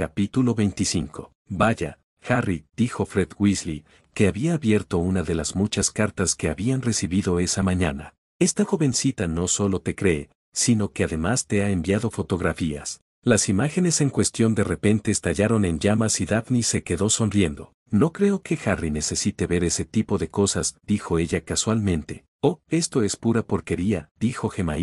Capítulo 25. Vaya, Harry, dijo Fred Weasley, que había abierto una de las muchas cartas que habían recibido esa mañana. Esta jovencita no solo te cree, sino que además te ha enviado fotografías. Las imágenes en cuestión de repente estallaron en llamas y Daphne se quedó sonriendo. No creo que Harry necesite ver ese tipo de cosas, dijo ella casualmente. Oh, esto es pura porquería, dijo Gemma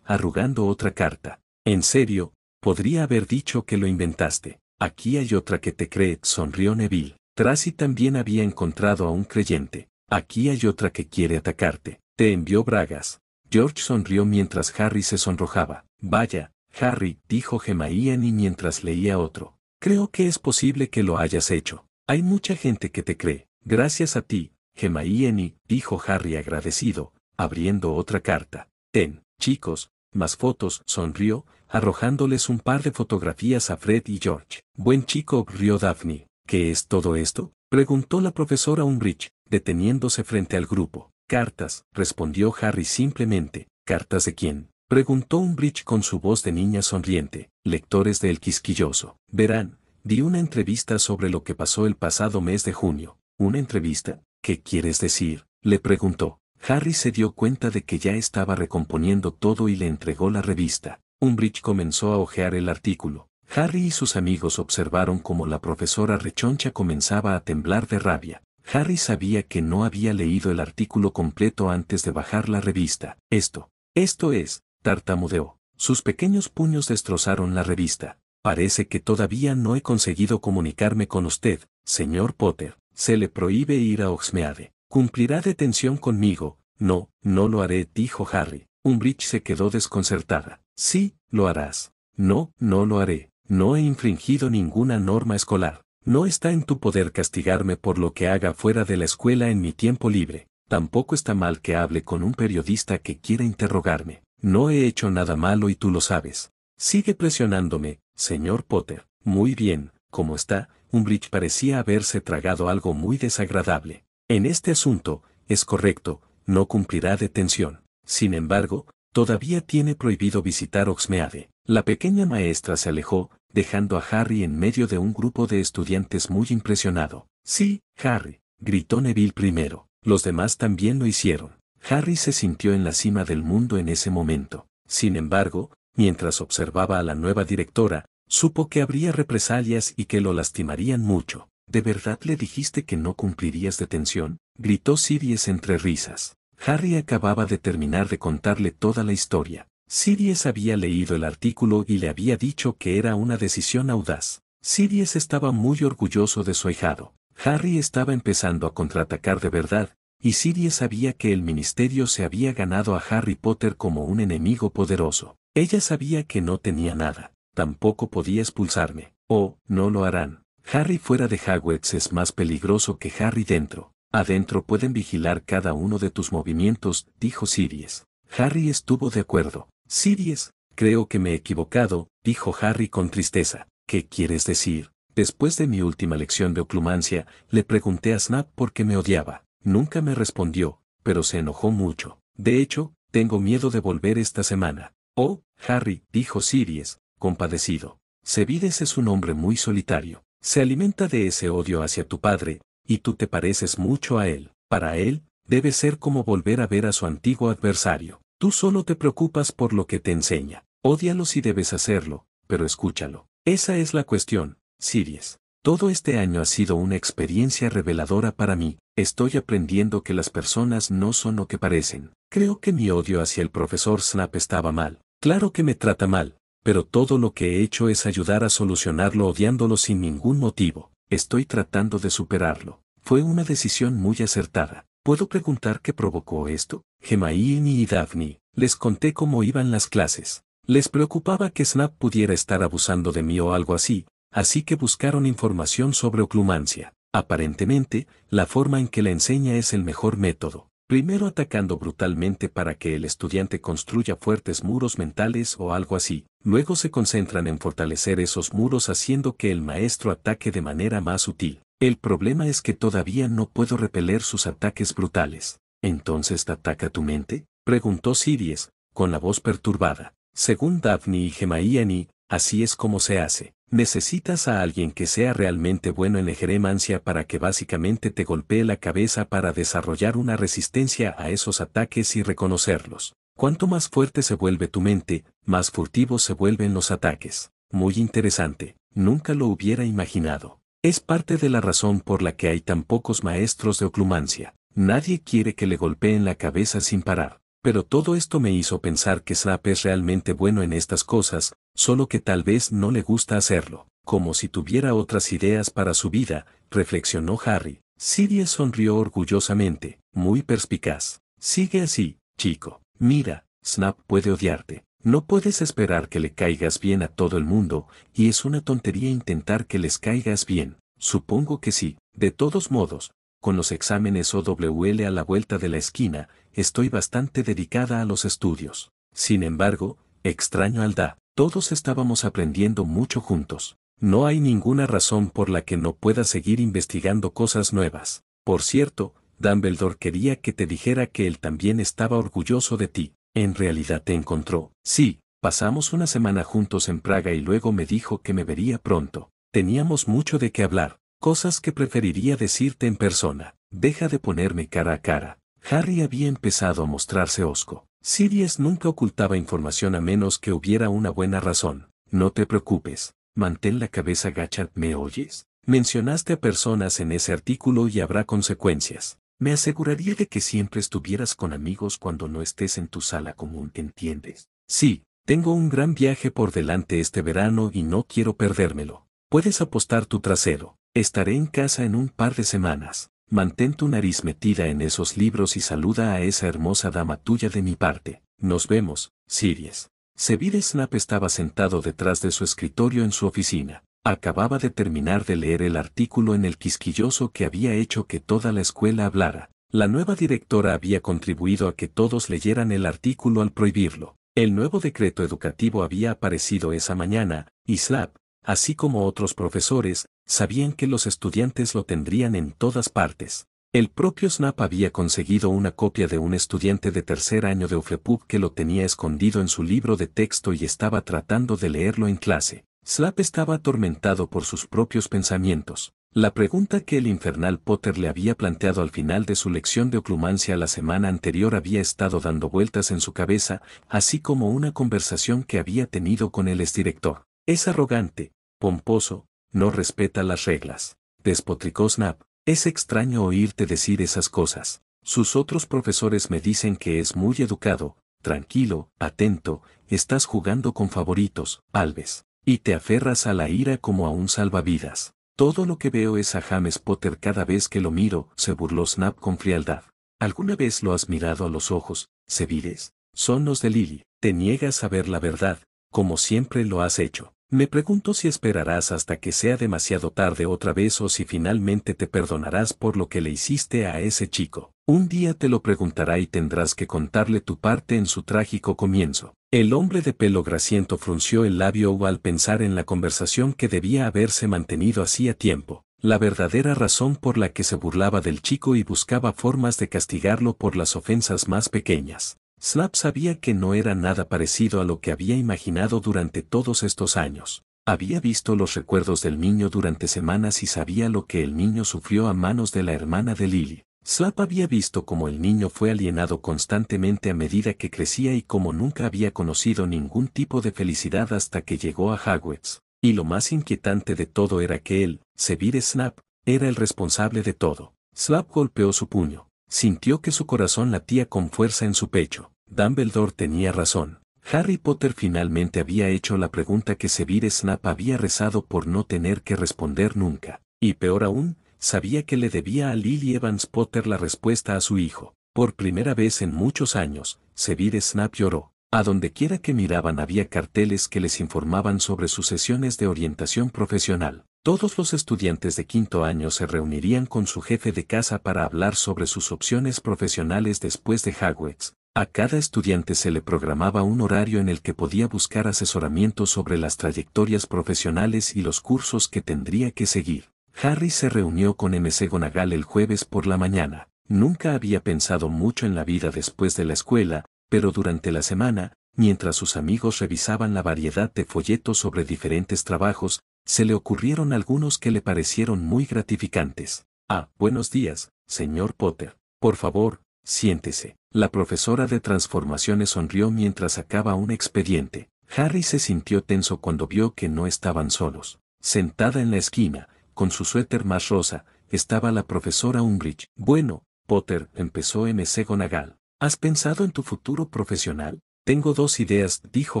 arrugando otra carta. En serio, Podría haber dicho que lo inventaste. Aquí hay otra que te cree, sonrió Neville. Tracy también había encontrado a un creyente. Aquí hay otra que quiere atacarte. Te envió Bragas. George sonrió mientras Harry se sonrojaba. Vaya, Harry, dijo Gemaian mientras leía otro. Creo que es posible que lo hayas hecho. Hay mucha gente que te cree. Gracias a ti, Gemaiani, dijo Harry agradecido, abriendo otra carta. Ten, chicos, más fotos, sonrió, arrojándoles un par de fotografías a Fred y George. Buen chico, rió Daphne. ¿Qué es todo esto? preguntó la profesora Umbridge, deteniéndose frente al grupo. Cartas, respondió Harry simplemente. ¿Cartas de quién? preguntó Umbridge con su voz de niña sonriente. Lectores del el Quisquilloso. Verán, di una entrevista sobre lo que pasó el pasado mes de junio. ¿Una entrevista? ¿Qué quieres decir? le preguntó. Harry se dio cuenta de que ya estaba recomponiendo todo y le entregó la revista. Umbridge comenzó a hojear el artículo. Harry y sus amigos observaron cómo la profesora rechoncha comenzaba a temblar de rabia. Harry sabía que no había leído el artículo completo antes de bajar la revista. Esto, esto es, tartamudeó. Sus pequeños puños destrozaron la revista. Parece que todavía no he conseguido comunicarme con usted, señor Potter. Se le prohíbe ir a Oxmeade. Cumplirá detención conmigo. No, no lo haré, dijo Harry. Umbridge se quedó desconcertada. Sí, lo harás. No, no lo haré. No he infringido ninguna norma escolar. No está en tu poder castigarme por lo que haga fuera de la escuela en mi tiempo libre. Tampoco está mal que hable con un periodista que quiera interrogarme. No he hecho nada malo y tú lo sabes. Sigue presionándome, señor Potter. Muy bien, como está, Umbridge parecía haberse tragado algo muy desagradable. En este asunto, es correcto, no cumplirá detención. Sin embargo, Todavía tiene prohibido visitar Oxmeade. La pequeña maestra se alejó, dejando a Harry en medio de un grupo de estudiantes muy impresionado. Sí, Harry, gritó Neville primero. Los demás también lo hicieron. Harry se sintió en la cima del mundo en ese momento. Sin embargo, mientras observaba a la nueva directora, supo que habría represalias y que lo lastimarían mucho. ¿De verdad le dijiste que no cumplirías detención? gritó Sirius entre risas. Harry acababa de terminar de contarle toda la historia. Sirius había leído el artículo y le había dicho que era una decisión audaz. Sirius estaba muy orgulloso de su ahijado. Harry estaba empezando a contraatacar de verdad, y Sirius sabía que el ministerio se había ganado a Harry Potter como un enemigo poderoso. Ella sabía que no tenía nada, tampoco podía expulsarme, Oh, no lo harán. Harry fuera de Hogwarts es más peligroso que Harry dentro. Adentro pueden vigilar cada uno de tus movimientos, dijo Sirius. Harry estuvo de acuerdo. «Sirius, creo que me he equivocado, dijo Harry con tristeza. ¿Qué quieres decir? Después de mi última lección de oclumancia, le pregunté a Snap por qué me odiaba. Nunca me respondió, pero se enojó mucho. De hecho, tengo miedo de volver esta semana. Oh, Harry, dijo Sirius, compadecido. Sevides es un hombre muy solitario. Se alimenta de ese odio hacia tu padre, y tú te pareces mucho a él. Para él, debe ser como volver a ver a su antiguo adversario. Tú solo te preocupas por lo que te enseña. Ódialo si debes hacerlo, pero escúchalo. Esa es la cuestión, Siries. Todo este año ha sido una experiencia reveladora para mí. Estoy aprendiendo que las personas no son lo que parecen. Creo que mi odio hacia el profesor Snap estaba mal. Claro que me trata mal, pero todo lo que he hecho es ayudar a solucionarlo odiándolo sin ningún motivo. Estoy tratando de superarlo. Fue una decisión muy acertada. ¿Puedo preguntar qué provocó esto? Gemaín y Daphne, les conté cómo iban las clases. Les preocupaba que Snap pudiera estar abusando de mí o algo así, así que buscaron información sobre oclumancia. Aparentemente, la forma en que la enseña es el mejor método. Primero atacando brutalmente para que el estudiante construya fuertes muros mentales o algo así, luego se concentran en fortalecer esos muros haciendo que el maestro ataque de manera más sutil. El problema es que todavía no puedo repeler sus ataques brutales. ¿Entonces te ataca tu mente? Preguntó Siries, con la voz perturbada. Según Daphne y Gemaiani, así es como se hace. Necesitas a alguien que sea realmente bueno en Ejeremancia para que básicamente te golpee la cabeza para desarrollar una resistencia a esos ataques y reconocerlos. Cuanto más fuerte se vuelve tu mente, más furtivos se vuelven los ataques. Muy interesante, nunca lo hubiera imaginado. Es parte de la razón por la que hay tan pocos maestros de oclumancia. Nadie quiere que le golpeen la cabeza sin parar. Pero todo esto me hizo pensar que Snape es realmente bueno en estas cosas, solo que tal vez no le gusta hacerlo, como si tuviera otras ideas para su vida, reflexionó Harry. Siria sonrió orgullosamente, muy perspicaz. Sigue así, chico. Mira, Snap puede odiarte. No puedes esperar que le caigas bien a todo el mundo, y es una tontería intentar que les caigas bien. Supongo que sí. De todos modos, con los exámenes OWL a la vuelta de la esquina, estoy bastante dedicada a los estudios. Sin embargo, extraño al Todos estábamos aprendiendo mucho juntos. No hay ninguna razón por la que no pueda seguir investigando cosas nuevas. Por cierto, Dumbledore quería que te dijera que él también estaba orgulloso de ti. En realidad te encontró. Sí, pasamos una semana juntos en Praga y luego me dijo que me vería pronto. Teníamos mucho de qué hablar, cosas que preferiría decirte en persona. Deja de ponerme cara a cara. Harry había empezado a mostrarse osco. Sirius nunca ocultaba información a menos que hubiera una buena razón. No te preocupes. Mantén la cabeza gacha, ¿me oyes? Mencionaste a personas en ese artículo y habrá consecuencias. Me aseguraría de que siempre estuvieras con amigos cuando no estés en tu sala común, ¿entiendes? Sí, tengo un gran viaje por delante este verano y no quiero perdérmelo. Puedes apostar tu trasero. Estaré en casa en un par de semanas. Mantén tu nariz metida en esos libros y saluda a esa hermosa dama tuya de mi parte. Nos vemos, Siries. Seville Snap estaba sentado detrás de su escritorio en su oficina. Acababa de terminar de leer el artículo en el quisquilloso que había hecho que toda la escuela hablara. La nueva directora había contribuido a que todos leyeran el artículo al prohibirlo. El nuevo decreto educativo había aparecido esa mañana, y Snap, así como otros profesores, sabían que los estudiantes lo tendrían en todas partes. El propio Snap había conseguido una copia de un estudiante de tercer año de UFEPUB que lo tenía escondido en su libro de texto y estaba tratando de leerlo en clase. Slap estaba atormentado por sus propios pensamientos. La pregunta que el infernal Potter le había planteado al final de su lección de oclumancia la semana anterior había estado dando vueltas en su cabeza, así como una conversación que había tenido con el exdirector. Es arrogante, pomposo, no respeta las reglas. Despotricó Snap. Es extraño oírte decir esas cosas. Sus otros profesores me dicen que es muy educado, tranquilo, atento, estás jugando con favoritos, Alves. Y te aferras a la ira como a un salvavidas. Todo lo que veo es a James Potter cada vez que lo miro, se burló Snap con frialdad. ¿Alguna vez lo has mirado a los ojos, sevires? Son los de Lily. Te niegas a ver la verdad, como siempre lo has hecho. Me pregunto si esperarás hasta que sea demasiado tarde otra vez o si finalmente te perdonarás por lo que le hiciste a ese chico. Un día te lo preguntará y tendrás que contarle tu parte en su trágico comienzo. El hombre de pelo grasiento frunció el labio al pensar en la conversación que debía haberse mantenido hacía tiempo, la verdadera razón por la que se burlaba del chico y buscaba formas de castigarlo por las ofensas más pequeñas. Slap sabía que no era nada parecido a lo que había imaginado durante todos estos años. Había visto los recuerdos del niño durante semanas y sabía lo que el niño sufrió a manos de la hermana de Lily. Slap había visto cómo el niño fue alienado constantemente a medida que crecía y como nunca había conocido ningún tipo de felicidad hasta que llegó a Hogwarts. Y lo más inquietante de todo era que él, Severe Snap, era el responsable de todo. Slap golpeó su puño. Sintió que su corazón latía con fuerza en su pecho. Dumbledore tenía razón. Harry Potter finalmente había hecho la pregunta que Severe Snap había rezado por no tener que responder nunca. Y peor aún, sabía que le debía a Lily Evans Potter la respuesta a su hijo. Por primera vez en muchos años, Severe Snap lloró. A donde quiera que miraban había carteles que les informaban sobre sus sesiones de orientación profesional. Todos los estudiantes de quinto año se reunirían con su jefe de casa para hablar sobre sus opciones profesionales después de Hogwarts. A cada estudiante se le programaba un horario en el que podía buscar asesoramiento sobre las trayectorias profesionales y los cursos que tendría que seguir. Harry se reunió con MC Gonagal el jueves por la mañana. Nunca había pensado mucho en la vida después de la escuela, pero durante la semana, mientras sus amigos revisaban la variedad de folletos sobre diferentes trabajos, se le ocurrieron algunos que le parecieron muy gratificantes. Ah, buenos días, señor Potter. Por favor, siéntese. La profesora de transformaciones sonrió mientras sacaba un expediente. Harry se sintió tenso cuando vio que no estaban solos. Sentada en la esquina, con su suéter más rosa, estaba la profesora Umbridge. Bueno, Potter, empezó M.C. Gonagal. ¿Has pensado en tu futuro profesional? Tengo dos ideas, dijo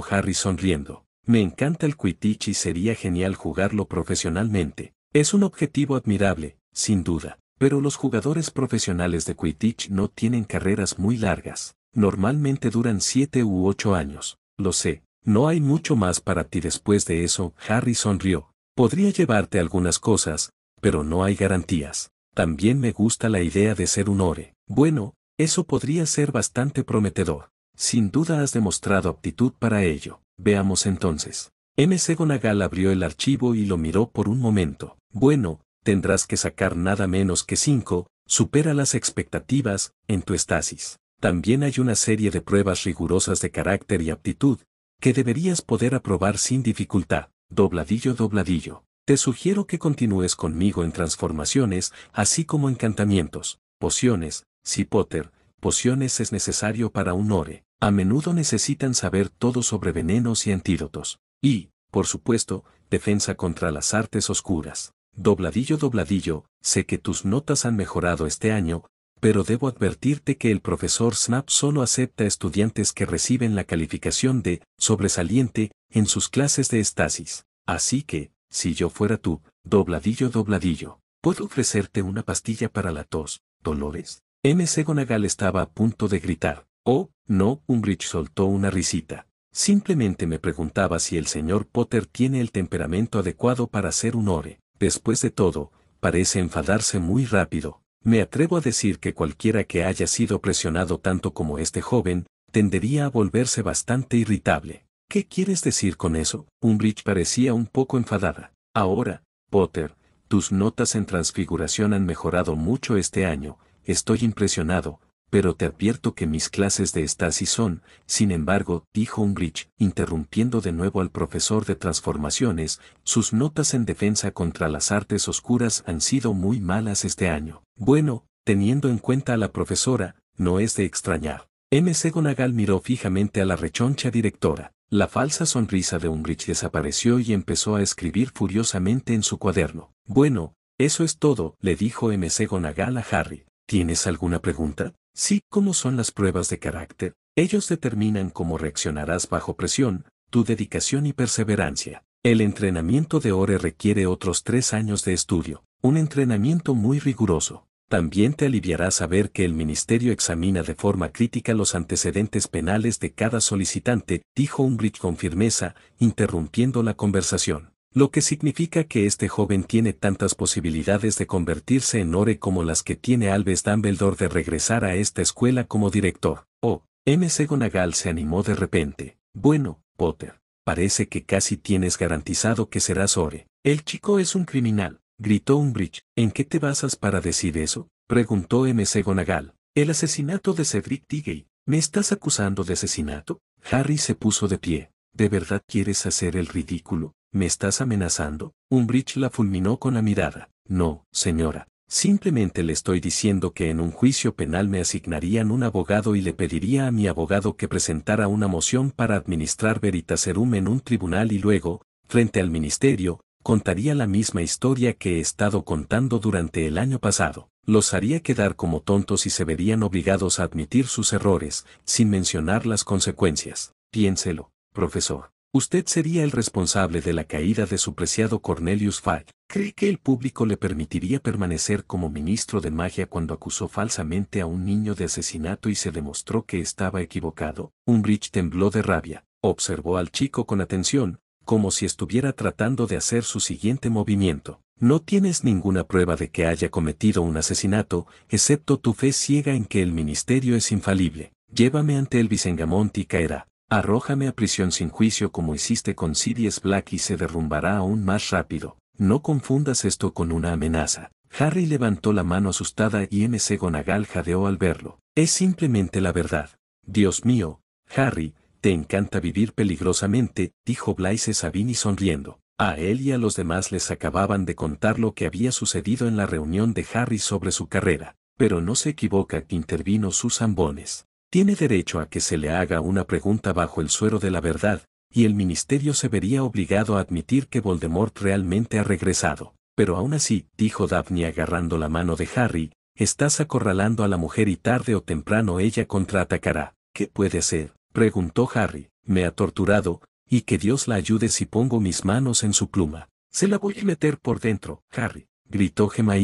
Harry sonriendo. Me encanta el Quidditch y sería genial jugarlo profesionalmente. Es un objetivo admirable, sin duda. Pero los jugadores profesionales de Quidditch no tienen carreras muy largas. Normalmente duran siete u ocho años. Lo sé. No hay mucho más para ti después de eso, Harry sonrió. Podría llevarte algunas cosas, pero no hay garantías. También me gusta la idea de ser un ore. Bueno, eso podría ser bastante prometedor. Sin duda has demostrado aptitud para ello. Veamos entonces. MC Gonagal abrió el archivo y lo miró por un momento. Bueno, tendrás que sacar nada menos que 5, supera las expectativas, en tu estasis. También hay una serie de pruebas rigurosas de carácter y aptitud, que deberías poder aprobar sin dificultad. Dobladillo, dobladillo. Te sugiero que continúes conmigo en transformaciones, así como encantamientos, pociones, si Potter, pociones es necesario para un ore. A menudo necesitan saber todo sobre venenos y antídotos. Y, por supuesto, defensa contra las artes oscuras. Dobladillo, dobladillo, sé que tus notas han mejorado este año, pero debo advertirte que el profesor Snap solo acepta estudiantes que reciben la calificación de sobresaliente en sus clases de estasis. Así que, si yo fuera tú, dobladillo dobladillo, puedo ofrecerte una pastilla para la tos, Dolores. M. Gonagal estaba a punto de gritar. Oh, no, Umbridge soltó una risita. Simplemente me preguntaba si el señor Potter tiene el temperamento adecuado para ser un ore. Después de todo, parece enfadarse muy rápido. Me atrevo a decir que cualquiera que haya sido presionado tanto como este joven, tendería a volverse bastante irritable. ¿Qué quieres decir con eso? Umbridge parecía un poco enfadada. Ahora, Potter, tus notas en transfiguración han mejorado mucho este año, estoy impresionado, pero te advierto que mis clases de estasis son, sin embargo, dijo Umbridge, interrumpiendo de nuevo al profesor de transformaciones, sus notas en defensa contra las artes oscuras han sido muy malas este año. Bueno, teniendo en cuenta a la profesora, no es de extrañar. M. Gonagal miró fijamente a la rechoncha directora. La falsa sonrisa de Umbridge desapareció y empezó a escribir furiosamente en su cuaderno. Bueno, eso es todo, le dijo M. Gonagal a Harry. ¿Tienes alguna pregunta? Sí, como son las pruebas de carácter, ellos determinan cómo reaccionarás bajo presión, tu dedicación y perseverancia. El entrenamiento de ORE requiere otros tres años de estudio, un entrenamiento muy riguroso. También te aliviará saber que el ministerio examina de forma crítica los antecedentes penales de cada solicitante, dijo Umbridge con firmeza, interrumpiendo la conversación. Lo que significa que este joven tiene tantas posibilidades de convertirse en Ore como las que tiene Alves Dumbledore de regresar a esta escuela como director. Oh, M. Segonagal se animó de repente. Bueno, Potter, parece que casi tienes garantizado que serás Ore. El chico es un criminal, gritó Umbridge. ¿En qué te basas para decir eso? preguntó M. Segonagal. El asesinato de Cedric Diggory. ¿Me estás acusando de asesinato? Harry se puso de pie. ¿De verdad quieres hacer el ridículo? ¿Me estás amenazando? Umbridge la fulminó con la mirada. No, señora. Simplemente le estoy diciendo que en un juicio penal me asignarían un abogado y le pediría a mi abogado que presentara una moción para administrar Veritaserum en un tribunal y luego, frente al ministerio, contaría la misma historia que he estado contando durante el año pasado. Los haría quedar como tontos y se verían obligados a admitir sus errores, sin mencionar las consecuencias. Piénselo profesor. Usted sería el responsable de la caída de su preciado Cornelius Fay. ¿Cree que el público le permitiría permanecer como ministro de magia cuando acusó falsamente a un niño de asesinato y se demostró que estaba equivocado? Umbridge tembló de rabia, observó al chico con atención, como si estuviera tratando de hacer su siguiente movimiento. No tienes ninguna prueba de que haya cometido un asesinato, excepto tu fe ciega en que el ministerio es infalible. Llévame ante el Vicengamonte y caerá. Arrójame a prisión sin juicio como hiciste con Sidious Black y se derrumbará aún más rápido. No confundas esto con una amenaza. Harry levantó la mano asustada y MC Gonagal jadeó al verlo. Es simplemente la verdad. Dios mío, Harry, te encanta vivir peligrosamente, dijo Blaise Sabini sonriendo. A él y a los demás les acababan de contar lo que había sucedido en la reunión de Harry sobre su carrera, pero no se equivoca, que intervino sus Bones tiene derecho a que se le haga una pregunta bajo el suero de la verdad, y el ministerio se vería obligado a admitir que Voldemort realmente ha regresado. Pero aún así, dijo Daphne agarrando la mano de Harry, estás acorralando a la mujer y tarde o temprano ella contraatacará. ¿Qué puede hacer? preguntó Harry. Me ha torturado, y que Dios la ayude si pongo mis manos en su pluma. Se la voy a meter por dentro, Harry, gritó Gemma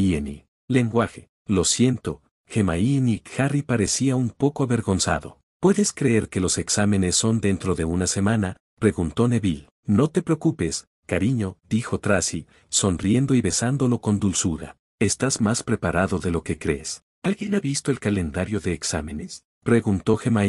Lenguaje. Lo siento, Gemmaí y Harry parecía un poco avergonzado. ¿Puedes creer que los exámenes son dentro de una semana? preguntó Neville. No te preocupes, cariño, dijo Tracy, sonriendo y besándolo con dulzura. Estás más preparado de lo que crees. ¿Alguien ha visto el calendario de exámenes? preguntó Gemma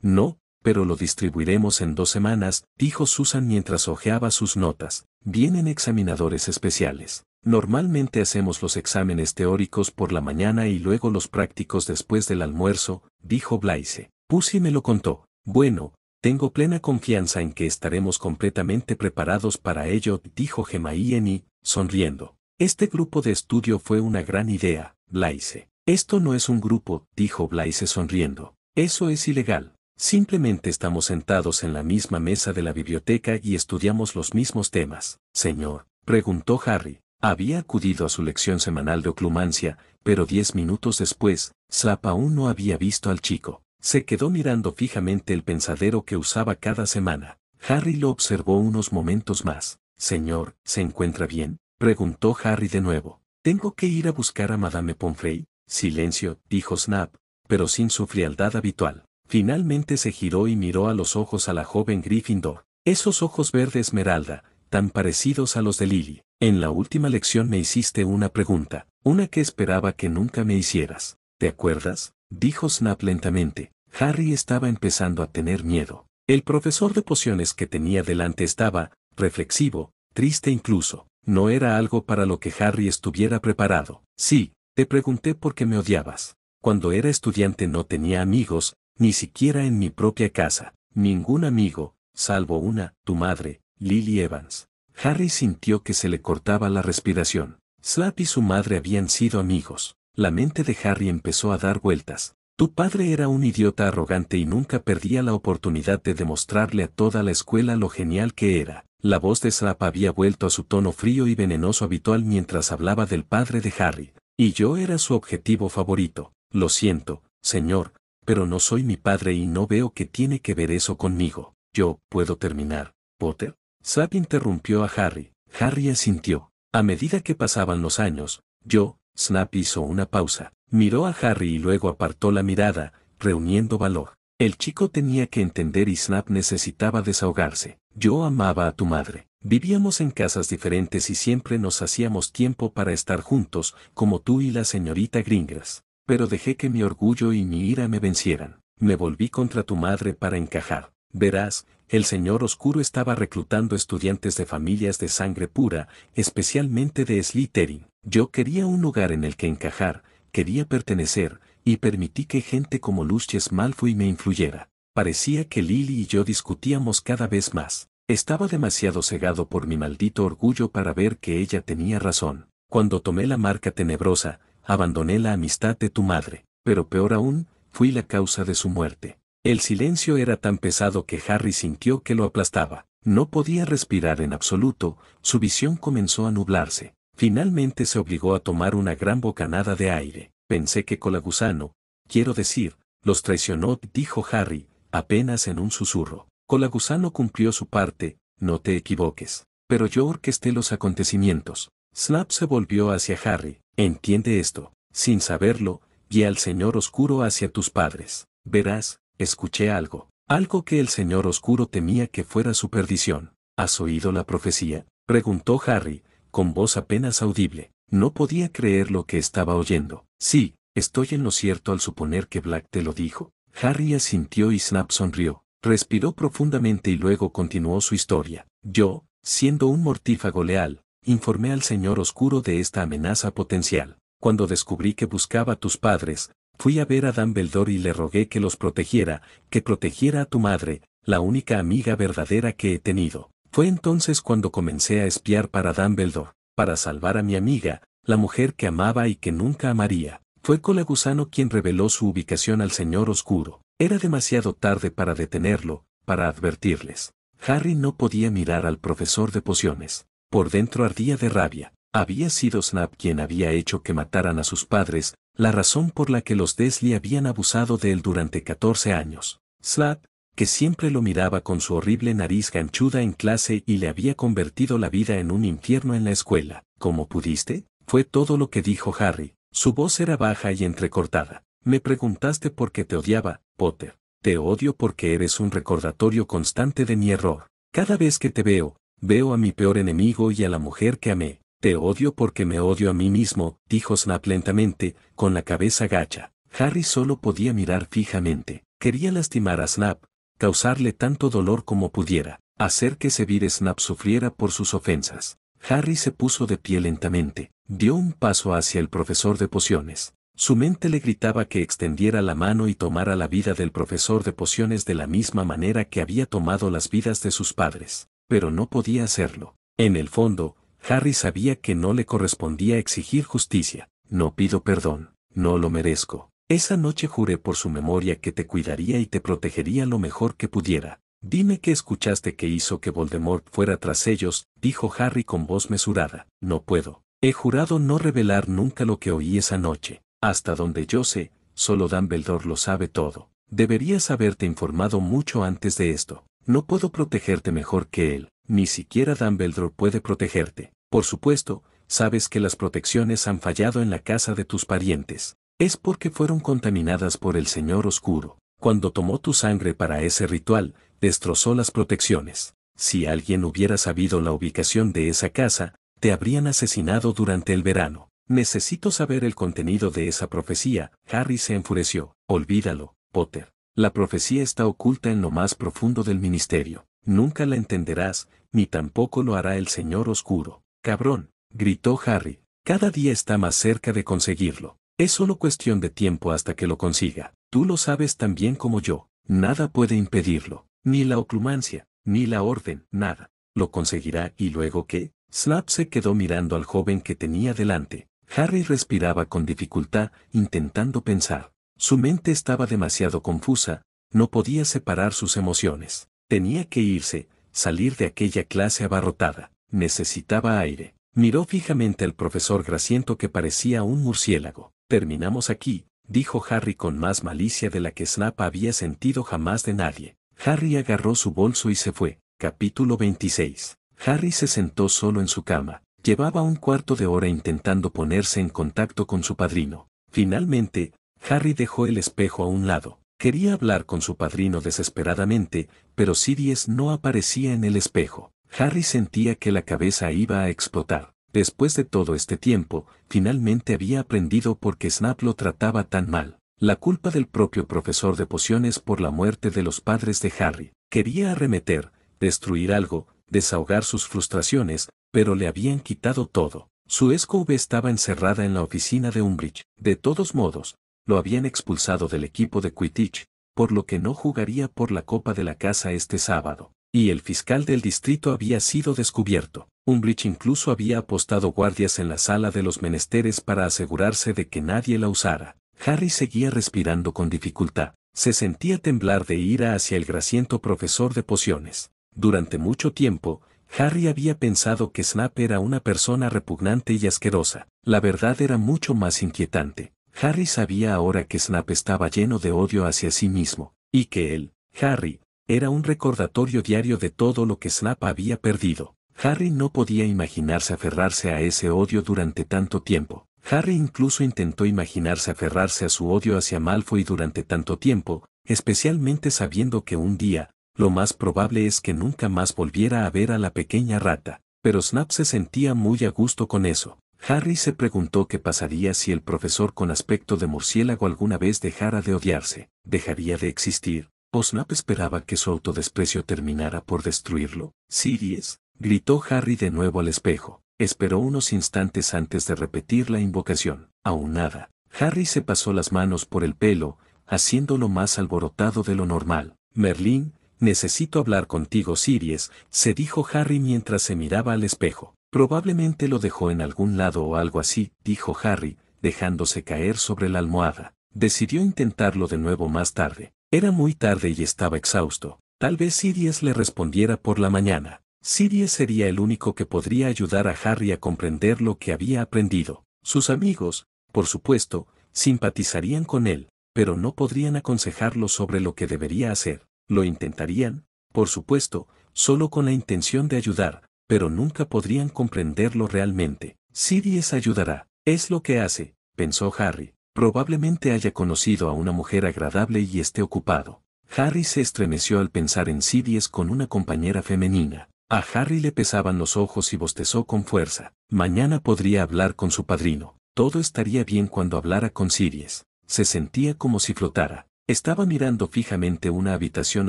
No, pero lo distribuiremos en dos semanas, dijo Susan mientras hojeaba sus notas. Vienen examinadores especiales. Normalmente hacemos los exámenes teóricos por la mañana y luego los prácticos después del almuerzo, dijo Blaise. Pussy me lo contó. Bueno, tengo plena confianza en que estaremos completamente preparados para ello, dijo gemaieni sonriendo. Este grupo de estudio fue una gran idea, Blaise. Esto no es un grupo, dijo Blaise sonriendo. Eso es ilegal. Simplemente estamos sentados en la misma mesa de la biblioteca y estudiamos los mismos temas. Señor, preguntó Harry. Había acudido a su lección semanal de oclumancia, pero diez minutos después, Snap aún no había visto al chico. Se quedó mirando fijamente el pensadero que usaba cada semana. Harry lo observó unos momentos más. Señor, ¿se encuentra bien? preguntó Harry de nuevo. Tengo que ir a buscar a Madame Pomfrey. Silencio, dijo Snap, pero sin su frialdad habitual. Finalmente se giró y miró a los ojos a la joven Gryffindor. Esos ojos verde esmeralda, tan parecidos a los de Lily. En la última lección me hiciste una pregunta, una que esperaba que nunca me hicieras. ¿Te acuerdas? Dijo Snap lentamente. Harry estaba empezando a tener miedo. El profesor de pociones que tenía delante estaba, reflexivo, triste incluso. No era algo para lo que Harry estuviera preparado. Sí, te pregunté por qué me odiabas. Cuando era estudiante no tenía amigos, ni siquiera en mi propia casa. Ningún amigo, salvo una, tu madre, Lily Evans. Harry sintió que se le cortaba la respiración. Slap y su madre habían sido amigos. La mente de Harry empezó a dar vueltas. Tu padre era un idiota arrogante y nunca perdía la oportunidad de demostrarle a toda la escuela lo genial que era. La voz de Slap había vuelto a su tono frío y venenoso habitual mientras hablaba del padre de Harry. Y yo era su objetivo favorito. Lo siento, señor, pero no soy mi padre y no veo que tiene que ver eso conmigo. Yo puedo terminar, Potter. Snap interrumpió a Harry. Harry asintió. A medida que pasaban los años, yo, Snap hizo una pausa, miró a Harry y luego apartó la mirada, reuniendo valor. El chico tenía que entender y Snap necesitaba desahogarse. Yo amaba a tu madre. Vivíamos en casas diferentes y siempre nos hacíamos tiempo para estar juntos, como tú y la señorita Gringras. Pero dejé que mi orgullo y mi ira me vencieran. Me volví contra tu madre para encajar. Verás, el señor oscuro estaba reclutando estudiantes de familias de sangre pura, especialmente de Slytherin. Yo quería un lugar en el que encajar, quería pertenecer, y permití que gente como Lucius Malfoy me influyera. Parecía que Lily y yo discutíamos cada vez más. Estaba demasiado cegado por mi maldito orgullo para ver que ella tenía razón. Cuando tomé la marca tenebrosa, abandoné la amistad de tu madre, pero peor aún, fui la causa de su muerte. El silencio era tan pesado que Harry sintió que lo aplastaba. No podía respirar en absoluto, su visión comenzó a nublarse. Finalmente se obligó a tomar una gran bocanada de aire. Pensé que Colagusano, quiero decir, los traicionó, dijo Harry, apenas en un susurro. Colagusano cumplió su parte, no te equivoques. Pero yo orquesté los acontecimientos. Snap se volvió hacia Harry. Entiende esto. Sin saberlo, guía al Señor Oscuro hacia tus padres. Verás, Escuché algo, algo que el señor oscuro temía que fuera su perdición. ¿Has oído la profecía? preguntó Harry, con voz apenas audible. No podía creer lo que estaba oyendo. Sí, estoy en lo cierto al suponer que Black te lo dijo. Harry asintió y Snap sonrió. Respiró profundamente y luego continuó su historia. Yo, siendo un mortífago leal, informé al señor oscuro de esta amenaza potencial. Cuando descubrí que buscaba a tus padres, Fui a ver a Dumbledore y le rogué que los protegiera, que protegiera a tu madre, la única amiga verdadera que he tenido. Fue entonces cuando comencé a espiar para Dumbledore, para salvar a mi amiga, la mujer que amaba y que nunca amaría. Fue Colagusano quien reveló su ubicación al Señor Oscuro. Era demasiado tarde para detenerlo, para advertirles. Harry no podía mirar al profesor de pociones. Por dentro ardía de rabia. Había sido Snap quien había hecho que mataran a sus padres, la razón por la que los Desley habían abusado de él durante 14 años. Slat, que siempre lo miraba con su horrible nariz ganchuda en clase y le había convertido la vida en un infierno en la escuela. ¿Cómo pudiste? Fue todo lo que dijo Harry. Su voz era baja y entrecortada. Me preguntaste por qué te odiaba, Potter. Te odio porque eres un recordatorio constante de mi error. Cada vez que te veo, veo a mi peor enemigo y a la mujer que amé. Te odio porque me odio a mí mismo, dijo Snap lentamente, con la cabeza gacha. Harry solo podía mirar fijamente. Quería lastimar a Snap, causarle tanto dolor como pudiera, hacer que Severe Snap sufriera por sus ofensas. Harry se puso de pie lentamente, dio un paso hacia el profesor de pociones. Su mente le gritaba que extendiera la mano y tomara la vida del profesor de pociones de la misma manera que había tomado las vidas de sus padres, pero no podía hacerlo. En el fondo, Harry sabía que no le correspondía exigir justicia. No pido perdón, no lo merezco. Esa noche juré por su memoria que te cuidaría y te protegería lo mejor que pudiera. Dime qué escuchaste que hizo que Voldemort fuera tras ellos, dijo Harry con voz mesurada. No puedo. He jurado no revelar nunca lo que oí esa noche. Hasta donde yo sé, solo Dumbledore lo sabe todo. Deberías haberte informado mucho antes de esto. No puedo protegerte mejor que él, ni siquiera Dumbledore puede protegerte. Por supuesto, sabes que las protecciones han fallado en la casa de tus parientes. Es porque fueron contaminadas por el Señor Oscuro. Cuando tomó tu sangre para ese ritual, destrozó las protecciones. Si alguien hubiera sabido la ubicación de esa casa, te habrían asesinado durante el verano. Necesito saber el contenido de esa profecía. Harry se enfureció. Olvídalo, Potter. La profecía está oculta en lo más profundo del ministerio. Nunca la entenderás, ni tampoco lo hará el Señor Oscuro. Cabrón, gritó Harry, cada día está más cerca de conseguirlo. Es solo cuestión de tiempo hasta que lo consiga. Tú lo sabes tan bien como yo. Nada puede impedirlo. Ni la oclumancia, ni la orden, nada. Lo conseguirá y luego qué? Slap se quedó mirando al joven que tenía delante. Harry respiraba con dificultad, intentando pensar. Su mente estaba demasiado confusa, no podía separar sus emociones. Tenía que irse, salir de aquella clase abarrotada necesitaba aire. Miró fijamente al profesor Graciento que parecía un murciélago. Terminamos aquí, dijo Harry con más malicia de la que Snap había sentido jamás de nadie. Harry agarró su bolso y se fue. Capítulo 26. Harry se sentó solo en su cama. Llevaba un cuarto de hora intentando ponerse en contacto con su padrino. Finalmente, Harry dejó el espejo a un lado. Quería hablar con su padrino desesperadamente, pero Sirius no aparecía en el espejo. Harry sentía que la cabeza iba a explotar. Después de todo este tiempo, finalmente había aprendido por qué Snap lo trataba tan mal. La culpa del propio profesor de pociones por la muerte de los padres de Harry. Quería arremeter, destruir algo, desahogar sus frustraciones, pero le habían quitado todo. Su escoba estaba encerrada en la oficina de Umbridge. De todos modos, lo habían expulsado del equipo de Quidditch, por lo que no jugaría por la Copa de la Casa este sábado y el fiscal del distrito había sido descubierto. Umbridge incluso había apostado guardias en la sala de los menesteres para asegurarse de que nadie la usara. Harry seguía respirando con dificultad. Se sentía temblar de ira hacia el grasiento profesor de pociones. Durante mucho tiempo, Harry había pensado que Snap era una persona repugnante y asquerosa. La verdad era mucho más inquietante. Harry sabía ahora que Snap estaba lleno de odio hacia sí mismo, y que él, Harry, era un recordatorio diario de todo lo que Snap había perdido. Harry no podía imaginarse aferrarse a ese odio durante tanto tiempo. Harry incluso intentó imaginarse aferrarse a su odio hacia Malfoy durante tanto tiempo, especialmente sabiendo que un día, lo más probable es que nunca más volviera a ver a la pequeña rata, pero Snap se sentía muy a gusto con eso. Harry se preguntó qué pasaría si el profesor con aspecto de murciélago alguna vez dejara de odiarse, dejaría de existir, Snap esperaba que su autodesprecio terminara por destruirlo. —¡Sirius! gritó Harry de nuevo al espejo. Esperó unos instantes antes de repetir la invocación. Aún nada. Harry se pasó las manos por el pelo, haciéndolo más alborotado de lo normal. Merlín, necesito hablar contigo, Sirius se dijo Harry mientras se miraba al espejo. Probablemente lo dejó en algún lado o algo así, dijo Harry, dejándose caer sobre la almohada. Decidió intentarlo de nuevo más tarde. Era muy tarde y estaba exhausto. Tal vez Sirius le respondiera por la mañana. Sirius sería el único que podría ayudar a Harry a comprender lo que había aprendido. Sus amigos, por supuesto, simpatizarían con él, pero no podrían aconsejarlo sobre lo que debería hacer. Lo intentarían, por supuesto, solo con la intención de ayudar, pero nunca podrían comprenderlo realmente. Sirius ayudará. Es lo que hace, pensó Harry. Probablemente haya conocido a una mujer agradable y esté ocupado. Harry se estremeció al pensar en Sidies con una compañera femenina. A Harry le pesaban los ojos y bostezó con fuerza. Mañana podría hablar con su padrino. Todo estaría bien cuando hablara con Sirius. Se sentía como si flotara. Estaba mirando fijamente una habitación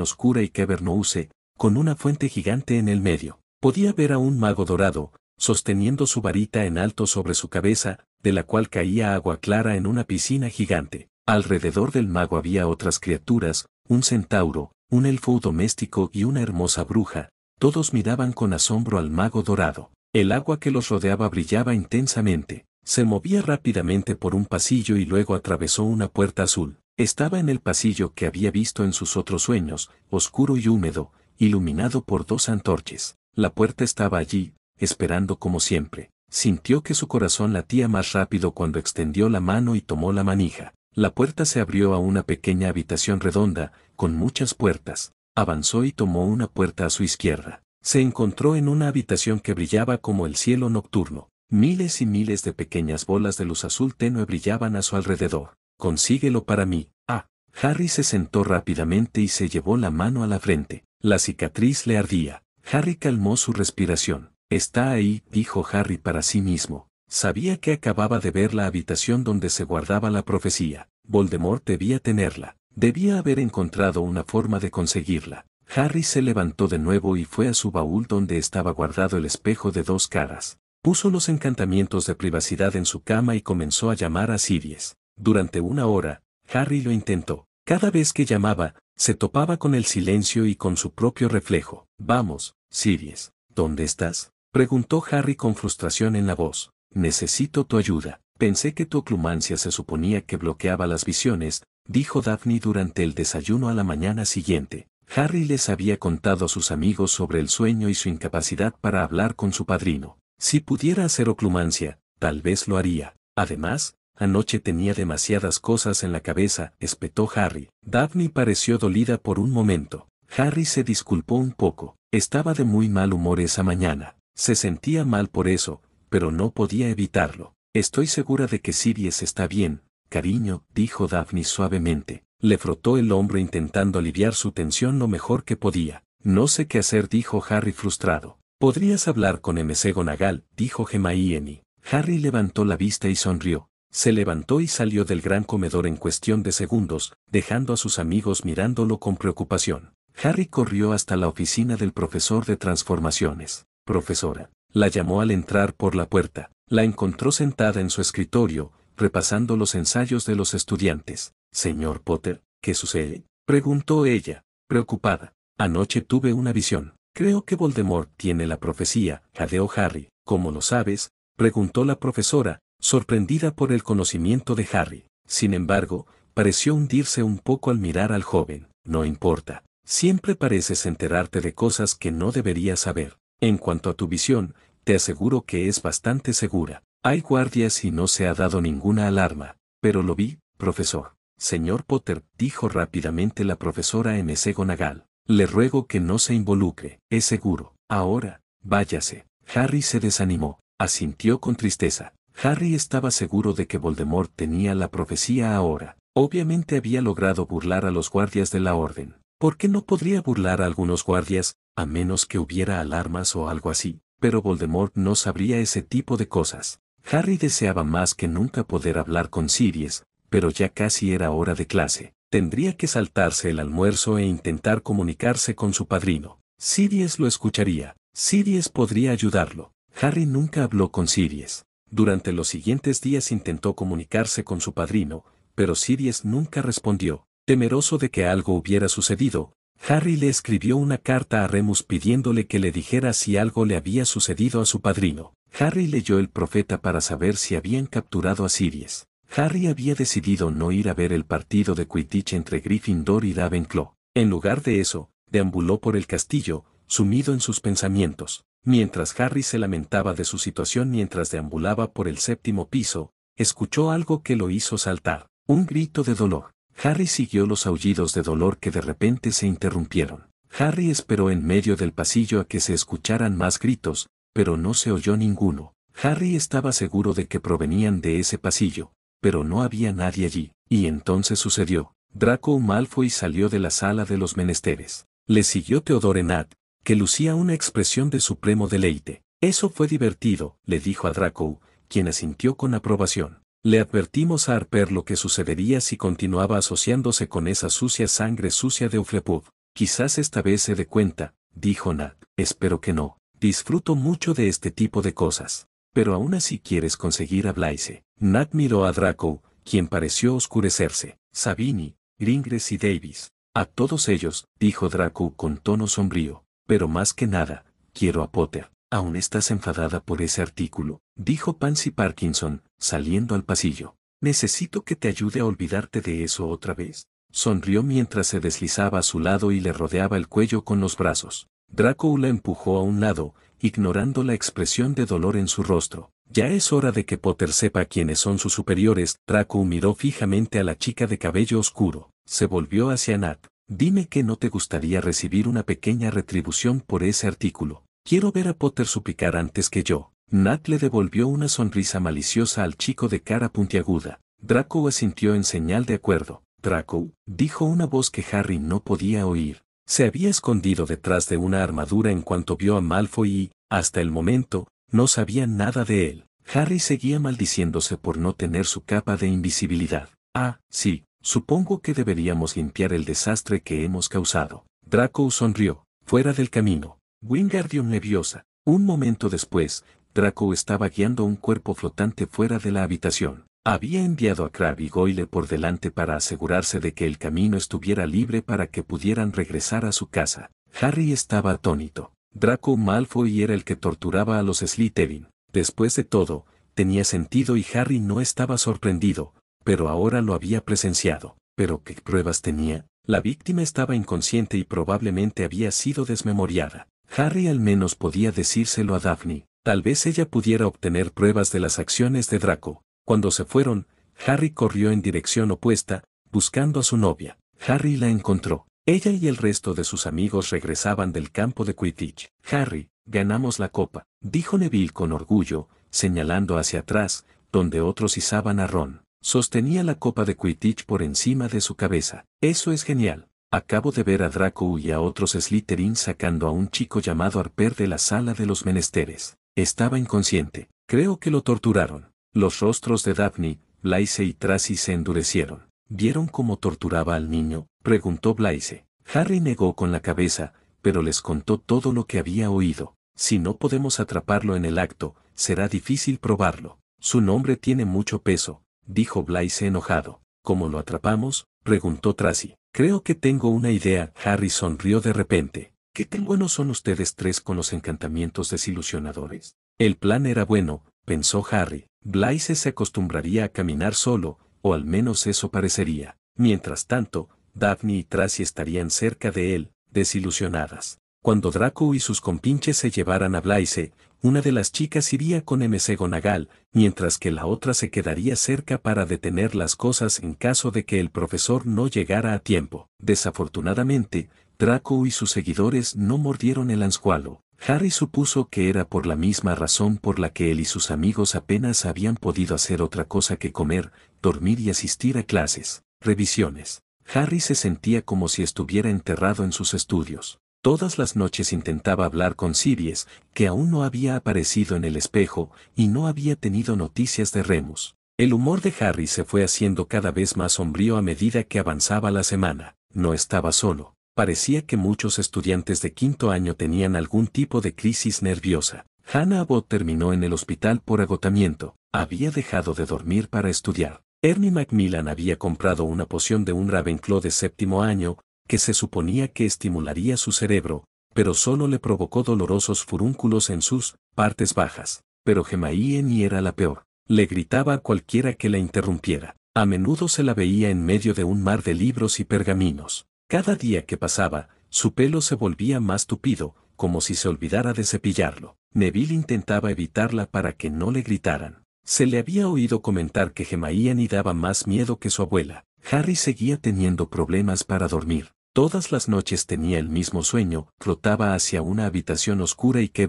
oscura y cavernouse, con una fuente gigante en el medio. Podía ver a un mago dorado, sosteniendo su varita en alto sobre su cabeza, de la cual caía agua clara en una piscina gigante. Alrededor del mago había otras criaturas, un centauro, un elfo doméstico y una hermosa bruja. Todos miraban con asombro al mago dorado. El agua que los rodeaba brillaba intensamente. Se movía rápidamente por un pasillo y luego atravesó una puerta azul. Estaba en el pasillo que había visto en sus otros sueños, oscuro y húmedo, iluminado por dos antorchas. La puerta estaba allí, esperando como siempre sintió que su corazón latía más rápido cuando extendió la mano y tomó la manija. La puerta se abrió a una pequeña habitación redonda, con muchas puertas. Avanzó y tomó una puerta a su izquierda. Se encontró en una habitación que brillaba como el cielo nocturno. Miles y miles de pequeñas bolas de luz azul tenue brillaban a su alrededor. Consíguelo para mí. Ah. Harry se sentó rápidamente y se llevó la mano a la frente. La cicatriz le ardía. Harry calmó su respiración. Está ahí, dijo Harry para sí mismo. Sabía que acababa de ver la habitación donde se guardaba la profecía. Voldemort debía tenerla. Debía haber encontrado una forma de conseguirla. Harry se levantó de nuevo y fue a su baúl donde estaba guardado el espejo de dos caras. Puso los encantamientos de privacidad en su cama y comenzó a llamar a Sirius. Durante una hora, Harry lo intentó. Cada vez que llamaba, se topaba con el silencio y con su propio reflejo. Vamos, Sirius, ¿dónde estás? Preguntó Harry con frustración en la voz. Necesito tu ayuda. Pensé que tu oclumancia se suponía que bloqueaba las visiones, dijo Daphne durante el desayuno a la mañana siguiente. Harry les había contado a sus amigos sobre el sueño y su incapacidad para hablar con su padrino. Si pudiera hacer oclumancia, tal vez lo haría. Además, anoche tenía demasiadas cosas en la cabeza, espetó Harry. Daphne pareció dolida por un momento. Harry se disculpó un poco. Estaba de muy mal humor esa mañana. Se sentía mal por eso, pero no podía evitarlo. Estoy segura de que Sirius está bien, cariño, dijo Daphne suavemente. Le frotó el hombro intentando aliviar su tensión lo mejor que podía. No sé qué hacer, dijo Harry frustrado. Podrías hablar con M.C. Gonagal, dijo Gemaíeni. Harry levantó la vista y sonrió. Se levantó y salió del gran comedor en cuestión de segundos, dejando a sus amigos mirándolo con preocupación. Harry corrió hasta la oficina del profesor de transformaciones profesora. La llamó al entrar por la puerta. La encontró sentada en su escritorio, repasando los ensayos de los estudiantes. Señor Potter, ¿qué sucede? Preguntó ella, preocupada. Anoche tuve una visión. Creo que Voldemort tiene la profecía, jadeó Harry. ¿Cómo lo sabes? Preguntó la profesora, sorprendida por el conocimiento de Harry. Sin embargo, pareció hundirse un poco al mirar al joven. No importa. Siempre pareces enterarte de cosas que no deberías saber. En cuanto a tu visión, te aseguro que es bastante segura. Hay guardias y no se ha dado ninguna alarma, pero lo vi, profesor. Señor Potter, dijo rápidamente la profesora M.C. Gonagal. Le ruego que no se involucre, es seguro. Ahora, váyase. Harry se desanimó, asintió con tristeza. Harry estaba seguro de que Voldemort tenía la profecía ahora. Obviamente había logrado burlar a los guardias de la orden. ¿Por qué no podría burlar a algunos guardias, a menos que hubiera alarmas o algo así? Pero Voldemort no sabría ese tipo de cosas. Harry deseaba más que nunca poder hablar con Sirius, pero ya casi era hora de clase. Tendría que saltarse el almuerzo e intentar comunicarse con su padrino. Sirius lo escucharía. Sirius podría ayudarlo. Harry nunca habló con Sirius. Durante los siguientes días intentó comunicarse con su padrino, pero Sirius nunca respondió. Temeroso de que algo hubiera sucedido, Harry le escribió una carta a Remus pidiéndole que le dijera si algo le había sucedido a su padrino. Harry leyó el profeta para saber si habían capturado a Sirius. Harry había decidido no ir a ver el partido de Quidditch entre Gryffindor y Ravenclaw. En lugar de eso, deambuló por el castillo, sumido en sus pensamientos. Mientras Harry se lamentaba de su situación mientras deambulaba por el séptimo piso, escuchó algo que lo hizo saltar, un grito de dolor. Harry siguió los aullidos de dolor que de repente se interrumpieron. Harry esperó en medio del pasillo a que se escucharan más gritos, pero no se oyó ninguno. Harry estaba seguro de que provenían de ese pasillo, pero no había nadie allí. Y entonces sucedió. Draco Malfoy salió de la sala de los menesteres. Le siguió Theodore Nat, que lucía una expresión de supremo deleite. Eso fue divertido, le dijo a Draco, quien asintió con aprobación. Le advertimos a Harper lo que sucedería si continuaba asociándose con esa sucia sangre sucia de Uflepub. Quizás esta vez se dé cuenta, dijo Nat. Espero que no. Disfruto mucho de este tipo de cosas. Pero aún así quieres conseguir a Blaise. Nat miró a Draco, quien pareció oscurecerse. Sabini, Gringres y Davis. A todos ellos, dijo Draco con tono sombrío. Pero más que nada, quiero a Potter. Aún estás enfadada por ese artículo, dijo Pansy Parkinson, saliendo al pasillo. Necesito que te ayude a olvidarte de eso otra vez. Sonrió mientras se deslizaba a su lado y le rodeaba el cuello con los brazos. Draco la empujó a un lado, ignorando la expresión de dolor en su rostro. Ya es hora de que Potter sepa quiénes son sus superiores. Draco miró fijamente a la chica de cabello oscuro. Se volvió hacia Nat. Dime que no te gustaría recibir una pequeña retribución por ese artículo. Quiero ver a Potter suplicar antes que yo. Nat le devolvió una sonrisa maliciosa al chico de cara puntiaguda. Draco asintió en señal de acuerdo. Draco, dijo una voz que Harry no podía oír. Se había escondido detrás de una armadura en cuanto vio a Malfoy y, hasta el momento, no sabía nada de él. Harry seguía maldiciéndose por no tener su capa de invisibilidad. Ah, sí, supongo que deberíamos limpiar el desastre que hemos causado. Draco sonrió, fuera del camino. Wingardium Leviosa. Un momento después, Draco estaba guiando un cuerpo flotante fuera de la habitación. Había enviado a Crabbe y Goyle por delante para asegurarse de que el camino estuviera libre para que pudieran regresar a su casa. Harry estaba atónito. Draco Malfoy era el que torturaba a los Slytherin. Después de todo, tenía sentido y Harry no estaba sorprendido, pero ahora lo había presenciado. ¿Pero qué pruebas tenía? La víctima estaba inconsciente y probablemente había sido desmemoriada. Harry al menos podía decírselo a Daphne, tal vez ella pudiera obtener pruebas de las acciones de Draco. Cuando se fueron, Harry corrió en dirección opuesta, buscando a su novia. Harry la encontró. Ella y el resto de sus amigos regresaban del campo de Quidditch. Harry, ganamos la copa, dijo Neville con orgullo, señalando hacia atrás, donde otros izaban a Ron. Sostenía la copa de Quidditch por encima de su cabeza. Eso es genial. Acabo de ver a Draco y a otros Slytherin sacando a un chico llamado Arper de la sala de los menesteres. Estaba inconsciente. Creo que lo torturaron. Los rostros de Daphne, Blaise y Tracy se endurecieron. ¿Vieron cómo torturaba al niño? preguntó Blaise. Harry negó con la cabeza, pero les contó todo lo que había oído. Si no podemos atraparlo en el acto, será difícil probarlo. Su nombre tiene mucho peso, dijo Blaise enojado. ¿Cómo lo atrapamos? preguntó Tracy. Creo que tengo una idea. Harry sonrió de repente. ¿Qué tan buenos son ustedes tres con los encantamientos desilusionadores? El plan era bueno, pensó Harry. Blaise se acostumbraría a caminar solo, o al menos eso parecería. Mientras tanto, Daphne y Tracy estarían cerca de él, desilusionadas. Cuando Draco y sus compinches se llevaran a Blaise, una de las chicas iría con MC Gonagal, mientras que la otra se quedaría cerca para detener las cosas en caso de que el profesor no llegara a tiempo. Desafortunadamente, Draco y sus seguidores no mordieron el anzuelo. Harry supuso que era por la misma razón por la que él y sus amigos apenas habían podido hacer otra cosa que comer, dormir y asistir a clases, revisiones. Harry se sentía como si estuviera enterrado en sus estudios. Todas las noches intentaba hablar con Sirius, que aún no había aparecido en el espejo y no había tenido noticias de Remus. El humor de Harry se fue haciendo cada vez más sombrío a medida que avanzaba la semana. No estaba solo. Parecía que muchos estudiantes de quinto año tenían algún tipo de crisis nerviosa. Hannah Abbott terminó en el hospital por agotamiento. Había dejado de dormir para estudiar. Ernie Macmillan había comprado una poción de un Ravenclaw de séptimo año que se suponía que estimularía su cerebro, pero solo le provocó dolorosos furúnculos en sus partes bajas. Pero Gemaíen y era la peor. Le gritaba a cualquiera que la interrumpiera. A menudo se la veía en medio de un mar de libros y pergaminos. Cada día que pasaba, su pelo se volvía más tupido, como si se olvidara de cepillarlo. Neville intentaba evitarla para que no le gritaran. Se le había oído comentar que Gemaíen y daba más miedo que su abuela. Harry seguía teniendo problemas para dormir. Todas las noches tenía el mismo sueño, flotaba hacia una habitación oscura y que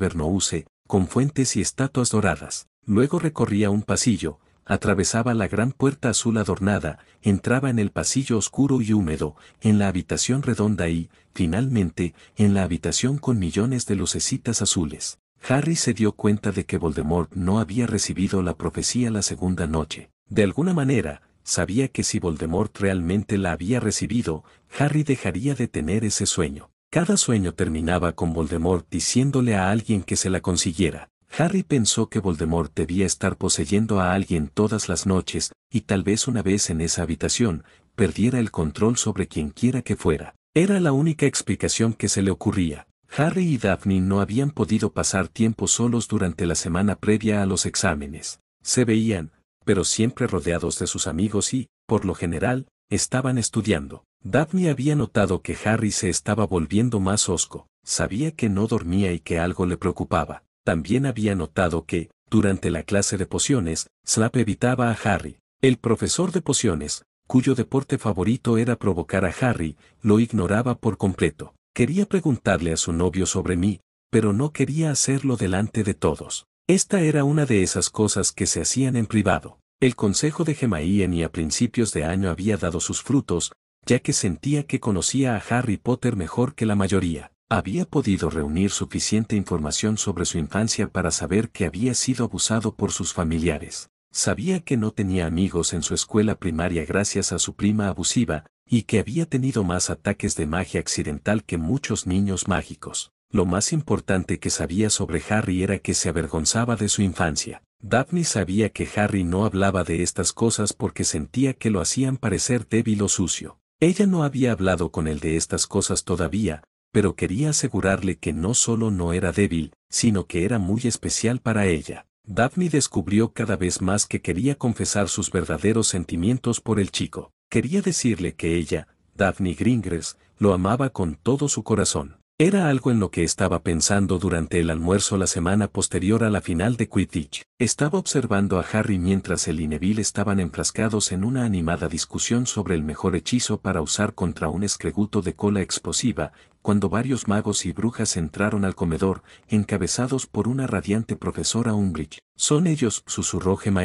con fuentes y estatuas doradas. Luego recorría un pasillo, atravesaba la gran puerta azul adornada, entraba en el pasillo oscuro y húmedo, en la habitación redonda y, finalmente, en la habitación con millones de lucecitas azules. Harry se dio cuenta de que Voldemort no había recibido la profecía la segunda noche. De alguna manera, sabía que si Voldemort realmente la había recibido, Harry dejaría de tener ese sueño. Cada sueño terminaba con Voldemort diciéndole a alguien que se la consiguiera. Harry pensó que Voldemort debía estar poseyendo a alguien todas las noches, y tal vez una vez en esa habitación, perdiera el control sobre quienquiera que fuera. Era la única explicación que se le ocurría. Harry y Daphne no habían podido pasar tiempo solos durante la semana previa a los exámenes. Se veían, pero siempre rodeados de sus amigos y, por lo general, estaban estudiando. Daphne había notado que Harry se estaba volviendo más hosco, sabía que no dormía y que algo le preocupaba. También había notado que, durante la clase de pociones, Slap evitaba a Harry. El profesor de pociones, cuyo deporte favorito era provocar a Harry, lo ignoraba por completo. Quería preguntarle a su novio sobre mí, pero no quería hacerlo delante de todos. Esta era una de esas cosas que se hacían en privado. El consejo de y a principios de año había dado sus frutos, ya que sentía que conocía a Harry Potter mejor que la mayoría. Había podido reunir suficiente información sobre su infancia para saber que había sido abusado por sus familiares. Sabía que no tenía amigos en su escuela primaria gracias a su prima abusiva, y que había tenido más ataques de magia accidental que muchos niños mágicos. Lo más importante que sabía sobre Harry era que se avergonzaba de su infancia. Daphne sabía que Harry no hablaba de estas cosas porque sentía que lo hacían parecer débil o sucio. Ella no había hablado con él de estas cosas todavía, pero quería asegurarle que no solo no era débil, sino que era muy especial para ella. Daphne descubrió cada vez más que quería confesar sus verdaderos sentimientos por el chico. Quería decirle que ella, Daphne Gringres, lo amaba con todo su corazón. Era algo en lo que estaba pensando durante el almuerzo la semana posterior a la final de Quidditch. Estaba observando a Harry mientras él y Neville estaban enfrascados en una animada discusión sobre el mejor hechizo para usar contra un escreguto de cola explosiva, cuando varios magos y brujas entraron al comedor, encabezados por una radiante profesora Umbridge. Son ellos, susurró Gemma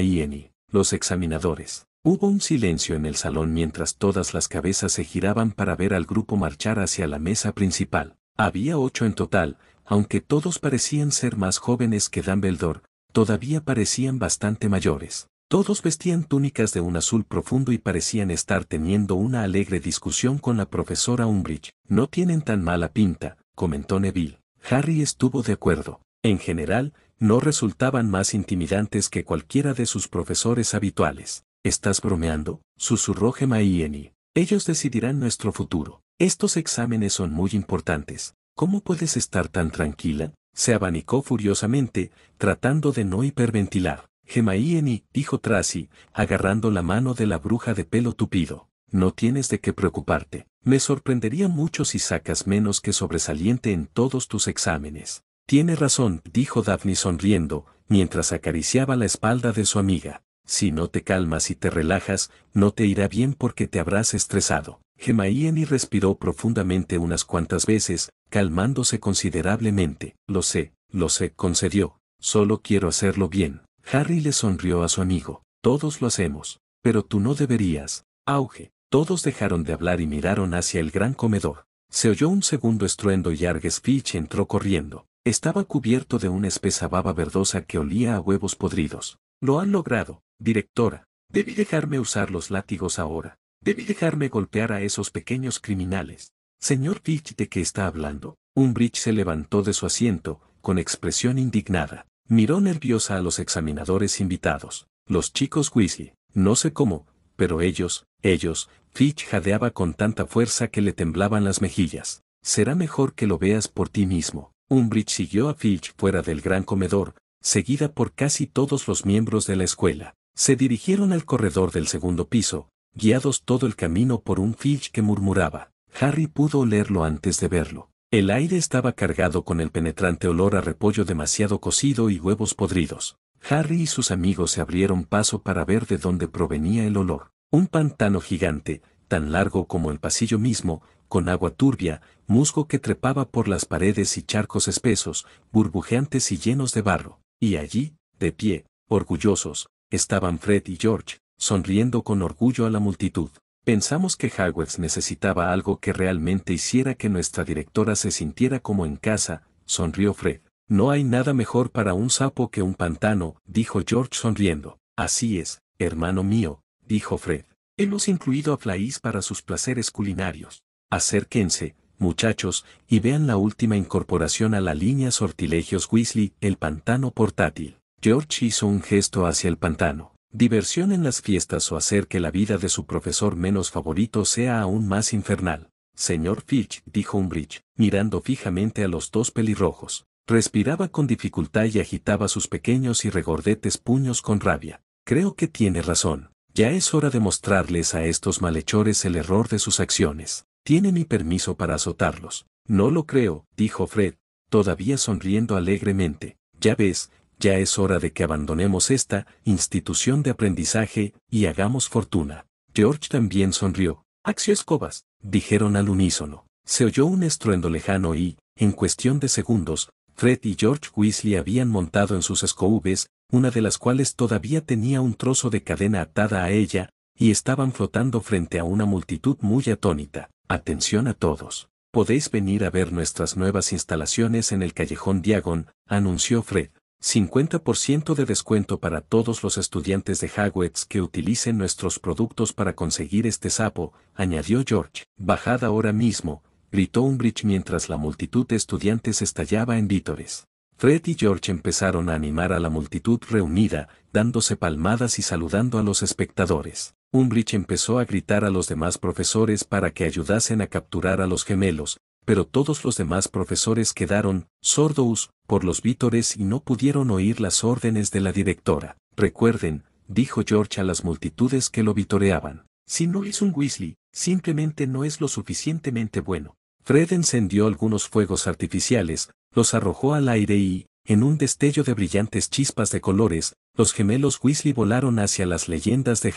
los examinadores. Hubo un silencio en el salón mientras todas las cabezas se giraban para ver al grupo marchar hacia la mesa principal. Había ocho en total, aunque todos parecían ser más jóvenes que Dumbledore, todavía parecían bastante mayores. Todos vestían túnicas de un azul profundo y parecían estar teniendo una alegre discusión con la profesora Umbridge. No tienen tan mala pinta, comentó Neville. Harry estuvo de acuerdo. En general, no resultaban más intimidantes que cualquiera de sus profesores habituales. ¿Estás bromeando? susurró Gemma y Ellos decidirán nuestro futuro. Estos exámenes son muy importantes. ¿Cómo puedes estar tan tranquila? Se abanicó furiosamente, tratando de no hiperventilar. Gemaíeni, dijo Tracy, agarrando la mano de la bruja de pelo tupido. No tienes de qué preocuparte. Me sorprendería mucho si sacas menos que sobresaliente en todos tus exámenes. Tiene razón, dijo Daphne sonriendo, mientras acariciaba la espalda de su amiga si no te calmas y te relajas, no te irá bien porque te habrás estresado. y respiró profundamente unas cuantas veces, calmándose considerablemente. Lo sé, lo sé, concedió. Solo quiero hacerlo bien. Harry le sonrió a su amigo. Todos lo hacemos, pero tú no deberías. Auge. Todos dejaron de hablar y miraron hacia el gran comedor. Se oyó un segundo estruendo y Arges Fitch entró corriendo. Estaba cubierto de una espesa baba verdosa que olía a huevos podridos. Lo han logrado, directora. Debí dejarme usar los látigos ahora. Debí dejarme golpear a esos pequeños criminales. Señor Fitch ¿de qué está hablando? Umbridge se levantó de su asiento, con expresión indignada. Miró nerviosa a los examinadores invitados. Los chicos Weasley, no sé cómo, pero ellos, ellos, Fitch jadeaba con tanta fuerza que le temblaban las mejillas. Será mejor que lo veas por ti mismo. Umbridge siguió a Fitch fuera del gran comedor, seguida por casi todos los miembros de la escuela. Se dirigieron al corredor del segundo piso, guiados todo el camino por un Filch que murmuraba. Harry pudo olerlo antes de verlo. El aire estaba cargado con el penetrante olor a repollo demasiado cocido y huevos podridos. Harry y sus amigos se abrieron paso para ver de dónde provenía el olor. Un pantano gigante, tan largo como el pasillo mismo, con agua turbia, musgo que trepaba por las paredes y charcos espesos, burbujeantes y llenos de barro. Y allí, de pie, orgullosos, estaban Fred y George, sonriendo con orgullo a la multitud. Pensamos que Hogwarts necesitaba algo que realmente hiciera que nuestra directora se sintiera como en casa, sonrió Fred. No hay nada mejor para un sapo que un pantano, dijo George sonriendo. Así es, hermano mío, dijo Fred. Hemos incluido a Flaís para sus placeres culinarios. Acérquense, muchachos, y vean la última incorporación a la línea Sortilegios Weasley, el pantano portátil. George hizo un gesto hacia el pantano. Diversión en las fiestas o hacer que la vida de su profesor menos favorito sea aún más infernal. Señor Fitch, dijo Umbridge, mirando fijamente a los dos pelirrojos. Respiraba con dificultad y agitaba sus pequeños y regordetes puños con rabia. Creo que tiene razón. Ya es hora de mostrarles a estos malhechores el error de sus acciones. Tiene mi permiso para azotarlos. No lo creo, dijo Fred, todavía sonriendo alegremente. Ya ves, ya es hora de que abandonemos esta institución de aprendizaje y hagamos fortuna. George también sonrió. Axio Escobas, dijeron al unísono. Se oyó un estruendo lejano y, en cuestión de segundos, Fred y George Weasley habían montado en sus escobes, una de las cuales todavía tenía un trozo de cadena atada a ella, y estaban flotando frente a una multitud muy atónita. Atención a todos. Podéis venir a ver nuestras nuevas instalaciones en el Callejón Diagon, anunció Fred. 50% de descuento para todos los estudiantes de Hogwarts que utilicen nuestros productos para conseguir este sapo, añadió George. Bajad ahora mismo, gritó Umbridge mientras la multitud de estudiantes estallaba en vítores. Fred y George empezaron a animar a la multitud reunida, dándose palmadas y saludando a los espectadores. Umbridge empezó a gritar a los demás profesores para que ayudasen a capturar a los gemelos, pero todos los demás profesores quedaron, sordos, por los vítores y no pudieron oír las órdenes de la directora. Recuerden, dijo George a las multitudes que lo vitoreaban. Si no es un Weasley, simplemente no es lo suficientemente bueno. Fred encendió algunos fuegos artificiales, los arrojó al aire y, en un destello de brillantes chispas de colores, los gemelos Weasley volaron hacia las leyendas de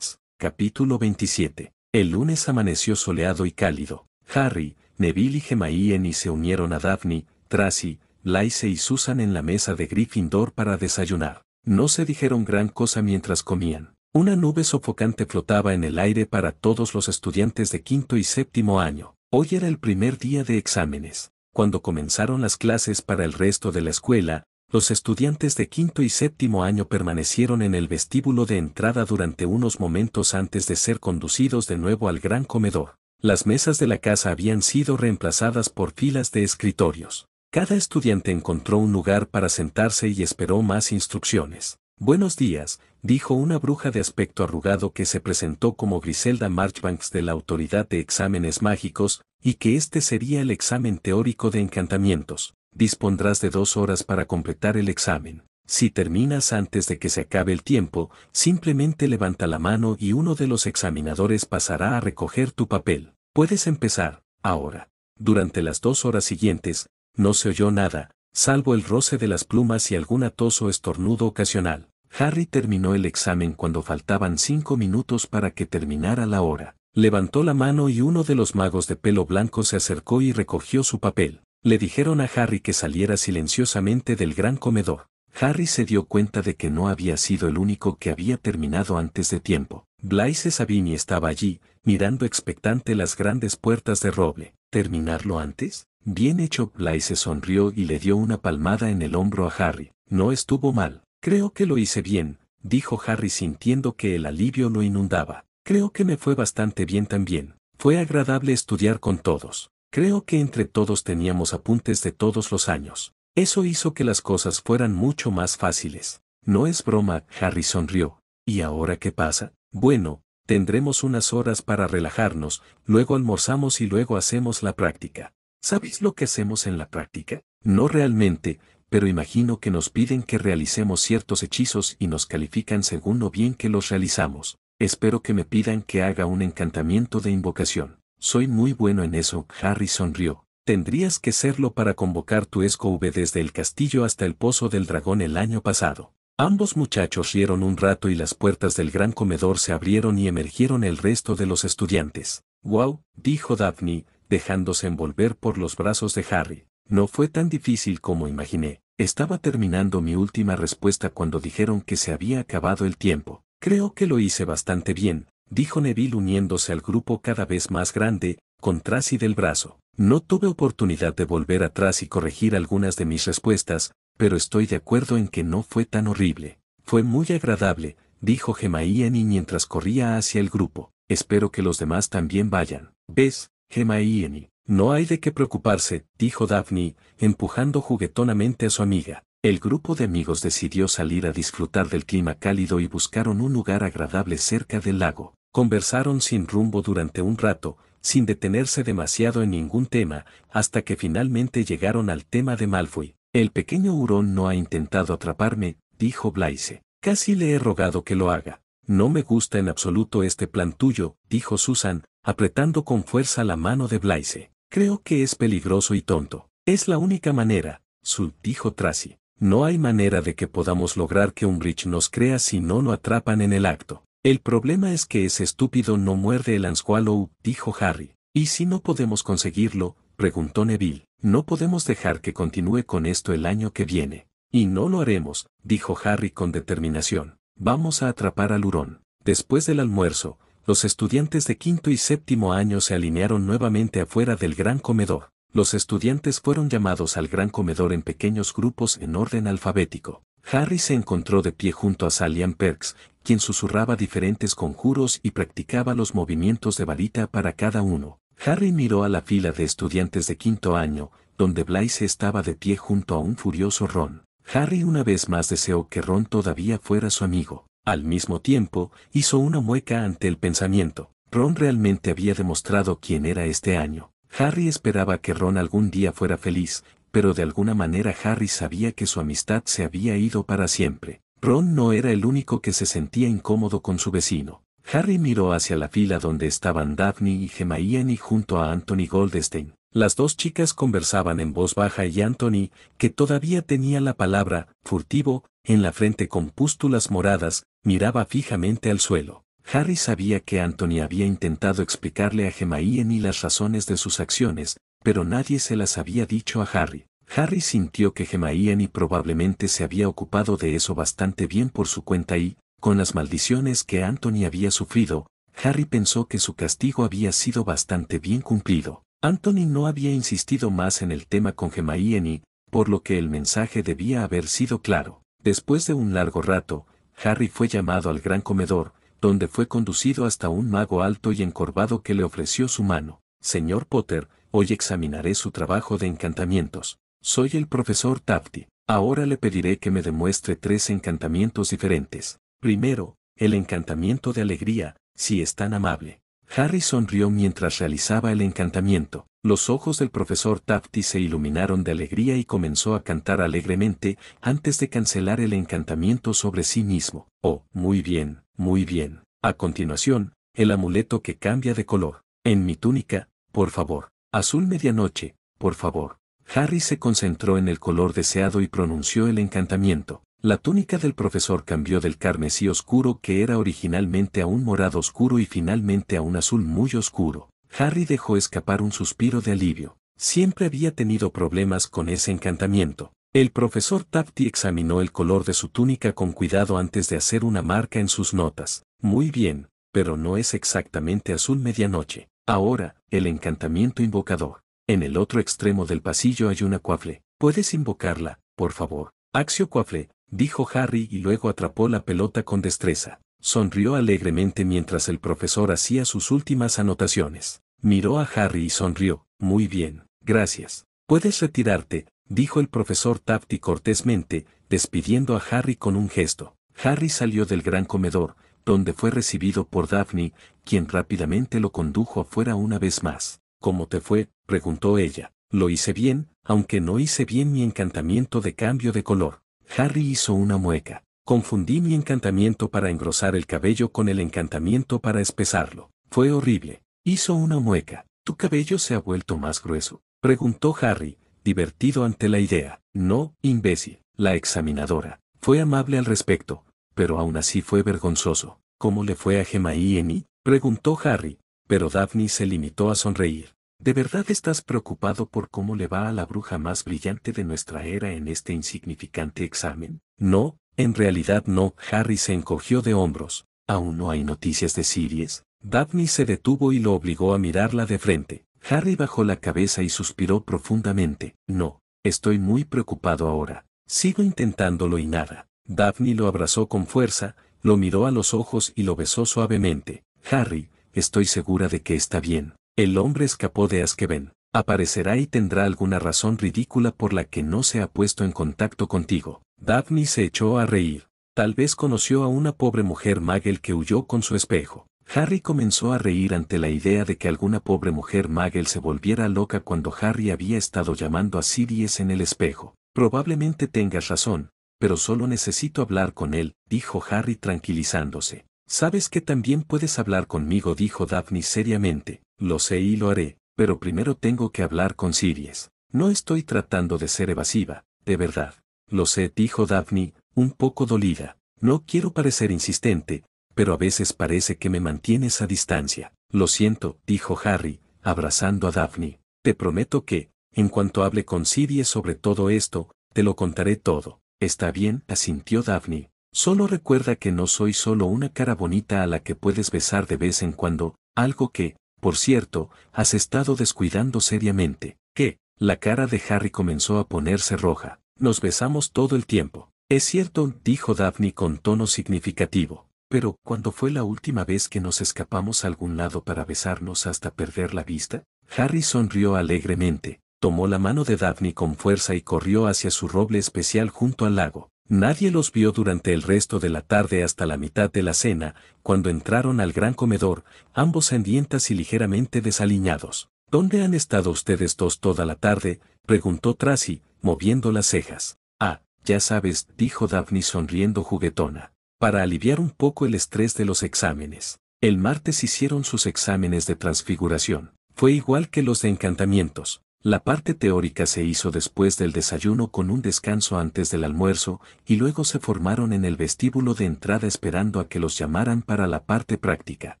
Capítulo 27. El lunes amaneció soleado y cálido. Harry, Neville y y se unieron a Daphne, Tracy, Lice y Susan en la mesa de Gryffindor para desayunar. No se dijeron gran cosa mientras comían. Una nube sofocante flotaba en el aire para todos los estudiantes de quinto y séptimo año. Hoy era el primer día de exámenes. Cuando comenzaron las clases para el resto de la escuela, los estudiantes de quinto y séptimo año permanecieron en el vestíbulo de entrada durante unos momentos antes de ser conducidos de nuevo al gran comedor. Las mesas de la casa habían sido reemplazadas por filas de escritorios. Cada estudiante encontró un lugar para sentarse y esperó más instrucciones. Buenos días, dijo una bruja de aspecto arrugado que se presentó como Griselda Marchbanks de la Autoridad de Exámenes Mágicos, y que este sería el examen teórico de encantamientos dispondrás de dos horas para completar el examen. Si terminas antes de que se acabe el tiempo, simplemente levanta la mano y uno de los examinadores pasará a recoger tu papel. Puedes empezar, ahora. Durante las dos horas siguientes, no se oyó nada, salvo el roce de las plumas y algún atoso estornudo ocasional. Harry terminó el examen cuando faltaban cinco minutos para que terminara la hora. Levantó la mano y uno de los magos de pelo blanco se acercó y recogió su papel. Le dijeron a Harry que saliera silenciosamente del gran comedor. Harry se dio cuenta de que no había sido el único que había terminado antes de tiempo. Blaise Sabini estaba allí, mirando expectante las grandes puertas de roble. ¿Terminarlo antes? Bien hecho, Blaise sonrió y le dio una palmada en el hombro a Harry. No estuvo mal. Creo que lo hice bien, dijo Harry sintiendo que el alivio lo inundaba. Creo que me fue bastante bien también. Fue agradable estudiar con todos. Creo que entre todos teníamos apuntes de todos los años. Eso hizo que las cosas fueran mucho más fáciles. No es broma, Harry sonrió. ¿Y ahora qué pasa? Bueno, tendremos unas horas para relajarnos, luego almorzamos y luego hacemos la práctica. ¿Sabéis lo que hacemos en la práctica? No realmente, pero imagino que nos piden que realicemos ciertos hechizos y nos califican según lo bien que los realizamos. Espero que me pidan que haga un encantamiento de invocación. Soy muy bueno en eso, Harry sonrió. Tendrías que serlo para convocar tu escove desde el castillo hasta el pozo del dragón el año pasado. Ambos muchachos rieron un rato y las puertas del gran comedor se abrieron y emergieron el resto de los estudiantes. Wow, dijo Daphne, dejándose envolver por los brazos de Harry. No fue tan difícil como imaginé. Estaba terminando mi última respuesta cuando dijeron que se había acabado el tiempo. Creo que lo hice bastante bien, dijo Neville uniéndose al grupo cada vez más grande, con Tracy del brazo. No tuve oportunidad de volver atrás y corregir algunas de mis respuestas, pero estoy de acuerdo en que no fue tan horrible. Fue muy agradable, dijo Gemaiani mientras corría hacia el grupo. Espero que los demás también vayan. ¿Ves, Gemaiani? No hay de qué preocuparse, dijo Daphne, empujando juguetonamente a su amiga. El grupo de amigos decidió salir a disfrutar del clima cálido y buscaron un lugar agradable cerca del lago. Conversaron sin rumbo durante un rato, sin detenerse demasiado en ningún tema, hasta que finalmente llegaron al tema de Malfoy. El pequeño hurón no ha intentado atraparme, dijo Blaise. Casi le he rogado que lo haga. No me gusta en absoluto este plan tuyo, dijo Susan, apretando con fuerza la mano de Blaise. Creo que es peligroso y tonto. Es la única manera, su dijo Tracy. No hay manera de que podamos lograr que Umbridge nos crea si no lo atrapan en el acto. El problema es que ese estúpido no muerde el anzuelo, dijo Harry. ¿Y si no podemos conseguirlo? preguntó Neville. No podemos dejar que continúe con esto el año que viene. Y no lo haremos, dijo Harry con determinación. Vamos a atrapar al hurón. Después del almuerzo, los estudiantes de quinto y séptimo año se alinearon nuevamente afuera del gran comedor. Los estudiantes fueron llamados al gran comedor en pequeños grupos en orden alfabético. Harry se encontró de pie junto a Salian Perks, quien susurraba diferentes conjuros y practicaba los movimientos de varita para cada uno. Harry miró a la fila de estudiantes de quinto año, donde Blaise estaba de pie junto a un furioso Ron. Harry una vez más deseó que Ron todavía fuera su amigo. Al mismo tiempo, hizo una mueca ante el pensamiento. Ron realmente había demostrado quién era este año. Harry esperaba que Ron algún día fuera feliz, pero de alguna manera Harry sabía que su amistad se había ido para siempre. Ron no era el único que se sentía incómodo con su vecino. Harry miró hacia la fila donde estaban Daphne y Gemaiani junto a Anthony Goldstein. Las dos chicas conversaban en voz baja y Anthony, que todavía tenía la palabra furtivo, en la frente con pústulas moradas, miraba fijamente al suelo. Harry sabía que Anthony había intentado explicarle a Gemaiani las razones de sus acciones, pero nadie se las había dicho a Harry. Harry sintió que gemaían probablemente se había ocupado de eso bastante bien por su cuenta y, con las maldiciones que Anthony había sufrido, Harry pensó que su castigo había sido bastante bien cumplido. Anthony no había insistido más en el tema con gemaían por lo que el mensaje debía haber sido claro. Después de un largo rato, Harry fue llamado al gran comedor, donde fue conducido hasta un mago alto y encorvado que le ofreció su mano. Señor Potter, hoy examinaré su trabajo de encantamientos. Soy el profesor Tapti. Ahora le pediré que me demuestre tres encantamientos diferentes. Primero, el encantamiento de alegría, si es tan amable. Harry sonrió mientras realizaba el encantamiento. Los ojos del profesor Tapti se iluminaron de alegría y comenzó a cantar alegremente antes de cancelar el encantamiento sobre sí mismo. Oh, muy bien, muy bien. A continuación, el amuleto que cambia de color. En mi túnica, por favor. Azul medianoche, por favor. Harry se concentró en el color deseado y pronunció el encantamiento. La túnica del profesor cambió del carmesí oscuro que era originalmente a un morado oscuro y finalmente a un azul muy oscuro. Harry dejó escapar un suspiro de alivio. Siempre había tenido problemas con ese encantamiento. El profesor Tapti examinó el color de su túnica con cuidado antes de hacer una marca en sus notas. Muy bien, pero no es exactamente azul medianoche. Ahora, el encantamiento invocador. En el otro extremo del pasillo hay una cuafle. ¿Puedes invocarla, por favor? Axio cuafle, dijo Harry y luego atrapó la pelota con destreza. Sonrió alegremente mientras el profesor hacía sus últimas anotaciones. Miró a Harry y sonrió. Muy bien, gracias. Puedes retirarte, dijo el profesor y cortésmente, despidiendo a Harry con un gesto. Harry salió del gran comedor, donde fue recibido por Daphne, quien rápidamente lo condujo afuera una vez más. ¿Cómo te fue? preguntó ella. Lo hice bien, aunque no hice bien mi encantamiento de cambio de color. Harry hizo una mueca. Confundí mi encantamiento para engrosar el cabello con el encantamiento para espesarlo. Fue horrible. Hizo una mueca. ¿Tu cabello se ha vuelto más grueso? Preguntó Harry, divertido ante la idea. No, imbécil. La examinadora. Fue amable al respecto, pero aún así fue vergonzoso. ¿Cómo le fue a Gemma y Eni? preguntó Harry, pero Daphne se limitó a sonreír. ¿De verdad estás preocupado por cómo le va a la bruja más brillante de nuestra era en este insignificante examen? No, en realidad no. Harry se encogió de hombros. ¿Aún no hay noticias de Sirius? Daphne se detuvo y lo obligó a mirarla de frente. Harry bajó la cabeza y suspiró profundamente. No, estoy muy preocupado ahora. Sigo intentándolo y nada. Daphne lo abrazó con fuerza, lo miró a los ojos y lo besó suavemente. Harry, estoy segura de que está bien. El hombre escapó de Askeven. Aparecerá y tendrá alguna razón ridícula por la que no se ha puesto en contacto contigo. Daphne se echó a reír. Tal vez conoció a una pobre mujer Magel que huyó con su espejo. Harry comenzó a reír ante la idea de que alguna pobre mujer Magel se volviera loca cuando Harry había estado llamando a Sirius en el espejo. Probablemente tengas razón, pero solo necesito hablar con él, dijo Harry tranquilizándose. Sabes que también puedes hablar conmigo, dijo Daphne seriamente. Lo sé y lo haré, pero primero tengo que hablar con Siries. No estoy tratando de ser evasiva, de verdad. Lo sé, dijo Daphne, un poco dolida. No quiero parecer insistente, pero a veces parece que me mantienes a distancia. Lo siento, dijo Harry, abrazando a Daphne. Te prometo que, en cuanto hable con Siries sobre todo esto, te lo contaré todo. Está bien, asintió Daphne. Solo recuerda que no soy solo una cara bonita a la que puedes besar de vez en cuando, algo que, por cierto, has estado descuidando seriamente. ¿Qué? La cara de Harry comenzó a ponerse roja. Nos besamos todo el tiempo. Es cierto, dijo Daphne con tono significativo. Pero, ¿cuándo fue la última vez que nos escapamos a algún lado para besarnos hasta perder la vista? Harry sonrió alegremente tomó la mano de Daphne con fuerza y corrió hacia su roble especial junto al lago. Nadie los vio durante el resto de la tarde hasta la mitad de la cena, cuando entraron al gran comedor, ambos sendientas y ligeramente desaliñados. ¿Dónde han estado ustedes dos toda la tarde? preguntó Tracy, moviendo las cejas. Ah, ya sabes, dijo Daphne sonriendo juguetona. Para aliviar un poco el estrés de los exámenes. El martes hicieron sus exámenes de transfiguración. Fue igual que los de encantamientos. La parte teórica se hizo después del desayuno con un descanso antes del almuerzo y luego se formaron en el vestíbulo de entrada esperando a que los llamaran para la parte práctica.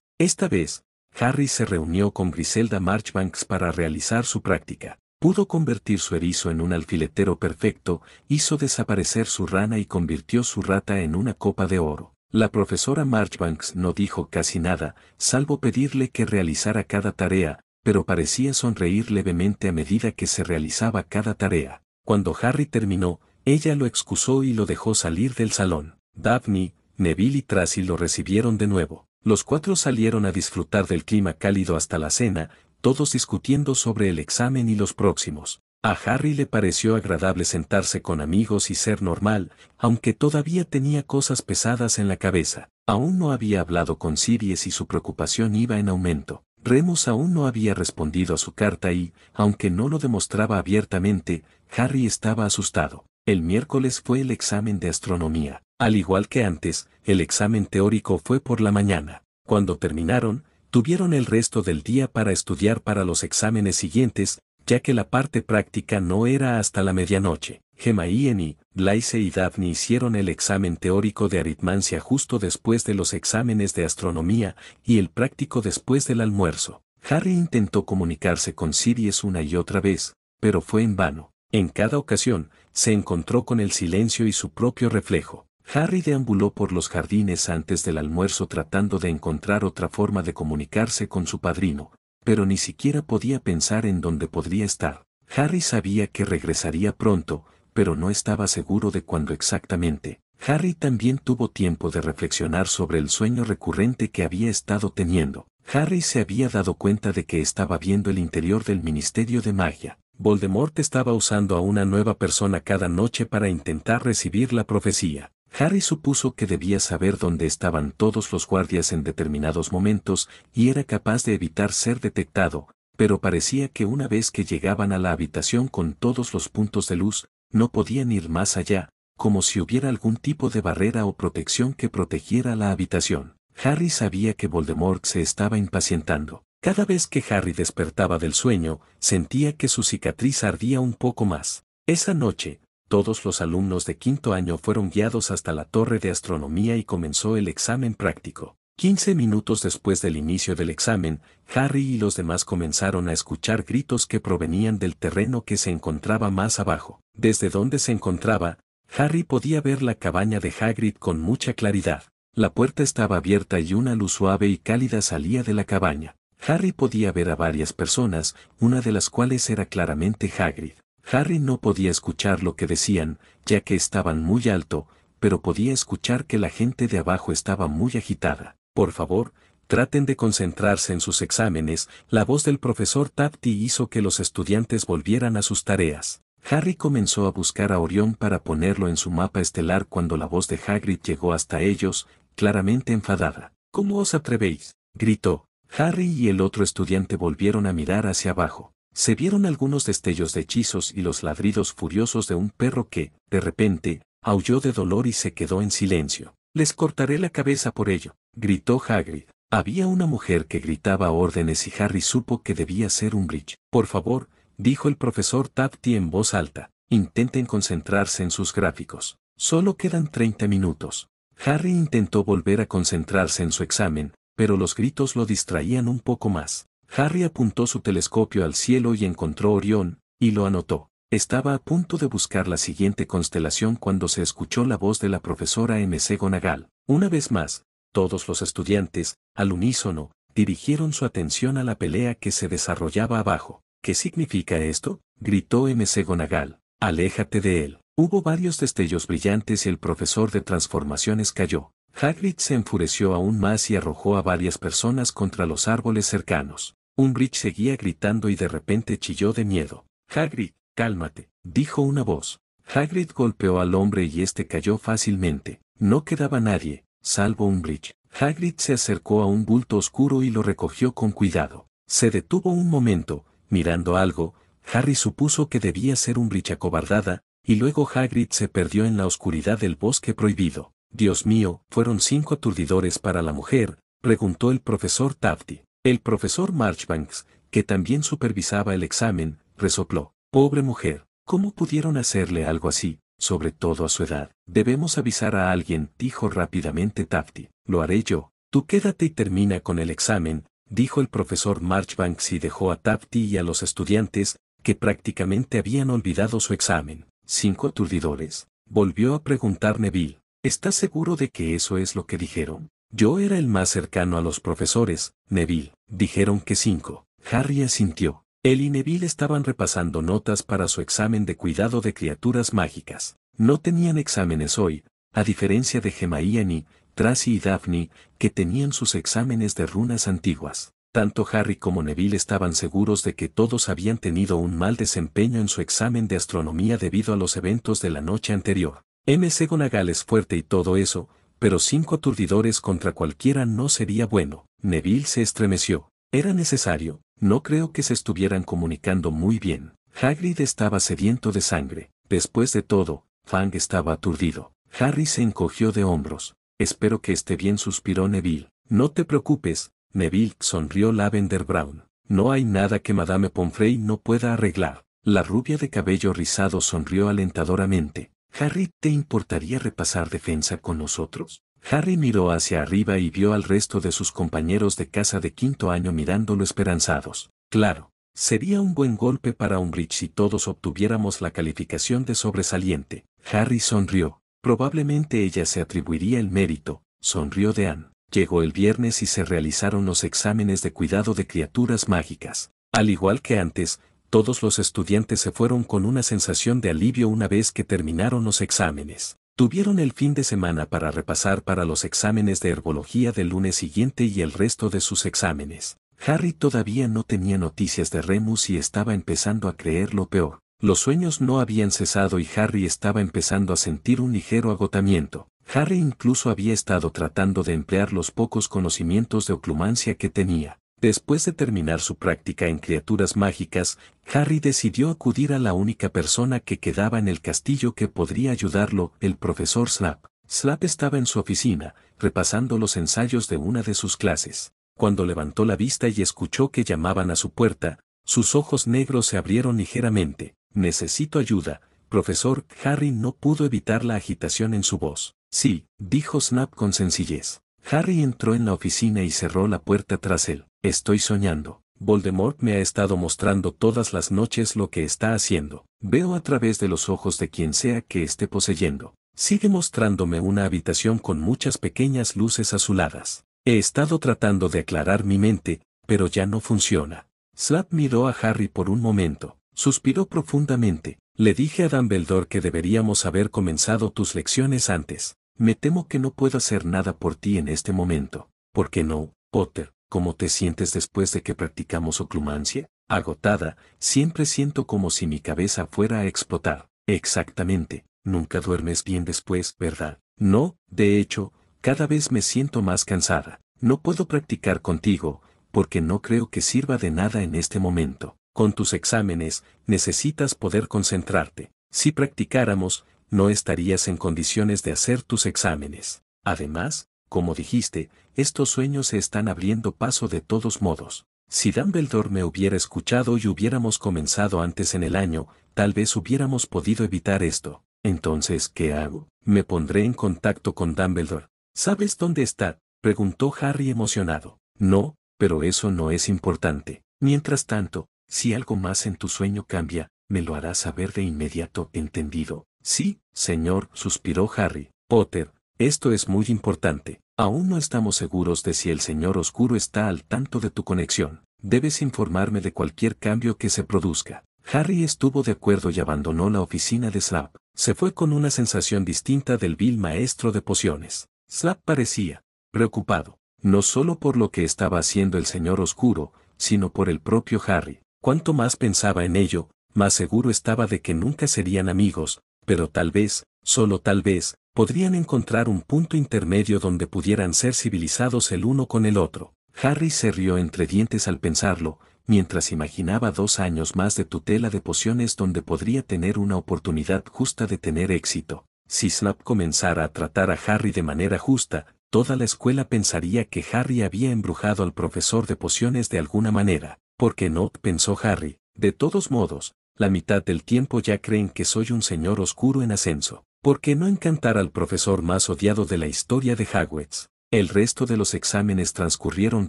Esta vez, Harry se reunió con Griselda Marchbanks para realizar su práctica. Pudo convertir su erizo en un alfiletero perfecto, hizo desaparecer su rana y convirtió su rata en una copa de oro. La profesora Marchbanks no dijo casi nada, salvo pedirle que realizara cada tarea, pero parecía sonreír levemente a medida que se realizaba cada tarea. Cuando Harry terminó, ella lo excusó y lo dejó salir del salón. Daphne, Neville y Tracy lo recibieron de nuevo. Los cuatro salieron a disfrutar del clima cálido hasta la cena, todos discutiendo sobre el examen y los próximos. A Harry le pareció agradable sentarse con amigos y ser normal, aunque todavía tenía cosas pesadas en la cabeza. Aún no había hablado con Sirius y su preocupación iba en aumento. Remus aún no había respondido a su carta y, aunque no lo demostraba abiertamente, Harry estaba asustado. El miércoles fue el examen de astronomía. Al igual que antes, el examen teórico fue por la mañana. Cuando terminaron, tuvieron el resto del día para estudiar para los exámenes siguientes, ya que la parte práctica no era hasta la medianoche. Gemma y Blaise y Daphne hicieron el examen teórico de aritmancia justo después de los exámenes de astronomía y el práctico después del almuerzo. Harry intentó comunicarse con Sirius una y otra vez, pero fue en vano. En cada ocasión, se encontró con el silencio y su propio reflejo. Harry deambuló por los jardines antes del almuerzo tratando de encontrar otra forma de comunicarse con su padrino, pero ni siquiera podía pensar en dónde podría estar. Harry sabía que regresaría pronto, pero no estaba seguro de cuándo exactamente. Harry también tuvo tiempo de reflexionar sobre el sueño recurrente que había estado teniendo. Harry se había dado cuenta de que estaba viendo el interior del Ministerio de Magia. Voldemort estaba usando a una nueva persona cada noche para intentar recibir la profecía. Harry supuso que debía saber dónde estaban todos los guardias en determinados momentos y era capaz de evitar ser detectado, pero parecía que una vez que llegaban a la habitación con todos los puntos de luz, no podían ir más allá, como si hubiera algún tipo de barrera o protección que protegiera la habitación. Harry sabía que Voldemort se estaba impacientando. Cada vez que Harry despertaba del sueño, sentía que su cicatriz ardía un poco más. Esa noche, todos los alumnos de quinto año fueron guiados hasta la torre de astronomía y comenzó el examen práctico. Quince minutos después del inicio del examen, Harry y los demás comenzaron a escuchar gritos que provenían del terreno que se encontraba más abajo. Desde donde se encontraba, Harry podía ver la cabaña de Hagrid con mucha claridad. La puerta estaba abierta y una luz suave y cálida salía de la cabaña. Harry podía ver a varias personas, una de las cuales era claramente Hagrid. Harry no podía escuchar lo que decían, ya que estaban muy alto, pero podía escuchar que la gente de abajo estaba muy agitada. Por favor, traten de concentrarse en sus exámenes, la voz del profesor Tapti hizo que los estudiantes volvieran a sus tareas. Harry comenzó a buscar a Orión para ponerlo en su mapa estelar cuando la voz de Hagrid llegó hasta ellos, claramente enfadada. ¿Cómo os atrevéis? gritó. Harry y el otro estudiante volvieron a mirar hacia abajo. Se vieron algunos destellos de hechizos y los ladridos furiosos de un perro que, de repente, aulló de dolor y se quedó en silencio. Les cortaré la cabeza por ello, gritó Hagrid. Había una mujer que gritaba órdenes y Harry supo que debía ser un bridge. Por favor, dijo el profesor Tapti en voz alta, intenten concentrarse en sus gráficos. Solo quedan 30 minutos. Harry intentó volver a concentrarse en su examen, pero los gritos lo distraían un poco más. Harry apuntó su telescopio al cielo y encontró Orión, y lo anotó. Estaba a punto de buscar la siguiente constelación cuando se escuchó la voz de la profesora M.C. Gonagal. Una vez más, todos los estudiantes, al unísono, dirigieron su atención a la pelea que se desarrollaba abajo. ¿Qué significa esto? gritó M.C. Gonagal. Aléjate de él. Hubo varios destellos brillantes y el profesor de transformaciones cayó. Hagrid se enfureció aún más y arrojó a varias personas contra los árboles cercanos. Umbridge seguía gritando y de repente chilló de miedo. Hagrid, cálmate, dijo una voz. Hagrid golpeó al hombre y éste cayó fácilmente. No quedaba nadie, salvo un bridge. Hagrid se acercó a un bulto oscuro y lo recogió con cuidado. Se detuvo un momento, mirando algo, Harry supuso que debía ser un bridge acobardada, y luego Hagrid se perdió en la oscuridad del bosque prohibido. Dios mío, fueron cinco aturdidores para la mujer, preguntó el profesor Tafty. El profesor Marchbanks, que también supervisaba el examen, resopló. Pobre mujer, ¿cómo pudieron hacerle algo así? sobre todo a su edad. Debemos avisar a alguien, dijo rápidamente Tafti. Lo haré yo. Tú quédate y termina con el examen, dijo el profesor Marchbanks y dejó a Tafti y a los estudiantes, que prácticamente habían olvidado su examen. Cinco aturdidores. Volvió a preguntar Neville. ¿Estás seguro de que eso es lo que dijeron? Yo era el más cercano a los profesores, Neville. Dijeron que cinco. Harry asintió. Él y Neville estaban repasando notas para su examen de cuidado de criaturas mágicas. No tenían exámenes hoy, a diferencia de Gemaíani, Tracy y Daphne, que tenían sus exámenes de runas antiguas. Tanto Harry como Neville estaban seguros de que todos habían tenido un mal desempeño en su examen de astronomía debido a los eventos de la noche anterior. M.C. Gonagal es fuerte y todo eso, pero cinco aturdidores contra cualquiera no sería bueno. Neville se estremeció. Era necesario, no creo que se estuvieran comunicando muy bien. Hagrid estaba sediento de sangre. Después de todo, Fang estaba aturdido. Harry se encogió de hombros. Espero que esté bien, suspiró Neville. No te preocupes, Neville sonrió Lavender Brown. No hay nada que Madame Pomfrey no pueda arreglar. La rubia de cabello rizado sonrió alentadoramente. Harry, ¿te importaría repasar defensa con nosotros? Harry miró hacia arriba y vio al resto de sus compañeros de casa de quinto año mirándolo esperanzados. Claro, sería un buen golpe para Umbridge si todos obtuviéramos la calificación de sobresaliente. Harry sonrió. Probablemente ella se atribuiría el mérito, sonrió Dean. Llegó el viernes y se realizaron los exámenes de cuidado de criaturas mágicas. Al igual que antes, todos los estudiantes se fueron con una sensación de alivio una vez que terminaron los exámenes. Tuvieron el fin de semana para repasar para los exámenes de herbología del lunes siguiente y el resto de sus exámenes. Harry todavía no tenía noticias de Remus y estaba empezando a creer lo peor. Los sueños no habían cesado y Harry estaba empezando a sentir un ligero agotamiento. Harry incluso había estado tratando de emplear los pocos conocimientos de oclumancia que tenía. Después de terminar su práctica en criaturas mágicas, Harry decidió acudir a la única persona que quedaba en el castillo que podría ayudarlo, el profesor Snap. Slap estaba en su oficina, repasando los ensayos de una de sus clases. Cuando levantó la vista y escuchó que llamaban a su puerta, sus ojos negros se abrieron ligeramente. Necesito ayuda, profesor. Harry no pudo evitar la agitación en su voz. Sí, dijo Snap con sencillez. Harry entró en la oficina y cerró la puerta tras él. Estoy soñando. Voldemort me ha estado mostrando todas las noches lo que está haciendo. Veo a través de los ojos de quien sea que esté poseyendo. Sigue mostrándome una habitación con muchas pequeñas luces azuladas. He estado tratando de aclarar mi mente, pero ya no funciona. Slap miró a Harry por un momento, suspiró profundamente. Le dije a Dumbledore que deberíamos haber comenzado tus lecciones antes. Me temo que no puedo hacer nada por ti en este momento. ¿Por qué no, Potter? ¿Cómo te sientes después de que practicamos oclumancia? Agotada, siempre siento como si mi cabeza fuera a explotar. Exactamente. Nunca duermes bien después, ¿verdad? No, de hecho, cada vez me siento más cansada. No puedo practicar contigo, porque no creo que sirva de nada en este momento. Con tus exámenes, necesitas poder concentrarte. Si practicáramos, no estarías en condiciones de hacer tus exámenes. Además, como dijiste, estos sueños se están abriendo paso de todos modos. Si Dumbledore me hubiera escuchado y hubiéramos comenzado antes en el año, tal vez hubiéramos podido evitar esto. Entonces, ¿qué hago? Me pondré en contacto con Dumbledore. ¿Sabes dónde está? preguntó Harry emocionado. No, pero eso no es importante. Mientras tanto, si algo más en tu sueño cambia, me lo harás saber de inmediato, entendido. Sí, señor, suspiró Harry. Potter, esto es muy importante. Aún no estamos seguros de si el Señor Oscuro está al tanto de tu conexión. Debes informarme de cualquier cambio que se produzca. Harry estuvo de acuerdo y abandonó la oficina de Slap. Se fue con una sensación distinta del vil maestro de pociones. Slap parecía preocupado, no solo por lo que estaba haciendo el Señor Oscuro, sino por el propio Harry. Cuanto más pensaba en ello, más seguro estaba de que nunca serían amigos, pero tal vez, solo tal vez, podrían encontrar un punto intermedio donde pudieran ser civilizados el uno con el otro. Harry se rió entre dientes al pensarlo, mientras imaginaba dos años más de tutela de pociones donde podría tener una oportunidad justa de tener éxito. Si Snap comenzara a tratar a Harry de manera justa, toda la escuela pensaría que Harry había embrujado al profesor de pociones de alguna manera. Porque no, pensó Harry. De todos modos, la mitad del tiempo ya creen que soy un señor oscuro en ascenso. ¿Por qué no encantar al profesor más odiado de la historia de Hagwitz? El resto de los exámenes transcurrieron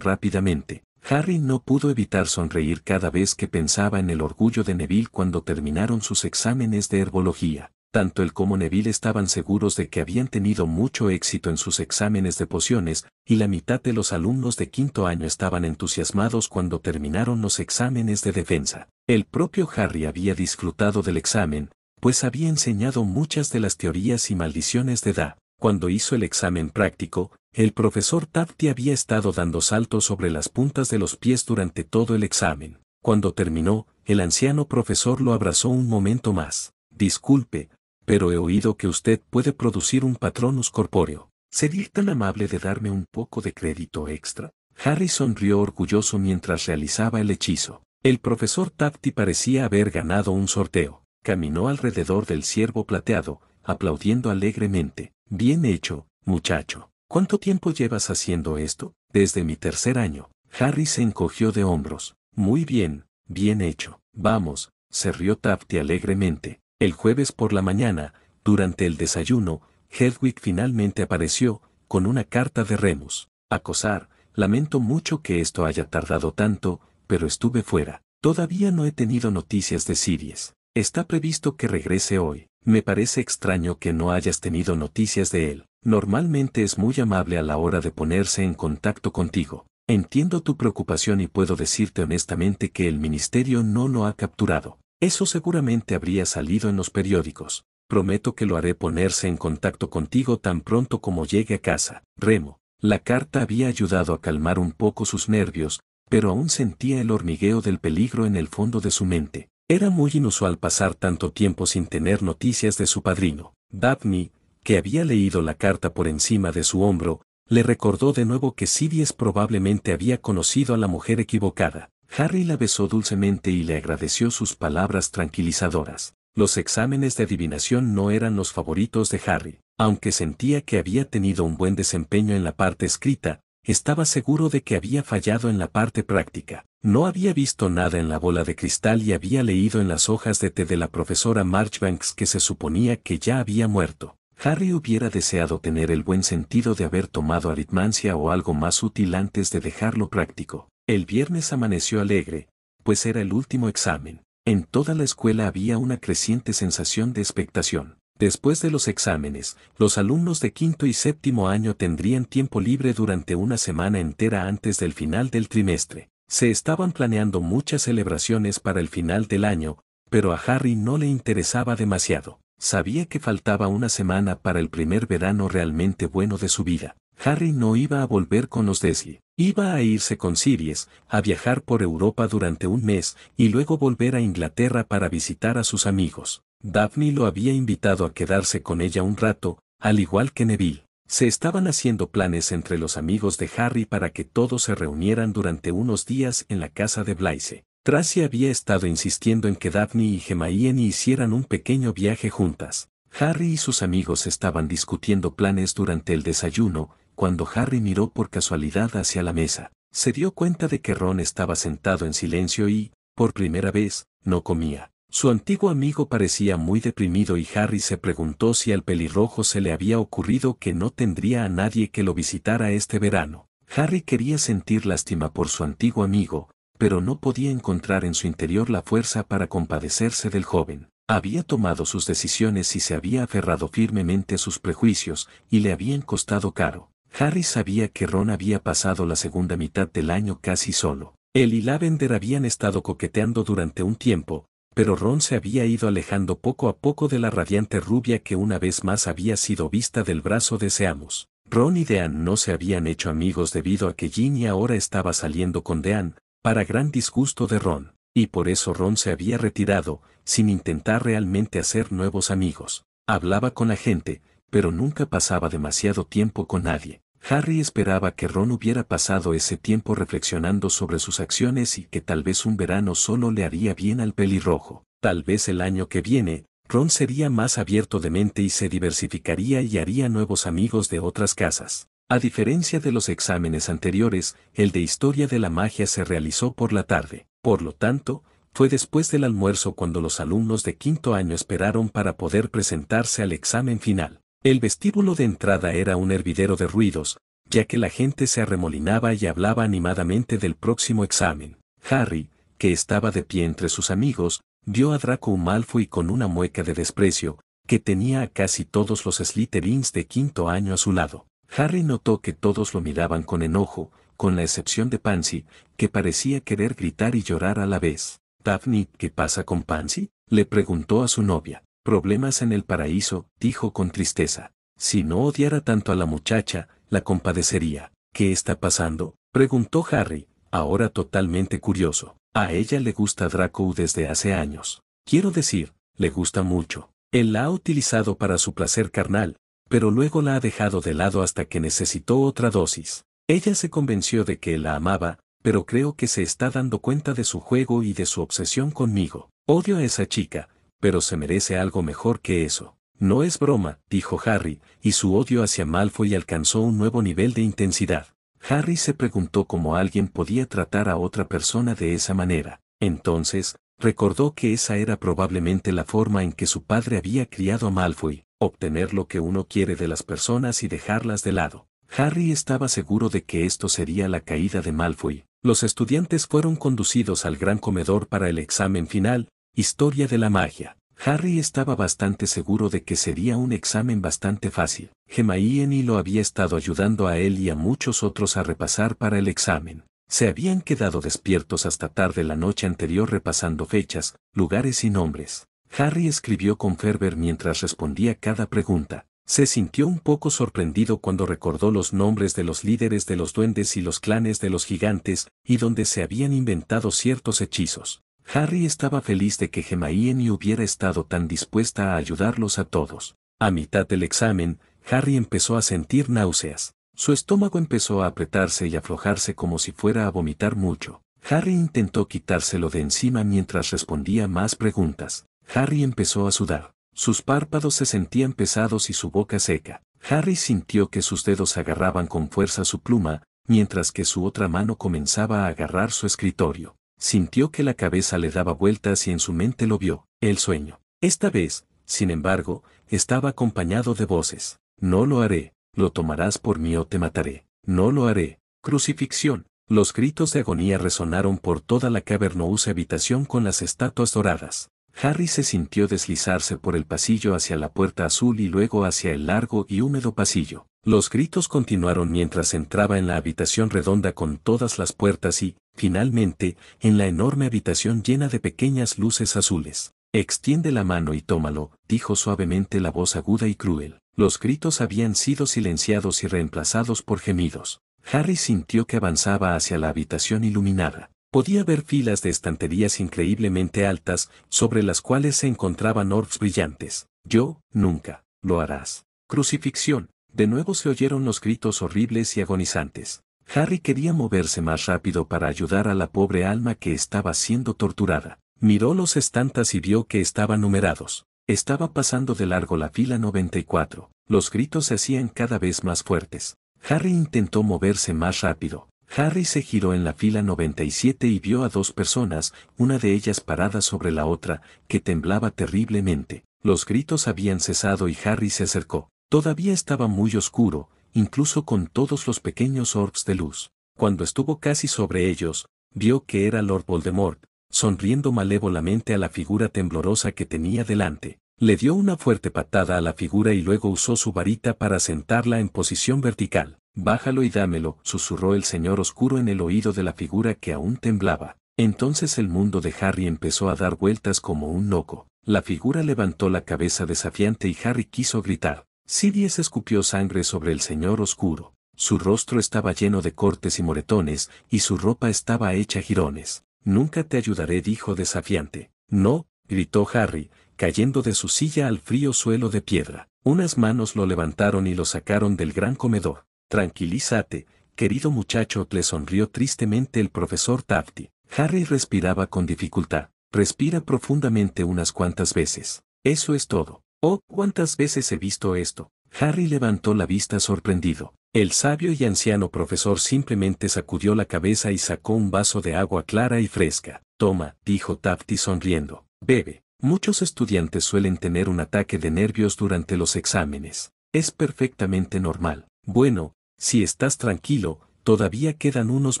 rápidamente. Harry no pudo evitar sonreír cada vez que pensaba en el orgullo de Neville cuando terminaron sus exámenes de herbología tanto él como Neville estaban seguros de que habían tenido mucho éxito en sus exámenes de pociones, y la mitad de los alumnos de quinto año estaban entusiasmados cuando terminaron los exámenes de defensa. El propio Harry había disfrutado del examen, pues había enseñado muchas de las teorías y maldiciones de Da. Cuando hizo el examen práctico, el profesor Tafti había estado dando saltos sobre las puntas de los pies durante todo el examen. Cuando terminó, el anciano profesor lo abrazó un momento más. Disculpe, pero he oído que usted puede producir un patronus corpóreo. ¿Sería tan amable de darme un poco de crédito extra? Harry sonrió orgulloso mientras realizaba el hechizo. El profesor Tapti parecía haber ganado un sorteo. Caminó alrededor del ciervo plateado, aplaudiendo alegremente. Bien hecho, muchacho. ¿Cuánto tiempo llevas haciendo esto? Desde mi tercer año. Harry se encogió de hombros. Muy bien, bien hecho. Vamos, se rió Tapti alegremente. El jueves por la mañana, durante el desayuno, Hedwig finalmente apareció, con una carta de Remus. Acosar, lamento mucho que esto haya tardado tanto, pero estuve fuera. Todavía no he tenido noticias de Sirius. Está previsto que regrese hoy. Me parece extraño que no hayas tenido noticias de él. Normalmente es muy amable a la hora de ponerse en contacto contigo. Entiendo tu preocupación y puedo decirte honestamente que el ministerio no lo ha capturado. Eso seguramente habría salido en los periódicos. Prometo que lo haré ponerse en contacto contigo tan pronto como llegue a casa. Remo. La carta había ayudado a calmar un poco sus nervios, pero aún sentía el hormigueo del peligro en el fondo de su mente. Era muy inusual pasar tanto tiempo sin tener noticias de su padrino. Daphne, que había leído la carta por encima de su hombro, le recordó de nuevo que Sidious probablemente había conocido a la mujer equivocada. Harry la besó dulcemente y le agradeció sus palabras tranquilizadoras. Los exámenes de adivinación no eran los favoritos de Harry, aunque sentía que había tenido un buen desempeño en la parte escrita, estaba seguro de que había fallado en la parte práctica. No había visto nada en la bola de cristal y había leído en las hojas de té de la profesora Marchbanks que se suponía que ya había muerto. Harry hubiera deseado tener el buen sentido de haber tomado aritmancia o algo más útil antes de dejarlo práctico. El viernes amaneció alegre, pues era el último examen. En toda la escuela había una creciente sensación de expectación. Después de los exámenes, los alumnos de quinto y séptimo año tendrían tiempo libre durante una semana entera antes del final del trimestre. Se estaban planeando muchas celebraciones para el final del año, pero a Harry no le interesaba demasiado. Sabía que faltaba una semana para el primer verano realmente bueno de su vida. Harry no iba a volver con los Desley. Iba a irse con Sirius, a viajar por Europa durante un mes y luego volver a Inglaterra para visitar a sus amigos. Daphne lo había invitado a quedarse con ella un rato, al igual que Neville. Se estaban haciendo planes entre los amigos de Harry para que todos se reunieran durante unos días en la casa de Blaise. Tracy había estado insistiendo en que Daphne y Gemmaíen hicieran un pequeño viaje juntas. Harry y sus amigos estaban discutiendo planes durante el desayuno, cuando Harry miró por casualidad hacia la mesa, se dio cuenta de que Ron estaba sentado en silencio y, por primera vez, no comía. Su antiguo amigo parecía muy deprimido y Harry se preguntó si al pelirrojo se le había ocurrido que no tendría a nadie que lo visitara este verano. Harry quería sentir lástima por su antiguo amigo, pero no podía encontrar en su interior la fuerza para compadecerse del joven. Había tomado sus decisiones y se había aferrado firmemente a sus prejuicios, y le habían costado caro. Harry sabía que Ron había pasado la segunda mitad del año casi solo. Él y Lavender habían estado coqueteando durante un tiempo, pero Ron se había ido alejando poco a poco de la radiante rubia que una vez más había sido vista del brazo de Seamus. Ron y Dean no se habían hecho amigos debido a que Ginny ahora estaba saliendo con Dean, para gran disgusto de Ron, y por eso Ron se había retirado, sin intentar realmente hacer nuevos amigos. Hablaba con la gente, pero nunca pasaba demasiado tiempo con nadie. Harry esperaba que Ron hubiera pasado ese tiempo reflexionando sobre sus acciones y que tal vez un verano solo le haría bien al pelirrojo. Tal vez el año que viene, Ron sería más abierto de mente y se diversificaría y haría nuevos amigos de otras casas. A diferencia de los exámenes anteriores, el de historia de la magia se realizó por la tarde. Por lo tanto, fue después del almuerzo cuando los alumnos de quinto año esperaron para poder presentarse al examen final. El vestíbulo de entrada era un hervidero de ruidos, ya que la gente se arremolinaba y hablaba animadamente del próximo examen. Harry, que estaba de pie entre sus amigos, vio a Draco un y con una mueca de desprecio, que tenía a casi todos los Slytherins de quinto año a su lado. Harry notó que todos lo miraban con enojo, con la excepción de Pansy, que parecía querer gritar y llorar a la vez. Daphne, ¿qué pasa con Pansy? le preguntó a su novia. Problemas en el paraíso, dijo con tristeza. Si no odiara tanto a la muchacha, la compadecería. ¿Qué está pasando? preguntó Harry, ahora totalmente curioso. A ella le gusta Draco desde hace años. Quiero decir, le gusta mucho. Él la ha utilizado para su placer carnal, pero luego la ha dejado de lado hasta que necesitó otra dosis. Ella se convenció de que la amaba, pero creo que se está dando cuenta de su juego y de su obsesión conmigo. Odio a esa chica, pero se merece algo mejor que eso. No es broma, dijo Harry, y su odio hacia Malfoy alcanzó un nuevo nivel de intensidad. Harry se preguntó cómo alguien podía tratar a otra persona de esa manera. Entonces, recordó que esa era probablemente la forma en que su padre había criado a Malfoy, obtener lo que uno quiere de las personas y dejarlas de lado. Harry estaba seguro de que esto sería la caída de Malfoy. Los estudiantes fueron conducidos al gran comedor para el examen final, Historia de la magia. Harry estaba bastante seguro de que sería un examen bastante fácil. gemma lo había estado ayudando a él y a muchos otros a repasar para el examen. Se habían quedado despiertos hasta tarde la noche anterior repasando fechas, lugares y nombres. Harry escribió con fervor mientras respondía cada pregunta. Se sintió un poco sorprendido cuando recordó los nombres de los líderes de los duendes y los clanes de los gigantes, y donde se habían inventado ciertos hechizos. Harry estaba feliz de que eni hubiera estado tan dispuesta a ayudarlos a todos. A mitad del examen, Harry empezó a sentir náuseas. Su estómago empezó a apretarse y aflojarse como si fuera a vomitar mucho. Harry intentó quitárselo de encima mientras respondía más preguntas. Harry empezó a sudar. Sus párpados se sentían pesados y su boca seca. Harry sintió que sus dedos agarraban con fuerza su pluma, mientras que su otra mano comenzaba a agarrar su escritorio. Sintió que la cabeza le daba vueltas y en su mente lo vio, el sueño. Esta vez, sin embargo, estaba acompañado de voces. No lo haré, lo tomarás por mí o te mataré. No lo haré. Crucifixión. Los gritos de agonía resonaron por toda la cavernosa habitación con las estatuas doradas. Harry se sintió deslizarse por el pasillo hacia la puerta azul y luego hacia el largo y húmedo pasillo. Los gritos continuaron mientras entraba en la habitación redonda con todas las puertas y, finalmente, en la enorme habitación llena de pequeñas luces azules. Extiende la mano y tómalo, dijo suavemente la voz aguda y cruel. Los gritos habían sido silenciados y reemplazados por gemidos. Harry sintió que avanzaba hacia la habitación iluminada. Podía ver filas de estanterías increíblemente altas, sobre las cuales se encontraban orbs brillantes. Yo, nunca, lo harás. Crucifixión. De nuevo se oyeron los gritos horribles y agonizantes. Harry quería moverse más rápido para ayudar a la pobre alma que estaba siendo torturada. Miró los estantas y vio que estaban numerados. Estaba pasando de largo la fila 94. Los gritos se hacían cada vez más fuertes. Harry intentó moverse más rápido, Harry se giró en la fila 97 y vio a dos personas, una de ellas parada sobre la otra, que temblaba terriblemente. Los gritos habían cesado y Harry se acercó. Todavía estaba muy oscuro, incluso con todos los pequeños orbs de luz. Cuando estuvo casi sobre ellos, vio que era Lord Voldemort, sonriendo malévolamente a la figura temblorosa que tenía delante. Le dio una fuerte patada a la figura y luego usó su varita para sentarla en posición vertical. Bájalo y dámelo, susurró el señor oscuro en el oído de la figura que aún temblaba. Entonces el mundo de Harry empezó a dar vueltas como un loco. La figura levantó la cabeza desafiante y Harry quiso gritar. Sirius escupió sangre sobre el señor oscuro. Su rostro estaba lleno de cortes y moretones, y su ropa estaba hecha jirones. Nunca te ayudaré, dijo desafiante. No, gritó Harry, cayendo de su silla al frío suelo de piedra. Unas manos lo levantaron y lo sacaron del gran comedor. Tranquilízate, querido muchacho, le sonrió tristemente el profesor Tafti. Harry respiraba con dificultad. Respira profundamente unas cuantas veces. Eso es todo. Oh, cuántas veces he visto esto. Harry levantó la vista sorprendido. El sabio y anciano profesor simplemente sacudió la cabeza y sacó un vaso de agua clara y fresca. Toma, dijo Tafti sonriendo. Bebe. Muchos estudiantes suelen tener un ataque de nervios durante los exámenes. Es perfectamente normal. Bueno, si estás tranquilo, todavía quedan unos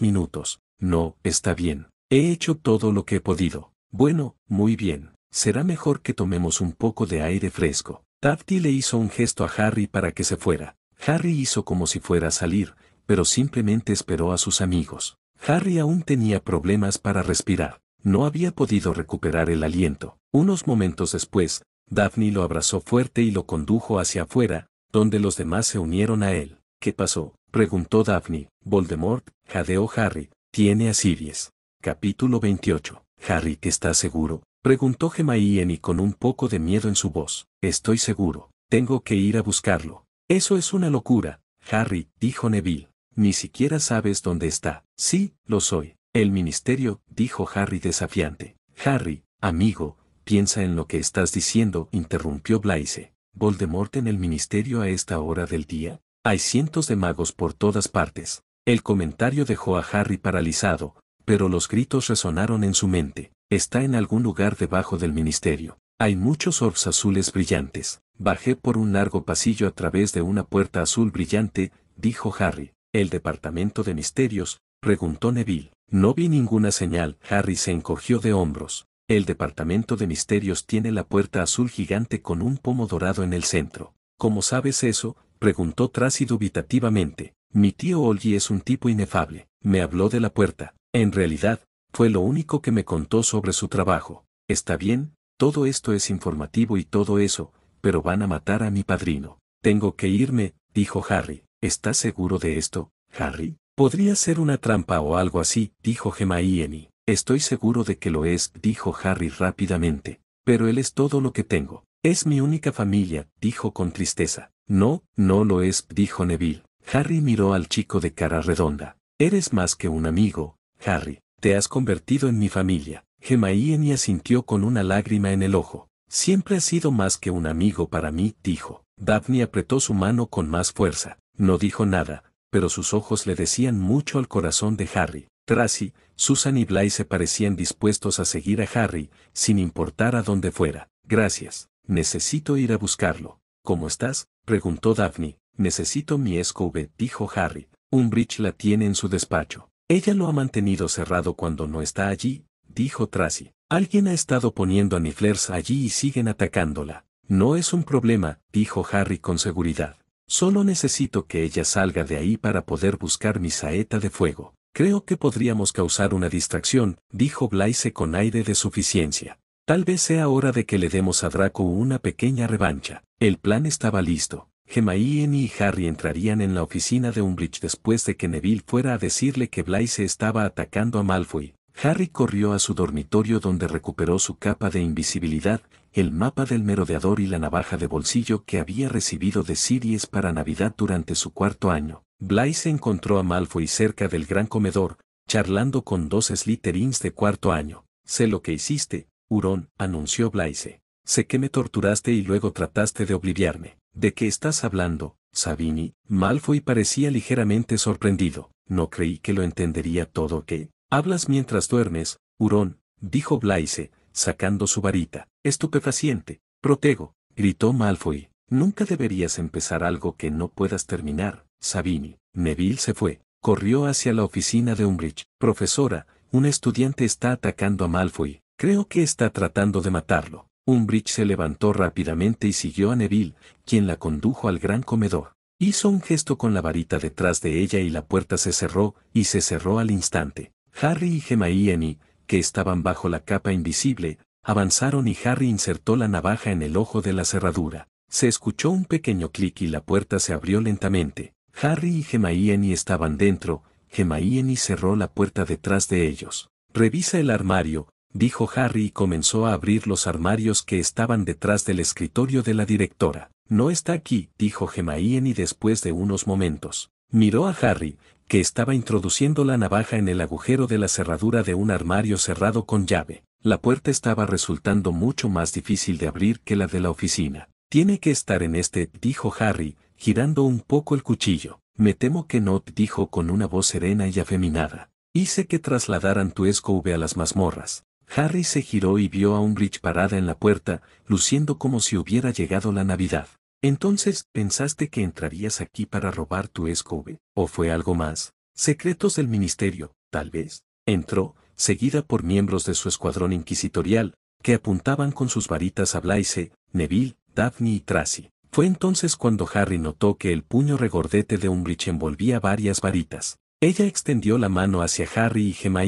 minutos. No, está bien. He hecho todo lo que he podido. Bueno, muy bien. Será mejor que tomemos un poco de aire fresco. Tafti le hizo un gesto a Harry para que se fuera. Harry hizo como si fuera a salir, pero simplemente esperó a sus amigos. Harry aún tenía problemas para respirar. No había podido recuperar el aliento. Unos momentos después, Daphne lo abrazó fuerte y lo condujo hacia afuera, donde los demás se unieron a él. ¿Qué pasó? preguntó Daphne. Voldemort, jadeó Harry, tiene a Sirius. Capítulo 28. Harry, ¿que está seguro? preguntó Gemma y con un poco de miedo en su voz. Estoy seguro. Tengo que ir a buscarlo. Eso es una locura, Harry, dijo Neville. Ni siquiera sabes dónde está. Sí, lo soy. El ministerio, dijo Harry desafiante. Harry, amigo, piensa en lo que estás diciendo, interrumpió Blaise. ¿Voldemort en el ministerio a esta hora del día? Hay cientos de magos por todas partes. El comentario dejó a Harry paralizado, pero los gritos resonaron en su mente. Está en algún lugar debajo del ministerio. Hay muchos orbs azules brillantes. Bajé por un largo pasillo a través de una puerta azul brillante, dijo Harry. ¿El departamento de misterios? preguntó Neville. No vi ninguna señal, Harry se encogió de hombros. El departamento de misterios tiene la puerta azul gigante con un pomo dorado en el centro. ¿Cómo sabes eso? preguntó Tracy dubitativamente. Mi tío Olgi es un tipo inefable. Me habló de la puerta. En realidad, fue lo único que me contó sobre su trabajo. Está bien, todo esto es informativo y todo eso, pero van a matar a mi padrino. Tengo que irme, dijo Harry. ¿Estás seguro de esto, Harry? Podría ser una trampa o algo así, dijo Gemaíeni. Estoy seguro de que lo es, dijo Harry rápidamente. Pero él es todo lo que tengo. Es mi única familia, dijo con tristeza. No, no lo es, dijo Neville. Harry miró al chico de cara redonda. Eres más que un amigo, Harry. Te has convertido en mi familia. Gemaíeni asintió con una lágrima en el ojo. Siempre has sido más que un amigo para mí, dijo. Daphne apretó su mano con más fuerza. No dijo nada, pero sus ojos le decían mucho al corazón de Harry. Tracy, Susan y Bly se parecían dispuestos a seguir a Harry, sin importar a dónde fuera. Gracias, necesito ir a buscarlo. ¿Cómo estás? preguntó Daphne. Necesito mi escobe, dijo Harry. «Un bridge la tiene en su despacho. Ella lo ha mantenido cerrado cuando no está allí, dijo Tracy. Alguien ha estado poniendo a Niflers allí y siguen atacándola. No es un problema, dijo Harry con seguridad. Solo necesito que ella salga de ahí para poder buscar mi saeta de fuego. Creo que podríamos causar una distracción, dijo Blaise con aire de suficiencia. Tal vez sea hora de que le demos a Draco una pequeña revancha. El plan estaba listo. Gemaien y Harry entrarían en la oficina de Umbridge después de que Neville fuera a decirle que Blaise estaba atacando a Malfoy, Harry corrió a su dormitorio donde recuperó su capa de invisibilidad, el mapa del merodeador y la navaja de bolsillo que había recibido de Sirius para Navidad durante su cuarto año. Blaise encontró a Malfoy cerca del gran comedor, charlando con dos Slytherins de cuarto año. Sé lo que hiciste, Hurón, anunció Blaise. Sé que me torturaste y luego trataste de obliviarme. ¿De qué estás hablando, Sabini? Malfoy parecía ligeramente sorprendido. No creí que lo entendería todo que, Hablas mientras duermes, Hurón, dijo Blaise, sacando su varita. Estupefaciente. Protego, gritó Malfoy. Nunca deberías empezar algo que no puedas terminar, Sabini. Neville se fue. Corrió hacia la oficina de Umbridge. Profesora, un estudiante está atacando a Malfoy. Creo que está tratando de matarlo. Umbridge se levantó rápidamente y siguió a Neville, quien la condujo al gran comedor. Hizo un gesto con la varita detrás de ella y la puerta se cerró, y se cerró al instante. Harry y Gemma que estaban bajo la capa invisible, avanzaron y Harry insertó la navaja en el ojo de la cerradura. Se escuchó un pequeño clic y la puerta se abrió lentamente. Harry y Gemma estaban dentro, Gemma cerró la puerta detrás de ellos. Revisa el armario, dijo Harry y comenzó a abrir los armarios que estaban detrás del escritorio de la directora. No está aquí, dijo Gemma después de unos momentos. Miró a Harry, que estaba introduciendo la navaja en el agujero de la cerradura de un armario cerrado con llave. La puerta estaba resultando mucho más difícil de abrir que la de la oficina. Tiene que estar en este, dijo Harry, girando un poco el cuchillo. Me temo que no, dijo con una voz serena y afeminada. Hice que trasladaran tu escove a las mazmorras. Harry se giró y vio a Umbridge parada en la puerta, luciendo como si hubiera llegado la Navidad. Entonces, ¿pensaste que entrarías aquí para robar tu escobe? ¿O fue algo más? Secretos del ministerio, tal vez. Entró, seguida por miembros de su escuadrón inquisitorial, que apuntaban con sus varitas a Blaise, Neville, Daphne y Tracy. Fue entonces cuando Harry notó que el puño regordete de Umbridge envolvía varias varitas. Ella extendió la mano hacia Harry y Gemma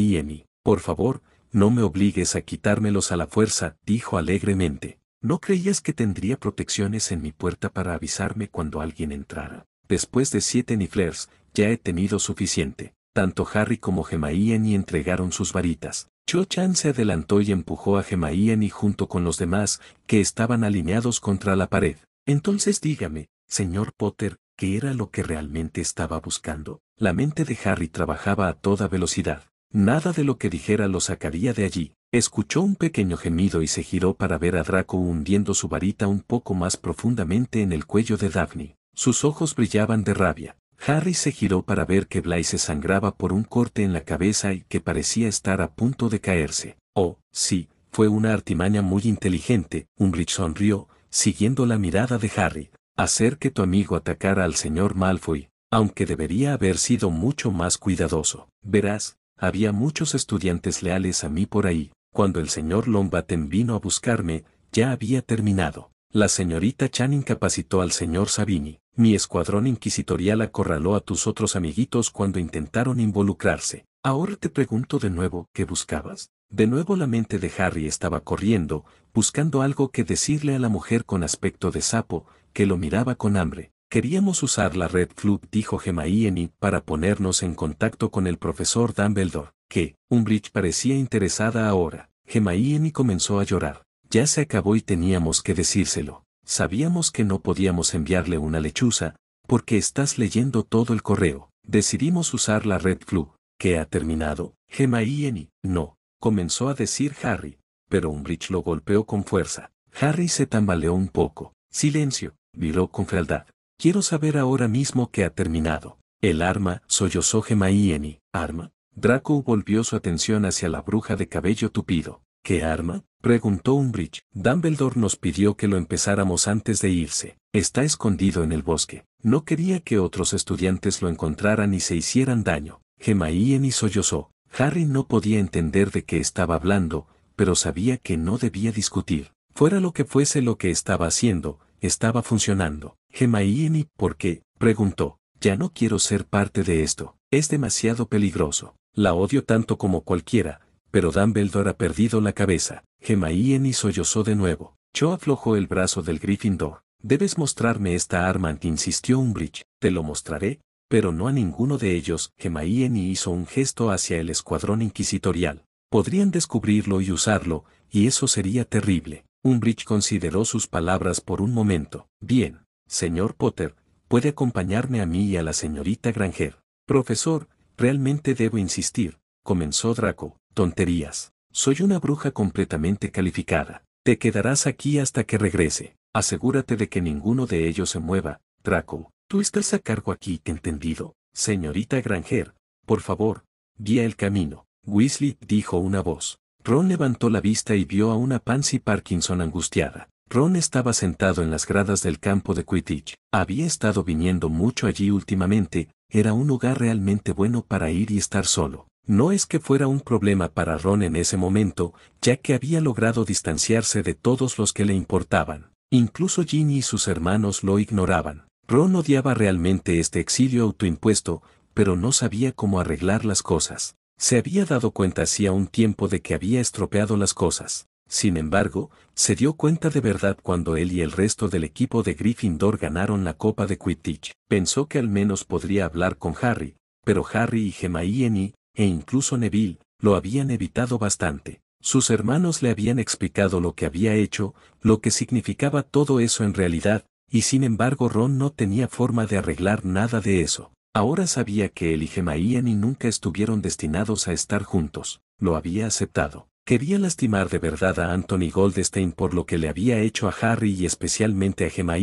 Por favor, no me obligues a quitármelos a la fuerza, dijo alegremente. ¿No creías que tendría protecciones en mi puerta para avisarme cuando alguien entrara? Después de siete niflers, ya he tenido suficiente. Tanto Harry como Gemaían y entregaron sus varitas. Cho Chan se adelantó y empujó a Gemaían y junto con los demás, que estaban alineados contra la pared. Entonces dígame, señor Potter, ¿qué era lo que realmente estaba buscando? La mente de Harry trabajaba a toda velocidad. Nada de lo que dijera lo sacaría de allí. Escuchó un pequeño gemido y se giró para ver a Draco hundiendo su varita un poco más profundamente en el cuello de Daphne. Sus ojos brillaban de rabia. Harry se giró para ver que se sangraba por un corte en la cabeza y que parecía estar a punto de caerse. Oh, sí, fue una artimaña muy inteligente, Umbridge sonrió, siguiendo la mirada de Harry. Hacer que tu amigo atacara al señor Malfoy, aunque debería haber sido mucho más cuidadoso. Verás, había muchos estudiantes leales a mí por ahí. Cuando el señor Lombaten vino a buscarme, ya había terminado. La señorita Chan incapacitó al señor Sabini. Mi escuadrón inquisitorial acorraló a tus otros amiguitos cuando intentaron involucrarse. Ahora te pregunto de nuevo, ¿qué buscabas? De nuevo la mente de Harry estaba corriendo, buscando algo que decirle a la mujer con aspecto de sapo, que lo miraba con hambre. Queríamos usar la red flu, dijo Gemaíeni, para ponernos en contacto con el profesor Dumbledore, que, Umbridge parecía interesada ahora. Gemaíeni comenzó a llorar. Ya se acabó y teníamos que decírselo. Sabíamos que no podíamos enviarle una lechuza, porque estás leyendo todo el correo. Decidimos usar la red flu, que ha terminado. Gemaíeni, no, comenzó a decir Harry, pero Umbridge lo golpeó con fuerza. Harry se tambaleó un poco. Silencio, miró con fealdad. Quiero saber ahora mismo qué ha terminado. El arma, sollozó Gemaíeni, Arma. Draco volvió su atención hacia la bruja de cabello tupido. ¿Qué arma? preguntó Umbridge. Dumbledore nos pidió que lo empezáramos antes de irse. Está escondido en el bosque. No quería que otros estudiantes lo encontraran y se hicieran daño. Gemaíeni sollozó. Harry no podía entender de qué estaba hablando, pero sabía que no debía discutir. Fuera lo que fuese lo que estaba haciendo, estaba funcionando. Gemayeni, ¿por qué? preguntó. Ya no quiero ser parte de esto. Es demasiado peligroso. La odio tanto como cualquiera, pero Dumbledore ha perdido la cabeza. Gemayeni sollozó de nuevo. Cho aflojó el brazo del Gryffindor. Debes mostrarme esta arma, insistió Umbridge. Te lo mostraré, pero no a ninguno de ellos. Gemayeni hizo un gesto hacia el escuadrón inquisitorial. Podrían descubrirlo y usarlo, y eso sería terrible. Umbridge consideró sus palabras por un momento. Bien, Señor Potter, puede acompañarme a mí y a la señorita Granger. Profesor, realmente debo insistir, comenzó Draco. Tonterías. Soy una bruja completamente calificada. Te quedarás aquí hasta que regrese. Asegúrate de que ninguno de ellos se mueva, Draco. Tú estás a cargo aquí, entendido. Señorita Granger, por favor, guía el camino. Weasley dijo una voz. Ron levantó la vista y vio a una Pansy Parkinson angustiada. Ron estaba sentado en las gradas del campo de Quidditch. Había estado viniendo mucho allí últimamente, era un lugar realmente bueno para ir y estar solo. No es que fuera un problema para Ron en ese momento, ya que había logrado distanciarse de todos los que le importaban. Incluso Ginny y sus hermanos lo ignoraban. Ron odiaba realmente este exilio autoimpuesto, pero no sabía cómo arreglar las cosas. Se había dado cuenta hacía un tiempo de que había estropeado las cosas. Sin embargo, se dio cuenta de verdad cuando él y el resto del equipo de Gryffindor ganaron la Copa de Quidditch. Pensó que al menos podría hablar con Harry, pero Harry y Gemma e incluso Neville, lo habían evitado bastante. Sus hermanos le habían explicado lo que había hecho, lo que significaba todo eso en realidad, y sin embargo Ron no tenía forma de arreglar nada de eso. Ahora sabía que él y Gemma nunca estuvieron destinados a estar juntos. Lo había aceptado. Quería lastimar de verdad a Anthony Goldstein por lo que le había hecho a Harry y especialmente a Gemma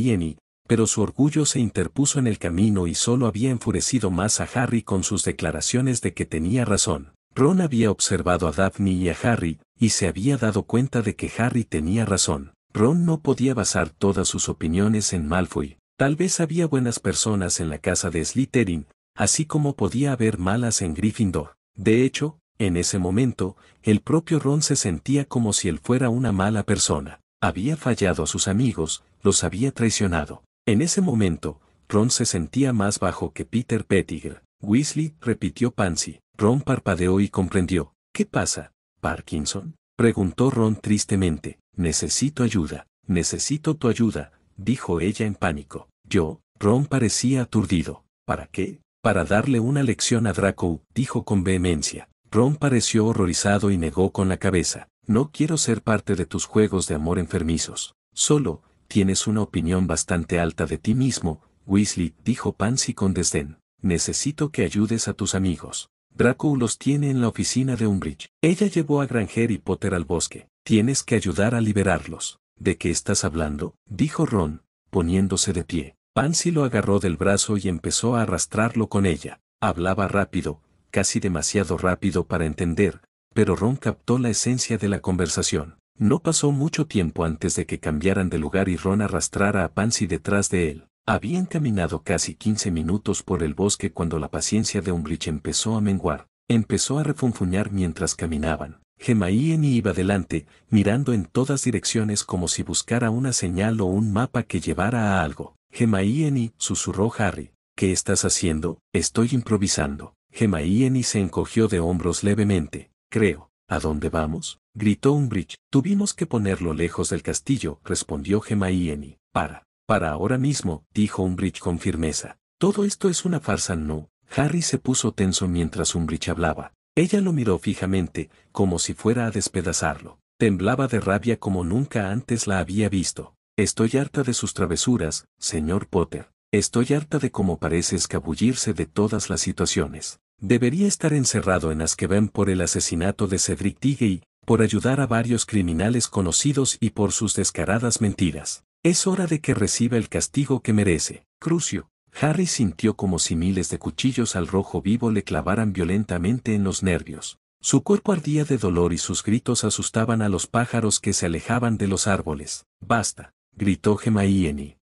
pero su orgullo se interpuso en el camino y solo había enfurecido más a Harry con sus declaraciones de que tenía razón. Ron había observado a Daphne y a Harry, y se había dado cuenta de que Harry tenía razón. Ron no podía basar todas sus opiniones en Malfoy. Tal vez había buenas personas en la casa de Slytherin, así como podía haber malas en Gryffindor. De hecho, en ese momento, el propio Ron se sentía como si él fuera una mala persona. Había fallado a sus amigos, los había traicionado. En ese momento, Ron se sentía más bajo que Peter Pettigrew. Weasley, repitió Pansy. Ron parpadeó y comprendió. ¿Qué pasa, Parkinson? Preguntó Ron tristemente. Necesito ayuda. Necesito tu ayuda, dijo ella en pánico. Yo, Ron parecía aturdido. ¿Para qué? Para darle una lección a Draco, dijo con vehemencia. Ron pareció horrorizado y negó con la cabeza, no quiero ser parte de tus juegos de amor enfermizos, solo, tienes una opinión bastante alta de ti mismo, Weasley, dijo Pansy con desdén, necesito que ayudes a tus amigos. Draco los tiene en la oficina de Umbridge. Ella llevó a Granger y Potter al bosque. Tienes que ayudar a liberarlos. ¿De qué estás hablando? dijo Ron, poniéndose de pie. Pansy lo agarró del brazo y empezó a arrastrarlo con ella. Hablaba rápido, casi demasiado rápido para entender, pero Ron captó la esencia de la conversación. No pasó mucho tiempo antes de que cambiaran de lugar y Ron arrastrara a Pansy detrás de él. Habían caminado casi 15 minutos por el bosque cuando la paciencia de Umbridge empezó a menguar. Empezó a refunfuñar mientras caminaban. Gemaíeni iba adelante, mirando en todas direcciones como si buscara una señal o un mapa que llevara a algo. Gemaíeni, susurró Harry. ¿Qué estás haciendo? Estoy improvisando. Gemma se encogió de hombros levemente. Creo. ¿A dónde vamos? gritó Umbridge. Tuvimos que ponerlo lejos del castillo, respondió Gemaíen. Para. Para ahora mismo, dijo Umbridge con firmeza. Todo esto es una farsa, no. Harry se puso tenso mientras Umbridge hablaba. Ella lo miró fijamente, como si fuera a despedazarlo. Temblaba de rabia como nunca antes la había visto. Estoy harta de sus travesuras, señor Potter. Estoy harta de cómo parece escabullirse de todas las situaciones. Debería estar encerrado en Azkaban por el asesinato de Cedric Diggory, por ayudar a varios criminales conocidos y por sus descaradas mentiras. Es hora de que reciba el castigo que merece. Crucio. Harry sintió como si miles de cuchillos al rojo vivo le clavaran violentamente en los nervios. Su cuerpo ardía de dolor y sus gritos asustaban a los pájaros que se alejaban de los árboles. Basta, gritó Gemma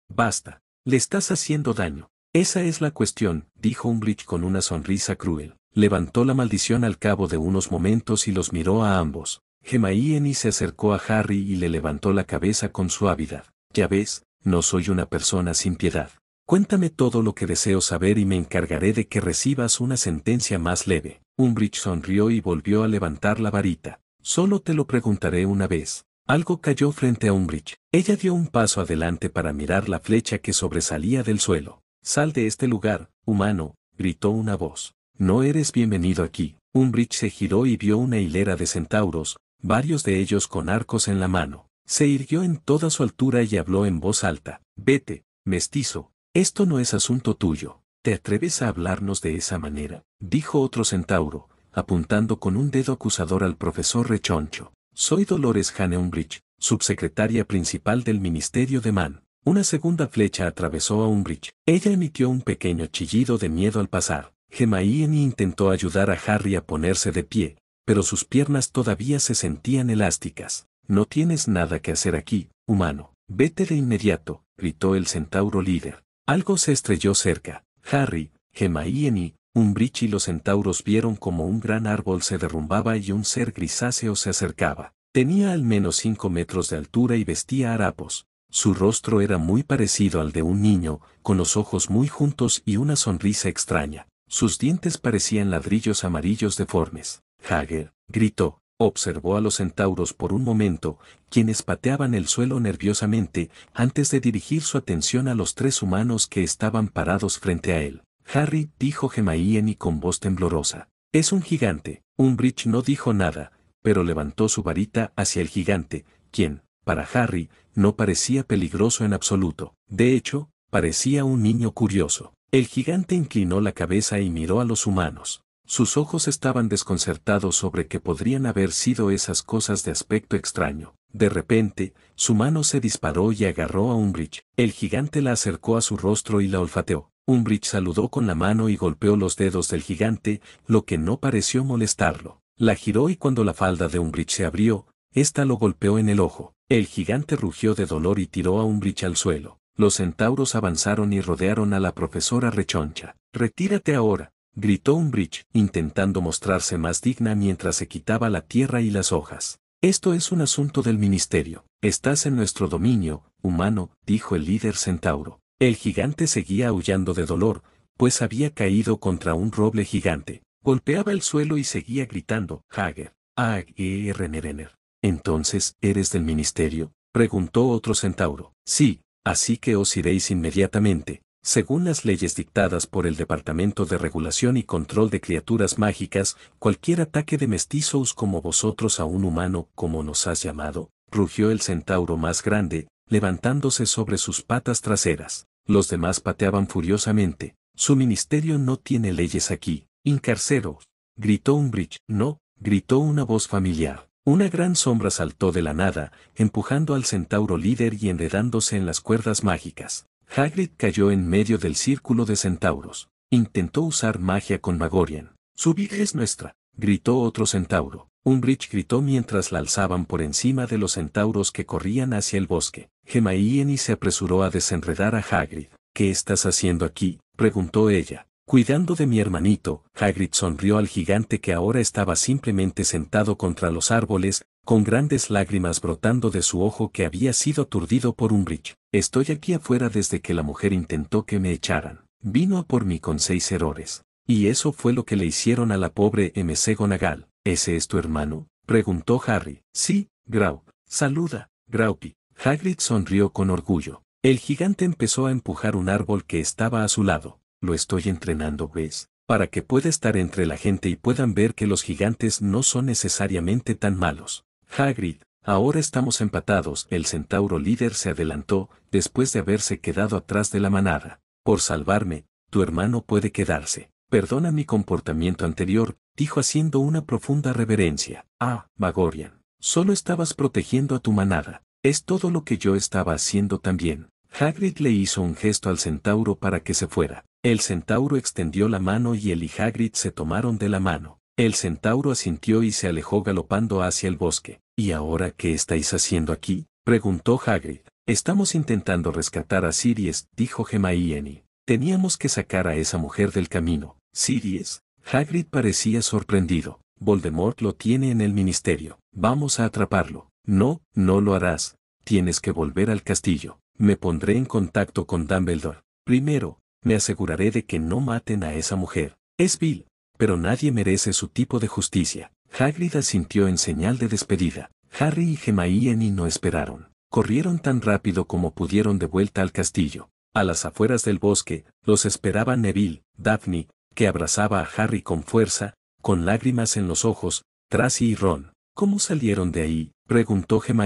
Basta, le estás haciendo daño. Esa es la cuestión, dijo Umbridge con una sonrisa cruel. Levantó la maldición al cabo de unos momentos y los miró a ambos. Gemma se acercó a Harry y le levantó la cabeza con suavidad. Ya ves, no soy una persona sin piedad. Cuéntame todo lo que deseo saber y me encargaré de que recibas una sentencia más leve. Umbridge sonrió y volvió a levantar la varita. Solo te lo preguntaré una vez. Algo cayó frente a Umbridge. Ella dio un paso adelante para mirar la flecha que sobresalía del suelo. Sal de este lugar, humano, gritó una voz. No eres bienvenido aquí. Umbridge se giró y vio una hilera de centauros, varios de ellos con arcos en la mano. Se irguió en toda su altura y habló en voz alta. Vete, mestizo, esto no es asunto tuyo. ¿Te atreves a hablarnos de esa manera? Dijo otro centauro, apuntando con un dedo acusador al profesor Rechoncho. Soy Dolores Hane Umbridge, subsecretaria principal del Ministerio de Man. Una segunda flecha atravesó a Umbridge. Ella emitió un pequeño chillido de miedo al pasar. Gemaíeni intentó ayudar a Harry a ponerse de pie, pero sus piernas todavía se sentían elásticas. No tienes nada que hacer aquí, humano. Vete de inmediato, gritó el centauro líder. Algo se estrelló cerca. Harry, un Umbridge y los centauros vieron como un gran árbol se derrumbaba y un ser grisáceo se acercaba. Tenía al menos cinco metros de altura y vestía harapos, su rostro era muy parecido al de un niño, con los ojos muy juntos y una sonrisa extraña. Sus dientes parecían ladrillos amarillos deformes. Hager, gritó, observó a los centauros por un momento, quienes pateaban el suelo nerviosamente, antes de dirigir su atención a los tres humanos que estaban parados frente a él. Harry dijo Gemaíen y con voz temblorosa. Es un gigante. Umbridge no dijo nada, pero levantó su varita hacia el gigante, quien, para Harry, no parecía peligroso en absoluto. De hecho, parecía un niño curioso. El gigante inclinó la cabeza y miró a los humanos. Sus ojos estaban desconcertados sobre qué podrían haber sido esas cosas de aspecto extraño. De repente, su mano se disparó y agarró a Umbridge. El gigante la acercó a su rostro y la olfateó. Umbridge saludó con la mano y golpeó los dedos del gigante, lo que no pareció molestarlo. La giró y cuando la falda de Umbridge se abrió, ésta lo golpeó en el ojo. El gigante rugió de dolor y tiró a Umbridge al suelo. Los centauros avanzaron y rodearon a la profesora rechoncha. Retírate ahora, gritó Umbridge, intentando mostrarse más digna mientras se quitaba la tierra y las hojas. Esto es un asunto del ministerio. Estás en nuestro dominio, humano, dijo el líder centauro. El gigante seguía aullando de dolor, pues había caído contra un roble gigante. Golpeaba el suelo y seguía gritando, Hager, Ag, Renner, entonces, ¿eres del ministerio? preguntó otro centauro. Sí, así que os iréis inmediatamente, según las leyes dictadas por el Departamento de Regulación y Control de Criaturas Mágicas, cualquier ataque de mestizos como vosotros a un humano, como nos has llamado, rugió el centauro más grande, levantándose sobre sus patas traseras. Los demás pateaban furiosamente. Su ministerio no tiene leyes aquí. Incarceros. Gritó un bridge. No, gritó una voz familiar. Una gran sombra saltó de la nada, empujando al centauro líder y enredándose en las cuerdas mágicas. Hagrid cayó en medio del círculo de centauros. Intentó usar magia con Magorian. Su vida es nuestra, gritó otro centauro. Umbridge gritó mientras la alzaban por encima de los centauros que corrían hacia el bosque. Gemma y se apresuró a desenredar a Hagrid. ¿Qué estás haciendo aquí? preguntó ella. Cuidando de mi hermanito, Hagrid sonrió al gigante que ahora estaba simplemente sentado contra los árboles, con grandes lágrimas brotando de su ojo que había sido aturdido por un bridge. Estoy aquí afuera desde que la mujer intentó que me echaran. Vino a por mí con seis errores. Y eso fue lo que le hicieron a la pobre M.C. Gonagal. ¿Ese es tu hermano? Preguntó Harry. Sí, Grau. Saluda, Graupi. Hagrid sonrió con orgullo. El gigante empezó a empujar un árbol que estaba a su lado lo estoy entrenando, ¿ves? Para que pueda estar entre la gente y puedan ver que los gigantes no son necesariamente tan malos. Hagrid, ahora estamos empatados. El centauro líder se adelantó, después de haberse quedado atrás de la manada. Por salvarme, tu hermano puede quedarse. Perdona mi comportamiento anterior, dijo haciendo una profunda reverencia. Ah, Magorian, solo estabas protegiendo a tu manada. Es todo lo que yo estaba haciendo también. Hagrid le hizo un gesto al centauro para que se fuera. El centauro extendió la mano y él y Hagrid se tomaron de la mano. El centauro asintió y se alejó galopando hacia el bosque. ¿Y ahora qué estáis haciendo aquí? preguntó Hagrid. Estamos intentando rescatar a Sirius, dijo Hermione. Teníamos que sacar a esa mujer del camino. Sirius. Hagrid parecía sorprendido. Voldemort lo tiene en el ministerio. Vamos a atraparlo. No, no lo harás. Tienes que volver al castillo. Me pondré en contacto con Dumbledore. Primero, me aseguraré de que no maten a esa mujer. Es vil, pero nadie merece su tipo de justicia. Hagrid asintió en señal de despedida. Harry y Gemma no esperaron. Corrieron tan rápido como pudieron de vuelta al castillo. A las afueras del bosque, los esperaba Neville, Daphne, que abrazaba a Harry con fuerza, con lágrimas en los ojos, Tracy y Ron. ¿Cómo salieron de ahí? preguntó Gemma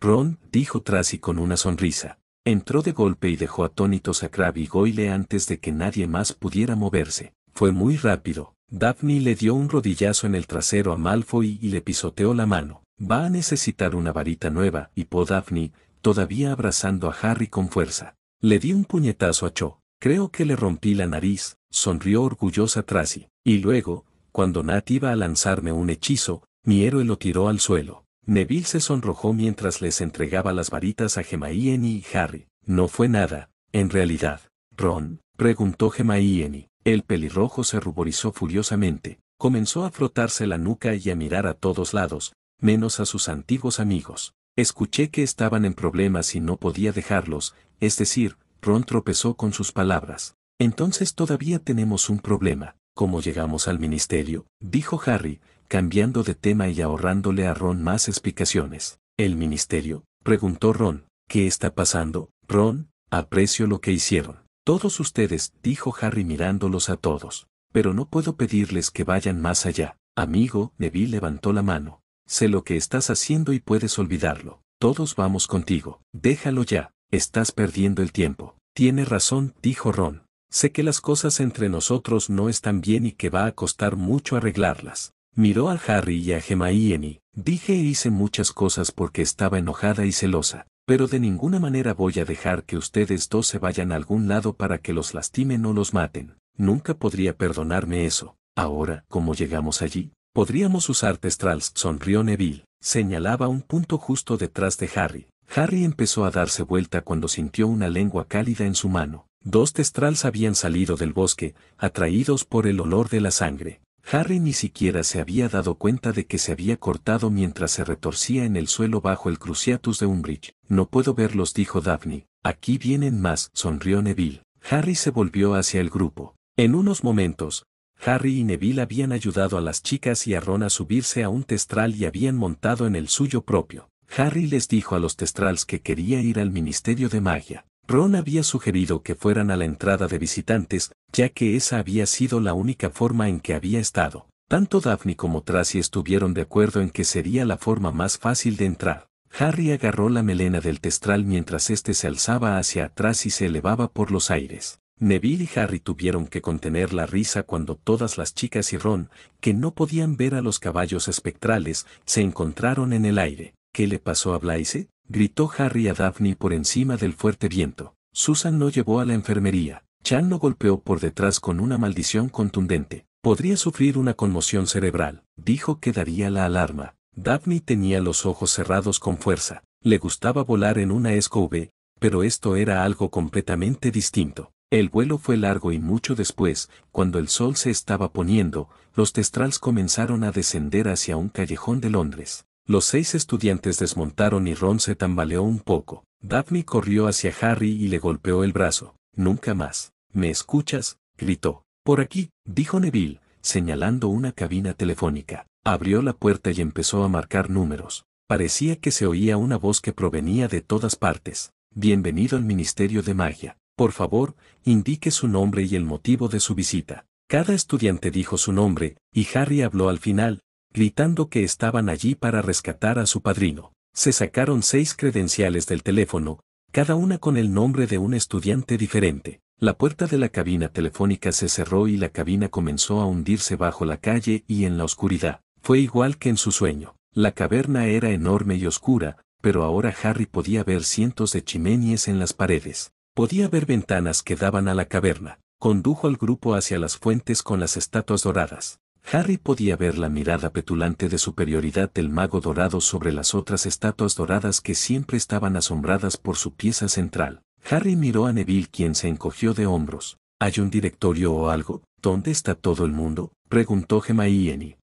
Ron, dijo Tracy con una sonrisa. Entró de golpe y dejó atónitos a Krab y Goyle antes de que nadie más pudiera moverse. Fue muy rápido. Daphne le dio un rodillazo en el trasero a Malfoy y le pisoteó la mano. Va a necesitar una varita nueva, y po Daphne, todavía abrazando a Harry con fuerza. Le di un puñetazo a Cho. Creo que le rompí la nariz, sonrió orgullosa Tracy. Y luego, cuando Nat iba a lanzarme un hechizo, mi héroe lo tiró al suelo. Neville se sonrojó mientras les entregaba las varitas a Gemaíeni y Harry. No fue nada, en realidad. Ron, preguntó Gemaíeni. El pelirrojo se ruborizó furiosamente, comenzó a frotarse la nuca y a mirar a todos lados, menos a sus antiguos amigos. Escuché que estaban en problemas y no podía dejarlos, es decir, Ron tropezó con sus palabras. Entonces todavía tenemos un problema. ¿Cómo llegamos al ministerio? dijo Harry, cambiando de tema y ahorrándole a Ron más explicaciones. ¿El ministerio? preguntó Ron. ¿Qué está pasando? Ron, aprecio lo que hicieron. Todos ustedes, dijo Harry mirándolos a todos. Pero no puedo pedirles que vayan más allá. Amigo, Neville levantó la mano. Sé lo que estás haciendo y puedes olvidarlo. Todos vamos contigo. Déjalo ya. Estás perdiendo el tiempo. Tiene razón, dijo Ron. Sé que las cosas entre nosotros no están bien y que va a costar mucho arreglarlas. Miró a Harry y a Gemma Dije e hice muchas cosas porque estaba enojada y celosa, pero de ninguna manera voy a dejar que ustedes dos se vayan a algún lado para que los lastimen o los maten. Nunca podría perdonarme eso. Ahora, ¿cómo llegamos allí, podríamos usar testrals, sonrió Neville. Señalaba un punto justo detrás de Harry. Harry empezó a darse vuelta cuando sintió una lengua cálida en su mano. Dos testrals habían salido del bosque, atraídos por el olor de la sangre. Harry ni siquiera se había dado cuenta de que se había cortado mientras se retorcía en el suelo bajo el cruciatus de Umbridge. No puedo verlos, dijo Daphne. Aquí vienen más, sonrió Neville. Harry se volvió hacia el grupo. En unos momentos, Harry y Neville habían ayudado a las chicas y a Ron a subirse a un testral y habían montado en el suyo propio. Harry les dijo a los testrals que quería ir al Ministerio de Magia. Ron había sugerido que fueran a la entrada de visitantes, ya que esa había sido la única forma en que había estado. Tanto Daphne como Tracy estuvieron de acuerdo en que sería la forma más fácil de entrar. Harry agarró la melena del testral mientras éste se alzaba hacia atrás y se elevaba por los aires. Neville y Harry tuvieron que contener la risa cuando todas las chicas y Ron, que no podían ver a los caballos espectrales, se encontraron en el aire. ¿Qué le pasó a Blaise? gritó Harry a Daphne por encima del fuerte viento. Susan no llevó a la enfermería. Chan lo golpeó por detrás con una maldición contundente. Podría sufrir una conmoción cerebral. Dijo que daría la alarma. Daphne tenía los ojos cerrados con fuerza. Le gustaba volar en una escobé, pero esto era algo completamente distinto. El vuelo fue largo y mucho después, cuando el sol se estaba poniendo, los testrals comenzaron a descender hacia un callejón de Londres. Los seis estudiantes desmontaron y Ron se tambaleó un poco. Daphne corrió hacia Harry y le golpeó el brazo. Nunca más. ¿Me escuchas? gritó. Por aquí, dijo Neville, señalando una cabina telefónica. Abrió la puerta y empezó a marcar números. Parecía que se oía una voz que provenía de todas partes. Bienvenido al Ministerio de Magia. Por favor, indique su nombre y el motivo de su visita. Cada estudiante dijo su nombre, y Harry habló al final, gritando que estaban allí para rescatar a su padrino. Se sacaron seis credenciales del teléfono, cada una con el nombre de un estudiante diferente. La puerta de la cabina telefónica se cerró y la cabina comenzó a hundirse bajo la calle y en la oscuridad. Fue igual que en su sueño. La caverna era enorme y oscura, pero ahora Harry podía ver cientos de chimeneas en las paredes. Podía ver ventanas que daban a la caverna. Condujo al grupo hacia las fuentes con las estatuas doradas. Harry podía ver la mirada petulante de superioridad del mago dorado sobre las otras estatuas doradas que siempre estaban asombradas por su pieza central. Harry miró a Neville quien se encogió de hombros. ¿Hay un directorio o algo? ¿Dónde está todo el mundo? preguntó Gemma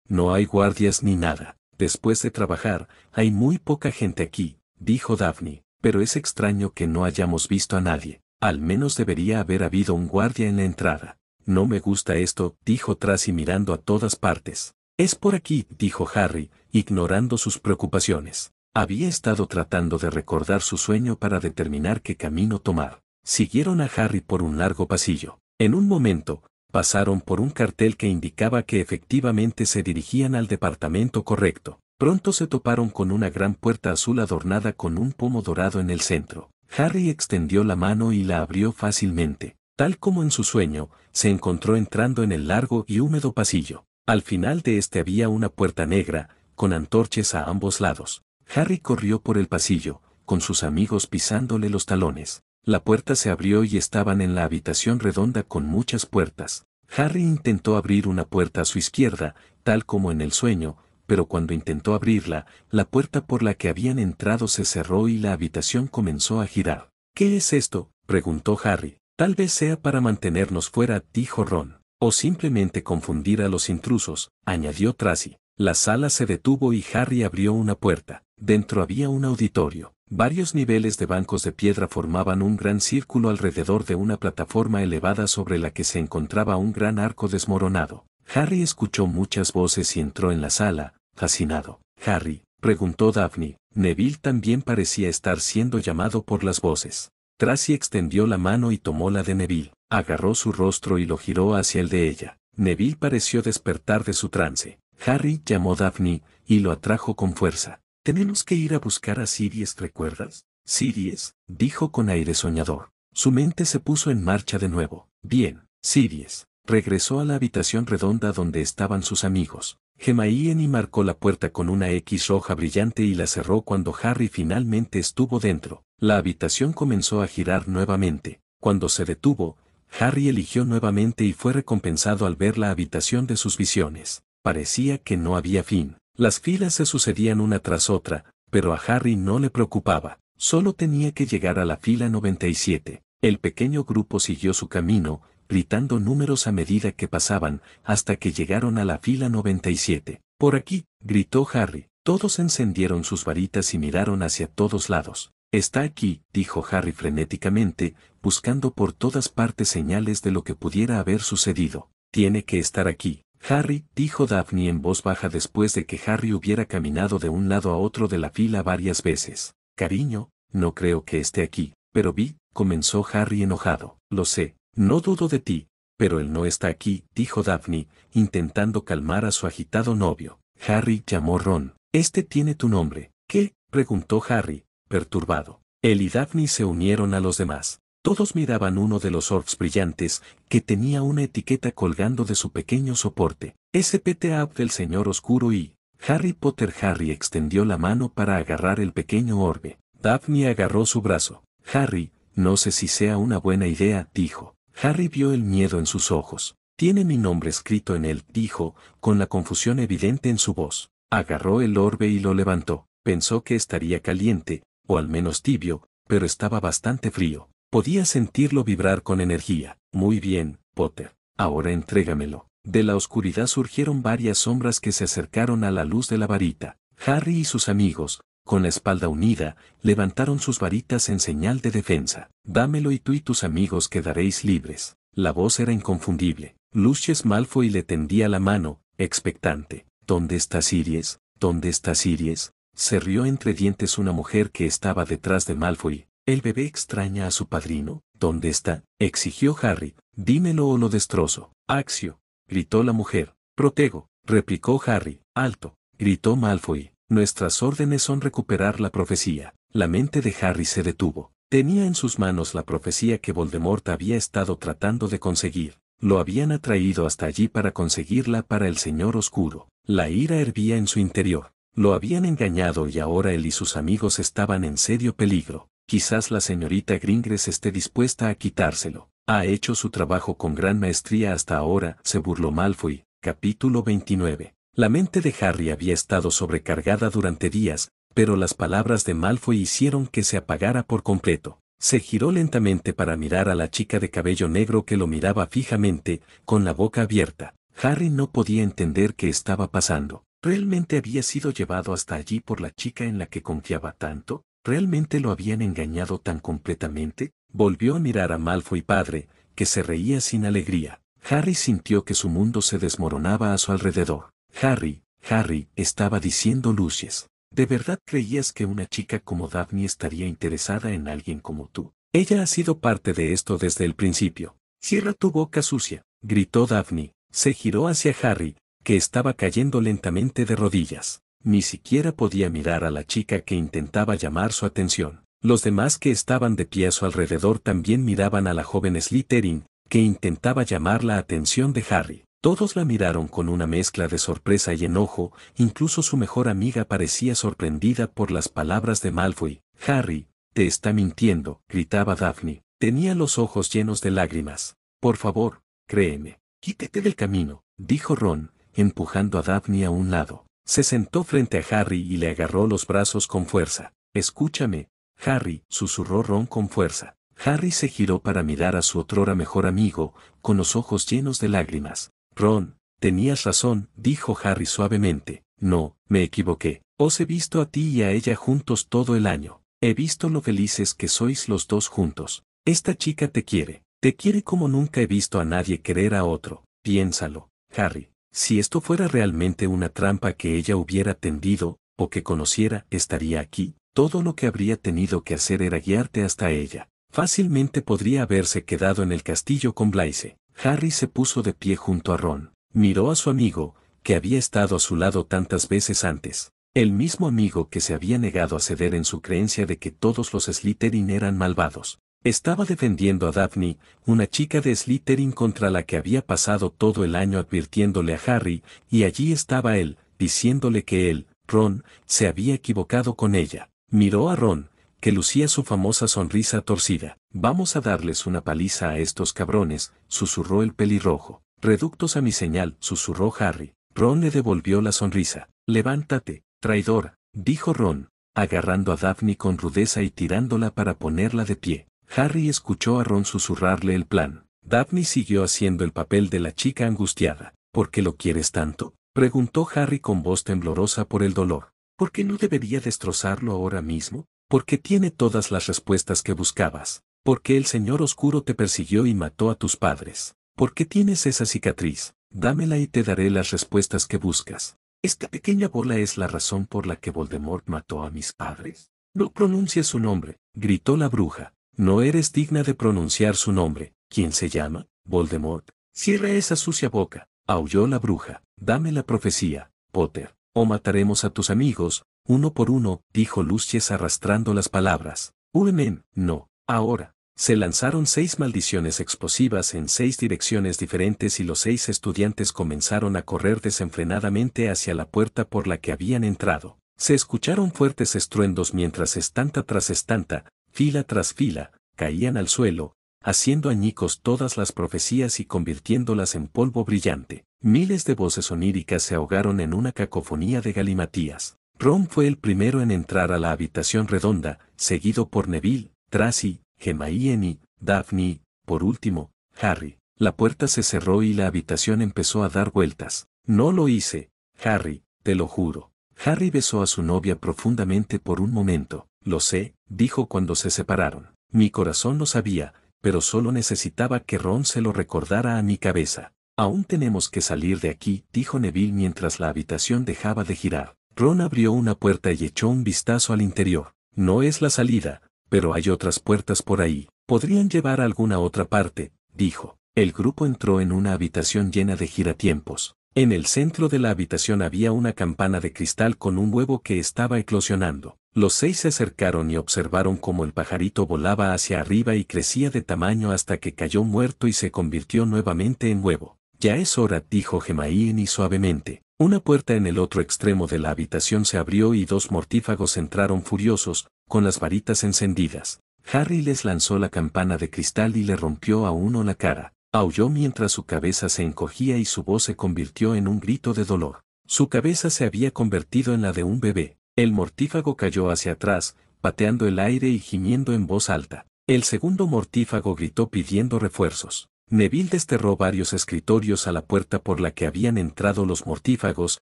No hay guardias ni nada. Después de trabajar, hay muy poca gente aquí, dijo Daphne, pero es extraño que no hayamos visto a nadie. Al menos debería haber habido un guardia en la entrada. No me gusta esto, dijo Tracy mirando a todas partes. Es por aquí, dijo Harry, ignorando sus preocupaciones. Había estado tratando de recordar su sueño para determinar qué camino tomar. Siguieron a Harry por un largo pasillo. En un momento, pasaron por un cartel que indicaba que efectivamente se dirigían al departamento correcto. Pronto se toparon con una gran puerta azul adornada con un pomo dorado en el centro. Harry extendió la mano y la abrió fácilmente. Tal como en su sueño, se encontró entrando en el largo y húmedo pasillo. Al final de este había una puerta negra, con antorches a ambos lados. Harry corrió por el pasillo, con sus amigos pisándole los talones. La puerta se abrió y estaban en la habitación redonda con muchas puertas. Harry intentó abrir una puerta a su izquierda, tal como en el sueño, pero cuando intentó abrirla, la puerta por la que habían entrado se cerró y la habitación comenzó a girar. ¿Qué es esto? preguntó Harry. Tal vez sea para mantenernos fuera, dijo Ron, o simplemente confundir a los intrusos, añadió Tracy. La sala se detuvo y Harry abrió una puerta. Dentro había un auditorio. Varios niveles de bancos de piedra formaban un gran círculo alrededor de una plataforma elevada sobre la que se encontraba un gran arco desmoronado. Harry escuchó muchas voces y entró en la sala, fascinado. Harry, preguntó Daphne, Neville también parecía estar siendo llamado por las voces. Tracy extendió la mano y tomó la de Neville, agarró su rostro y lo giró hacia el de ella. Neville pareció despertar de su trance. Harry llamó a Daphne y lo atrajo con fuerza. Tenemos que ir a buscar a Sirius, ¿recuerdas? Sirius, dijo con aire soñador. Su mente se puso en marcha de nuevo. Bien, Sirius. Regresó a la habitación redonda donde estaban sus amigos. Gemmaíen y marcó la puerta con una X roja brillante y la cerró cuando Harry finalmente estuvo dentro. La habitación comenzó a girar nuevamente. Cuando se detuvo, Harry eligió nuevamente y fue recompensado al ver la habitación de sus visiones. Parecía que no había fin. Las filas se sucedían una tras otra, pero a Harry no le preocupaba. Solo tenía que llegar a la fila 97. El pequeño grupo siguió su camino, gritando números a medida que pasaban, hasta que llegaron a la fila 97. Por aquí, gritó Harry. Todos encendieron sus varitas y miraron hacia todos lados. Está aquí, dijo Harry frenéticamente, buscando por todas partes señales de lo que pudiera haber sucedido. Tiene que estar aquí. Harry, dijo Daphne en voz baja después de que Harry hubiera caminado de un lado a otro de la fila varias veces. Cariño, no creo que esté aquí, pero vi, comenzó Harry enojado. Lo sé, no dudo de ti, pero él no está aquí, dijo Daphne, intentando calmar a su agitado novio. Harry llamó Ron. Este tiene tu nombre. ¿Qué? preguntó Harry, perturbado. Él y Daphne se unieron a los demás. Todos miraban uno de los orbs brillantes, que tenía una etiqueta colgando de su pequeño soporte. SPTA del Señor Oscuro y... Harry Potter Harry extendió la mano para agarrar el pequeño orbe. Daphne agarró su brazo. Harry, no sé si sea una buena idea, dijo. Harry vio el miedo en sus ojos. Tiene mi nombre escrito en él, dijo, con la confusión evidente en su voz. Agarró el orbe y lo levantó. Pensó que estaría caliente, o al menos tibio, pero estaba bastante frío. Podía sentirlo vibrar con energía. Muy bien, Potter. Ahora entrégamelo. De la oscuridad surgieron varias sombras que se acercaron a la luz de la varita. Harry y sus amigos, con la espalda unida, levantaron sus varitas en señal de defensa. Dámelo y tú y tus amigos quedaréis libres. La voz era inconfundible. Lucius Malfoy le tendía la mano, expectante. ¿Dónde está Siries? ¿Dónde está Siries? Se rió entre dientes una mujer que estaba detrás de Malfoy. El bebé extraña a su padrino. ¿Dónde está? exigió Harry. Dímelo o lo destrozo. Axio, gritó la mujer. Protego, replicó Harry. Alto, gritó Malfoy. Nuestras órdenes son recuperar la profecía. La mente de Harry se detuvo. Tenía en sus manos la profecía que Voldemort había estado tratando de conseguir. Lo habían atraído hasta allí para conseguirla para el Señor Oscuro. La ira hervía en su interior. Lo habían engañado y ahora él y sus amigos estaban en serio peligro. Quizás la señorita Gringres esté dispuesta a quitárselo. Ha hecho su trabajo con gran maestría hasta ahora, se burló Malfoy. Capítulo 29. La mente de Harry había estado sobrecargada durante días, pero las palabras de Malfoy hicieron que se apagara por completo. Se giró lentamente para mirar a la chica de cabello negro que lo miraba fijamente, con la boca abierta. Harry no podía entender qué estaba pasando. ¿Realmente había sido llevado hasta allí por la chica en la que confiaba tanto? ¿Realmente lo habían engañado tan completamente? Volvió a mirar a Malfoy padre, que se reía sin alegría. Harry sintió que su mundo se desmoronaba a su alrededor. Harry, Harry, estaba diciendo Lucius, ¿de verdad creías que una chica como Daphne estaría interesada en alguien como tú? Ella ha sido parte de esto desde el principio. Cierra tu boca sucia, gritó Daphne. Se giró hacia Harry, que estaba cayendo lentamente de rodillas. Ni siquiera podía mirar a la chica que intentaba llamar su atención. Los demás que estaban de pie a su alrededor también miraban a la joven Slytherin, que intentaba llamar la atención de Harry. Todos la miraron con una mezcla de sorpresa y enojo, incluso su mejor amiga parecía sorprendida por las palabras de Malfoy. Harry, te está mintiendo, gritaba Daphne. Tenía los ojos llenos de lágrimas. Por favor, créeme. Quítate del camino, dijo Ron, empujando a Daphne a un lado. Se sentó frente a Harry y le agarró los brazos con fuerza. Escúchame, Harry, susurró Ron con fuerza. Harry se giró para mirar a su otrora mejor amigo, con los ojos llenos de lágrimas. Ron, tenías razón, dijo Harry suavemente. No, me equivoqué. Os he visto a ti y a ella juntos todo el año. He visto lo felices que sois los dos juntos. Esta chica te quiere. Te quiere como nunca he visto a nadie querer a otro. Piénsalo, Harry. Si esto fuera realmente una trampa que ella hubiera tendido, o que conociera, estaría aquí. Todo lo que habría tenido que hacer era guiarte hasta ella. Fácilmente podría haberse quedado en el castillo con Blaise. Harry se puso de pie junto a Ron. Miró a su amigo, que había estado a su lado tantas veces antes. El mismo amigo que se había negado a ceder en su creencia de que todos los Slytherin eran malvados. Estaba defendiendo a Daphne, una chica de Slytherin contra la que había pasado todo el año advirtiéndole a Harry, y allí estaba él, diciéndole que él, Ron, se había equivocado con ella. Miró a Ron, que lucía su famosa sonrisa torcida. Vamos a darles una paliza a estos cabrones, susurró el pelirrojo. Reductos a mi señal, susurró Harry. Ron le devolvió la sonrisa. Levántate, traidor, dijo Ron, agarrando a Daphne con rudeza y tirándola para ponerla de pie. Harry escuchó a Ron susurrarle el plan. Daphne siguió haciendo el papel de la chica angustiada. ¿Por qué lo quieres tanto? preguntó Harry con voz temblorosa por el dolor. ¿Por qué no debería destrozarlo ahora mismo? Porque tiene todas las respuestas que buscabas. Porque el Señor Oscuro te persiguió y mató a tus padres. Porque tienes esa cicatriz. Dámela y te daré las respuestas que buscas. Esta pequeña bola es la razón por la que Voldemort mató a mis padres. No pronuncies su nombre, gritó la bruja. No eres digna de pronunciar su nombre. ¿Quién se llama? Voldemort. Cierra esa sucia boca, aulló la bruja. Dame la profecía, Potter, o mataremos a tus amigos, uno por uno, dijo Lucies arrastrando las palabras. Unen, no, ahora. Se lanzaron seis maldiciones explosivas en seis direcciones diferentes y los seis estudiantes comenzaron a correr desenfrenadamente hacia la puerta por la que habían entrado. Se escucharon fuertes estruendos mientras estanta tras estanta, fila tras fila, caían al suelo, haciendo añicos todas las profecías y convirtiéndolas en polvo brillante. Miles de voces oníricas se ahogaron en una cacofonía de galimatías. Ron fue el primero en entrar a la habitación redonda, seguido por Neville, Tracy, Gemma y Daphne, por último, Harry. La puerta se cerró y la habitación empezó a dar vueltas. No lo hice, Harry, te lo juro. Harry besó a su novia profundamente por un momento. Lo sé, dijo cuando se separaron. Mi corazón lo sabía, pero solo necesitaba que Ron se lo recordara a mi cabeza. Aún tenemos que salir de aquí, dijo Neville mientras la habitación dejaba de girar. Ron abrió una puerta y echó un vistazo al interior. No es la salida, pero hay otras puertas por ahí. Podrían llevar a alguna otra parte, dijo. El grupo entró en una habitación llena de giratiempos. En el centro de la habitación había una campana de cristal con un huevo que estaba eclosionando. Los seis se acercaron y observaron cómo el pajarito volaba hacia arriba y crecía de tamaño hasta que cayó muerto y se convirtió nuevamente en huevo. Ya es hora, dijo gemaín y suavemente. Una puerta en el otro extremo de la habitación se abrió y dos mortífagos entraron furiosos, con las varitas encendidas. Harry les lanzó la campana de cristal y le rompió a uno la cara. Aulló mientras su cabeza se encogía y su voz se convirtió en un grito de dolor. Su cabeza se había convertido en la de un bebé. El mortífago cayó hacia atrás, pateando el aire y gimiendo en voz alta. El segundo mortífago gritó pidiendo refuerzos. Neville desterró varios escritorios a la puerta por la que habían entrado los mortífagos,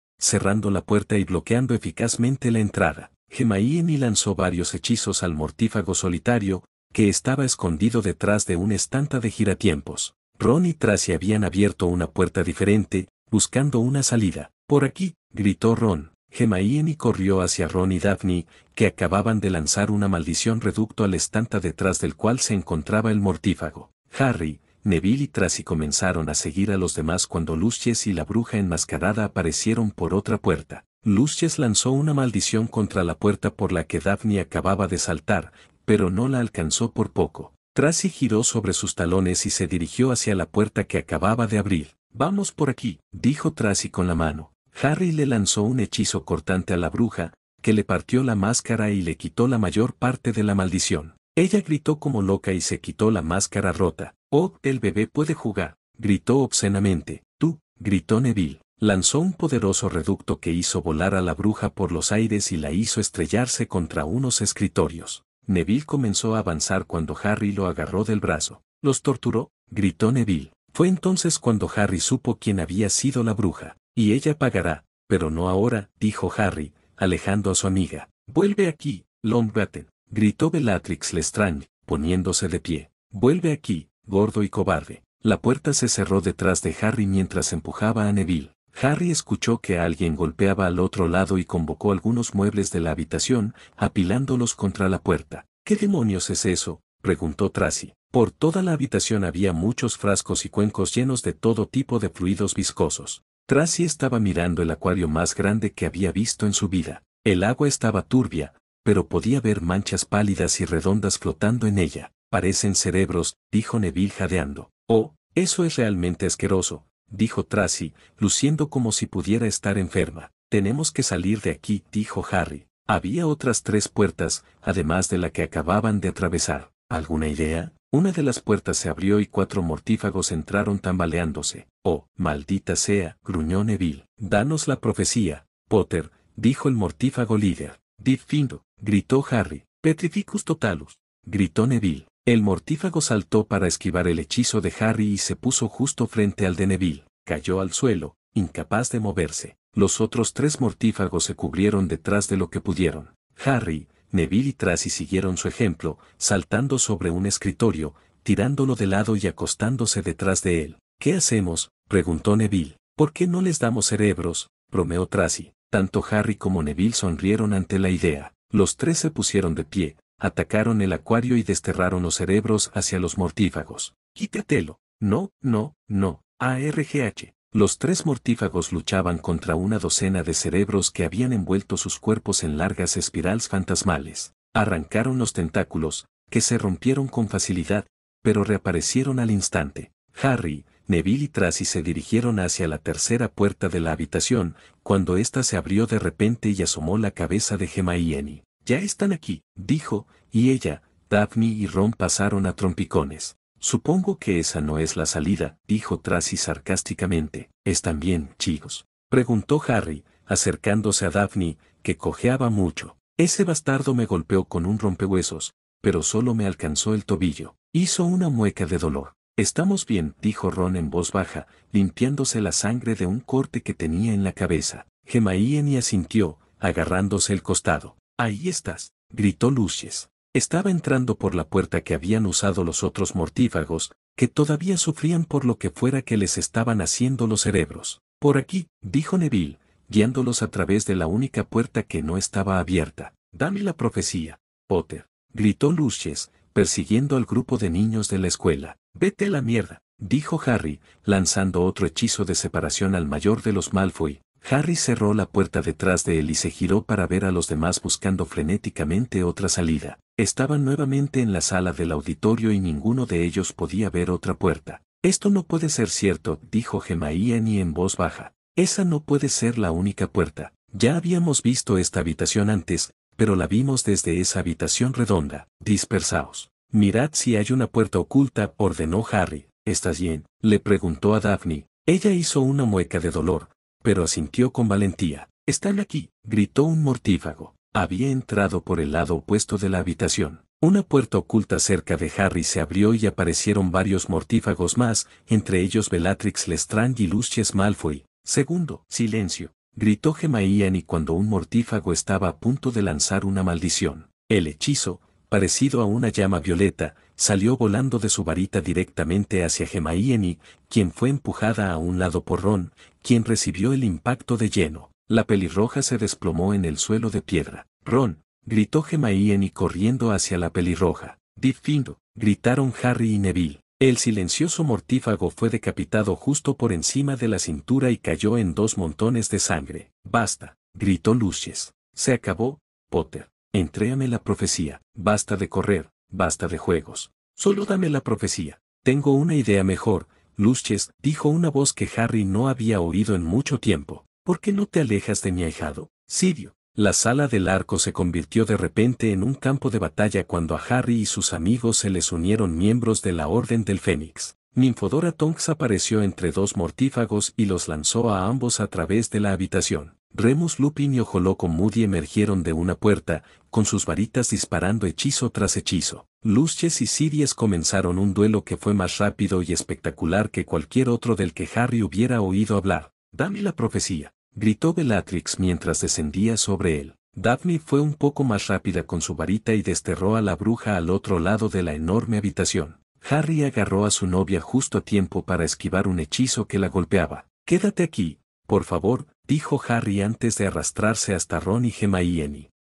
cerrando la puerta y bloqueando eficazmente la entrada. y lanzó varios hechizos al mortífago solitario, que estaba escondido detrás de una estanta de giratiempos. Ron y Tracy habían abierto una puerta diferente, buscando una salida. Por aquí, gritó Ron. y corrió hacia Ron y Daphne, que acababan de lanzar una maldición reducto a la estanta detrás del cual se encontraba el mortífago. Harry, Neville y Tracy comenzaron a seguir a los demás cuando Lucius y la bruja enmascarada aparecieron por otra puerta. Lucius lanzó una maldición contra la puerta por la que Daphne acababa de saltar, pero no la alcanzó por poco. Tracy giró sobre sus talones y se dirigió hacia la puerta que acababa de abrir. Vamos por aquí, dijo Tracy con la mano. Harry le lanzó un hechizo cortante a la bruja, que le partió la máscara y le quitó la mayor parte de la maldición. Ella gritó como loca y se quitó la máscara rota. Oh, el bebé puede jugar, gritó obscenamente. Tú, gritó Neville. Lanzó un poderoso reducto que hizo volar a la bruja por los aires y la hizo estrellarse contra unos escritorios. Neville comenzó a avanzar cuando Harry lo agarró del brazo. ¿Los torturó? gritó Neville. Fue entonces cuando Harry supo quién había sido la bruja. Y ella pagará, pero no ahora, dijo Harry, alejando a su amiga. Vuelve aquí, Longbottom gritó Bellatrix Lestrange, poniéndose de pie. Vuelve aquí, gordo y cobarde. La puerta se cerró detrás de Harry mientras empujaba a Neville. Harry escuchó que alguien golpeaba al otro lado y convocó algunos muebles de la habitación, apilándolos contra la puerta. ¿Qué demonios es eso? preguntó Tracy. Por toda la habitación había muchos frascos y cuencos llenos de todo tipo de fluidos viscosos. Tracy estaba mirando el acuario más grande que había visto en su vida. El agua estaba turbia, pero podía ver manchas pálidas y redondas flotando en ella. Parecen cerebros, dijo Neville jadeando. Oh, eso es realmente asqueroso, dijo Tracy, luciendo como si pudiera estar enferma. Tenemos que salir de aquí, dijo Harry. Había otras tres puertas, además de la que acababan de atravesar. ¿Alguna idea? Una de las puertas se abrió y cuatro mortífagos entraron tambaleándose. Oh, maldita sea, gruñó Neville. Danos la profecía, Potter, dijo el mortífago líder. Findo, gritó Harry. Petrificus totalus, gritó Neville. El mortífago saltó para esquivar el hechizo de Harry y se puso justo frente al de Neville. Cayó al suelo, incapaz de moverse. Los otros tres mortífagos se cubrieron detrás de lo que pudieron. Harry, Neville y Tracy siguieron su ejemplo, saltando sobre un escritorio, tirándolo de lado y acostándose detrás de él. ¿Qué hacemos? preguntó Neville. ¿Por qué no les damos cerebros? bromeó Tracy. Tanto Harry como Neville sonrieron ante la idea. Los tres se pusieron de pie, atacaron el acuario y desterraron los cerebros hacia los mortífagos. Quítatelo. No, no, no. ARGH. Los tres mortífagos luchaban contra una docena de cerebros que habían envuelto sus cuerpos en largas espirales fantasmales. Arrancaron los tentáculos, que se rompieron con facilidad, pero reaparecieron al instante. Harry, Neville y Tracy se dirigieron hacia la tercera puerta de la habitación, cuando ésta se abrió de repente y asomó la cabeza de Gemma y Annie. Ya están aquí, dijo, y ella, Daphne y Ron pasaron a trompicones. Supongo que esa no es la salida, dijo Tracy sarcásticamente. ¿Están bien, chicos? Preguntó Harry, acercándose a Daphne, que cojeaba mucho. Ese bastardo me golpeó con un rompehuesos, pero solo me alcanzó el tobillo. Hizo una mueca de dolor. Estamos bien, dijo Ron en voz baja, limpiándose la sangre de un corte que tenía en la cabeza. Gemaíen asintió, agarrándose el costado. Ahí estás, gritó Lucies. Estaba entrando por la puerta que habían usado los otros mortífagos, que todavía sufrían por lo que fuera que les estaban haciendo los cerebros. Por aquí, dijo Neville, guiándolos a través de la única puerta que no estaba abierta. Dame la profecía, Potter, gritó Lucius, persiguiendo al grupo de niños de la escuela. Vete la mierda, dijo Harry, lanzando otro hechizo de separación al mayor de los Malfoy. Harry cerró la puerta detrás de él y se giró para ver a los demás buscando frenéticamente otra salida. Estaban nuevamente en la sala del auditorio y ninguno de ellos podía ver otra puerta. Esto no puede ser cierto, dijo Gemaiani en voz baja. Esa no puede ser la única puerta. Ya habíamos visto esta habitación antes, pero la vimos desde esa habitación redonda. Dispersaos. Mirad si hay una puerta oculta, ordenó Harry. ¿Estás bien? le preguntó a Daphne. Ella hizo una mueca de dolor, pero asintió con valentía. Están aquí, gritó un mortífago. Había entrado por el lado opuesto de la habitación. Una puerta oculta cerca de Harry se abrió y aparecieron varios mortífagos más, entre ellos Bellatrix Lestrange y Lucius Malfoy. Segundo, silencio, gritó Ian y cuando un mortífago estaba a punto de lanzar una maldición. El hechizo, parecido a una llama violeta, salió volando de su varita directamente hacia Gemaieni, quien fue empujada a un lado por Ron, quien recibió el impacto de lleno. La pelirroja se desplomó en el suelo de piedra. Ron, gritó Gemaieni corriendo hacia la pelirroja. Difindo, gritaron Harry y Neville. El silencioso mortífago fue decapitado justo por encima de la cintura y cayó en dos montones de sangre. Basta, gritó Lucius. Se acabó, Potter. Entréame la profecía, basta de correr, basta de juegos. Solo dame la profecía. Tengo una idea mejor, Luches, dijo una voz que Harry no había oído en mucho tiempo. ¿Por qué no te alejas de mi ahijado? Sirio. La sala del arco se convirtió de repente en un campo de batalla cuando a Harry y sus amigos se les unieron miembros de la Orden del Fénix. Ninfodora Tonks apareció entre dos mortífagos y los lanzó a ambos a través de la habitación. Remus Lupin y Ojoloco Moody emergieron de una puerta, con sus varitas disparando hechizo tras hechizo. Luches y Sirius comenzaron un duelo que fue más rápido y espectacular que cualquier otro del que Harry hubiera oído hablar. Dame la profecía, gritó Bellatrix mientras descendía sobre él. Daphne fue un poco más rápida con su varita y desterró a la bruja al otro lado de la enorme habitación. Harry agarró a su novia justo a tiempo para esquivar un hechizo que la golpeaba. Quédate aquí, por favor, dijo Harry antes de arrastrarse hasta Ron y Gemma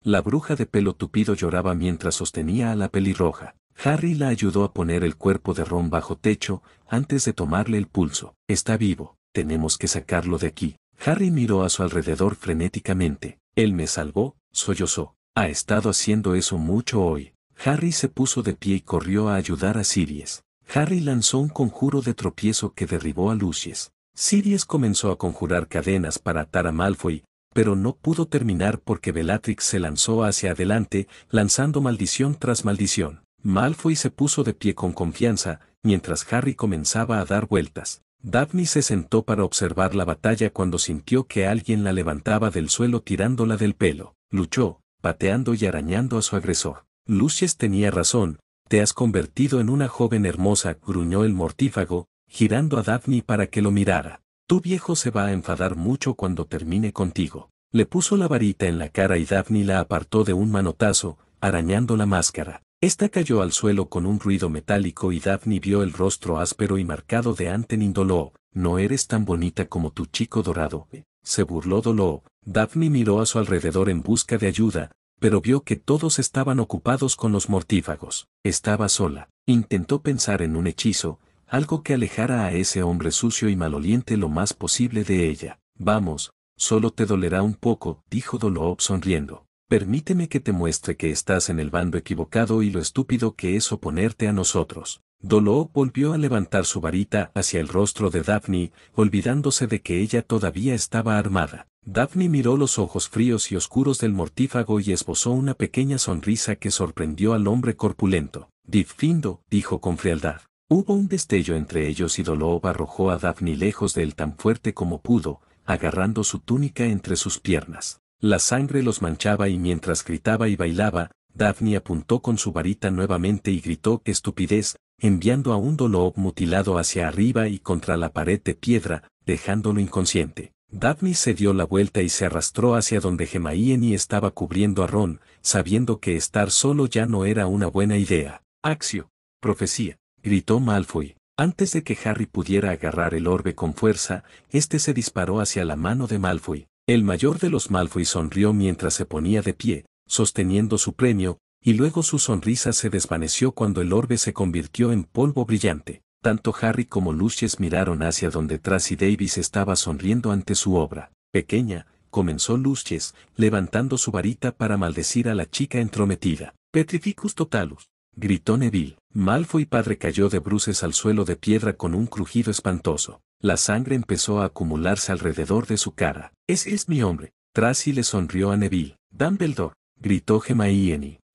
La bruja de pelo tupido lloraba mientras sostenía a la pelirroja. Harry la ayudó a poner el cuerpo de Ron bajo techo antes de tomarle el pulso. Está vivo, tenemos que sacarlo de aquí. Harry miró a su alrededor frenéticamente. Él me salvó, sollozó. Ha estado haciendo eso mucho hoy. Harry se puso de pie y corrió a ayudar a Sirius. Harry lanzó un conjuro de tropiezo que derribó a Lucius. Sirius comenzó a conjurar cadenas para atar a Malfoy, pero no pudo terminar porque Bellatrix se lanzó hacia adelante, lanzando maldición tras maldición. Malfoy se puso de pie con confianza, mientras Harry comenzaba a dar vueltas. Daphne se sentó para observar la batalla cuando sintió que alguien la levantaba del suelo tirándola del pelo. Luchó, pateando y arañando a su agresor. Lucius tenía razón, te has convertido en una joven hermosa, gruñó el mortífago, girando a Daphne para que lo mirara. Tu viejo se va a enfadar mucho cuando termine contigo. Le puso la varita en la cara y Daphne la apartó de un manotazo, arañando la máscara. Esta cayó al suelo con un ruido metálico y Daphne vio el rostro áspero y marcado de Antenin Doló. No eres tan bonita como tu chico dorado. Se burló Doló. Daphne miró a su alrededor en busca de ayuda, pero vio que todos estaban ocupados con los mortífagos. Estaba sola. Intentó pensar en un hechizo, algo que alejara a ese hombre sucio y maloliente lo más posible de ella. Vamos, solo te dolerá un poco, dijo Doloop sonriendo. Permíteme que te muestre que estás en el bando equivocado y lo estúpido que es oponerte a nosotros. Doloop volvió a levantar su varita hacia el rostro de Daphne, olvidándose de que ella todavía estaba armada. Daphne miró los ojos fríos y oscuros del mortífago y esbozó una pequeña sonrisa que sorprendió al hombre corpulento. Difindo, dijo con frialdad. Hubo un destello entre ellos y Dolob arrojó a Daphne lejos de él tan fuerte como pudo, agarrando su túnica entre sus piernas. La sangre los manchaba y mientras gritaba y bailaba, Daphne apuntó con su varita nuevamente y gritó estupidez, enviando a un Dolob mutilado hacia arriba y contra la pared de piedra, dejándolo inconsciente. Daphne se dio la vuelta y se arrastró hacia donde Gemaíeni estaba cubriendo a Ron, sabiendo que estar solo ya no era una buena idea. Axio. Profecía gritó Malfoy. Antes de que Harry pudiera agarrar el orbe con fuerza, este se disparó hacia la mano de Malfoy. El mayor de los Malfoy sonrió mientras se ponía de pie, sosteniendo su premio, y luego su sonrisa se desvaneció cuando el orbe se convirtió en polvo brillante. Tanto Harry como Lucius miraron hacia donde Tracy Davis estaba sonriendo ante su obra. Pequeña, comenzó Lucius, levantando su varita para maldecir a la chica entrometida. Petrificus totalus gritó Neville. Malfoy padre cayó de bruces al suelo de piedra con un crujido espantoso. La sangre empezó a acumularse alrededor de su cara. Ese es mi hombre. Tracy le sonrió a Neville. Dumbledore, gritó Gemma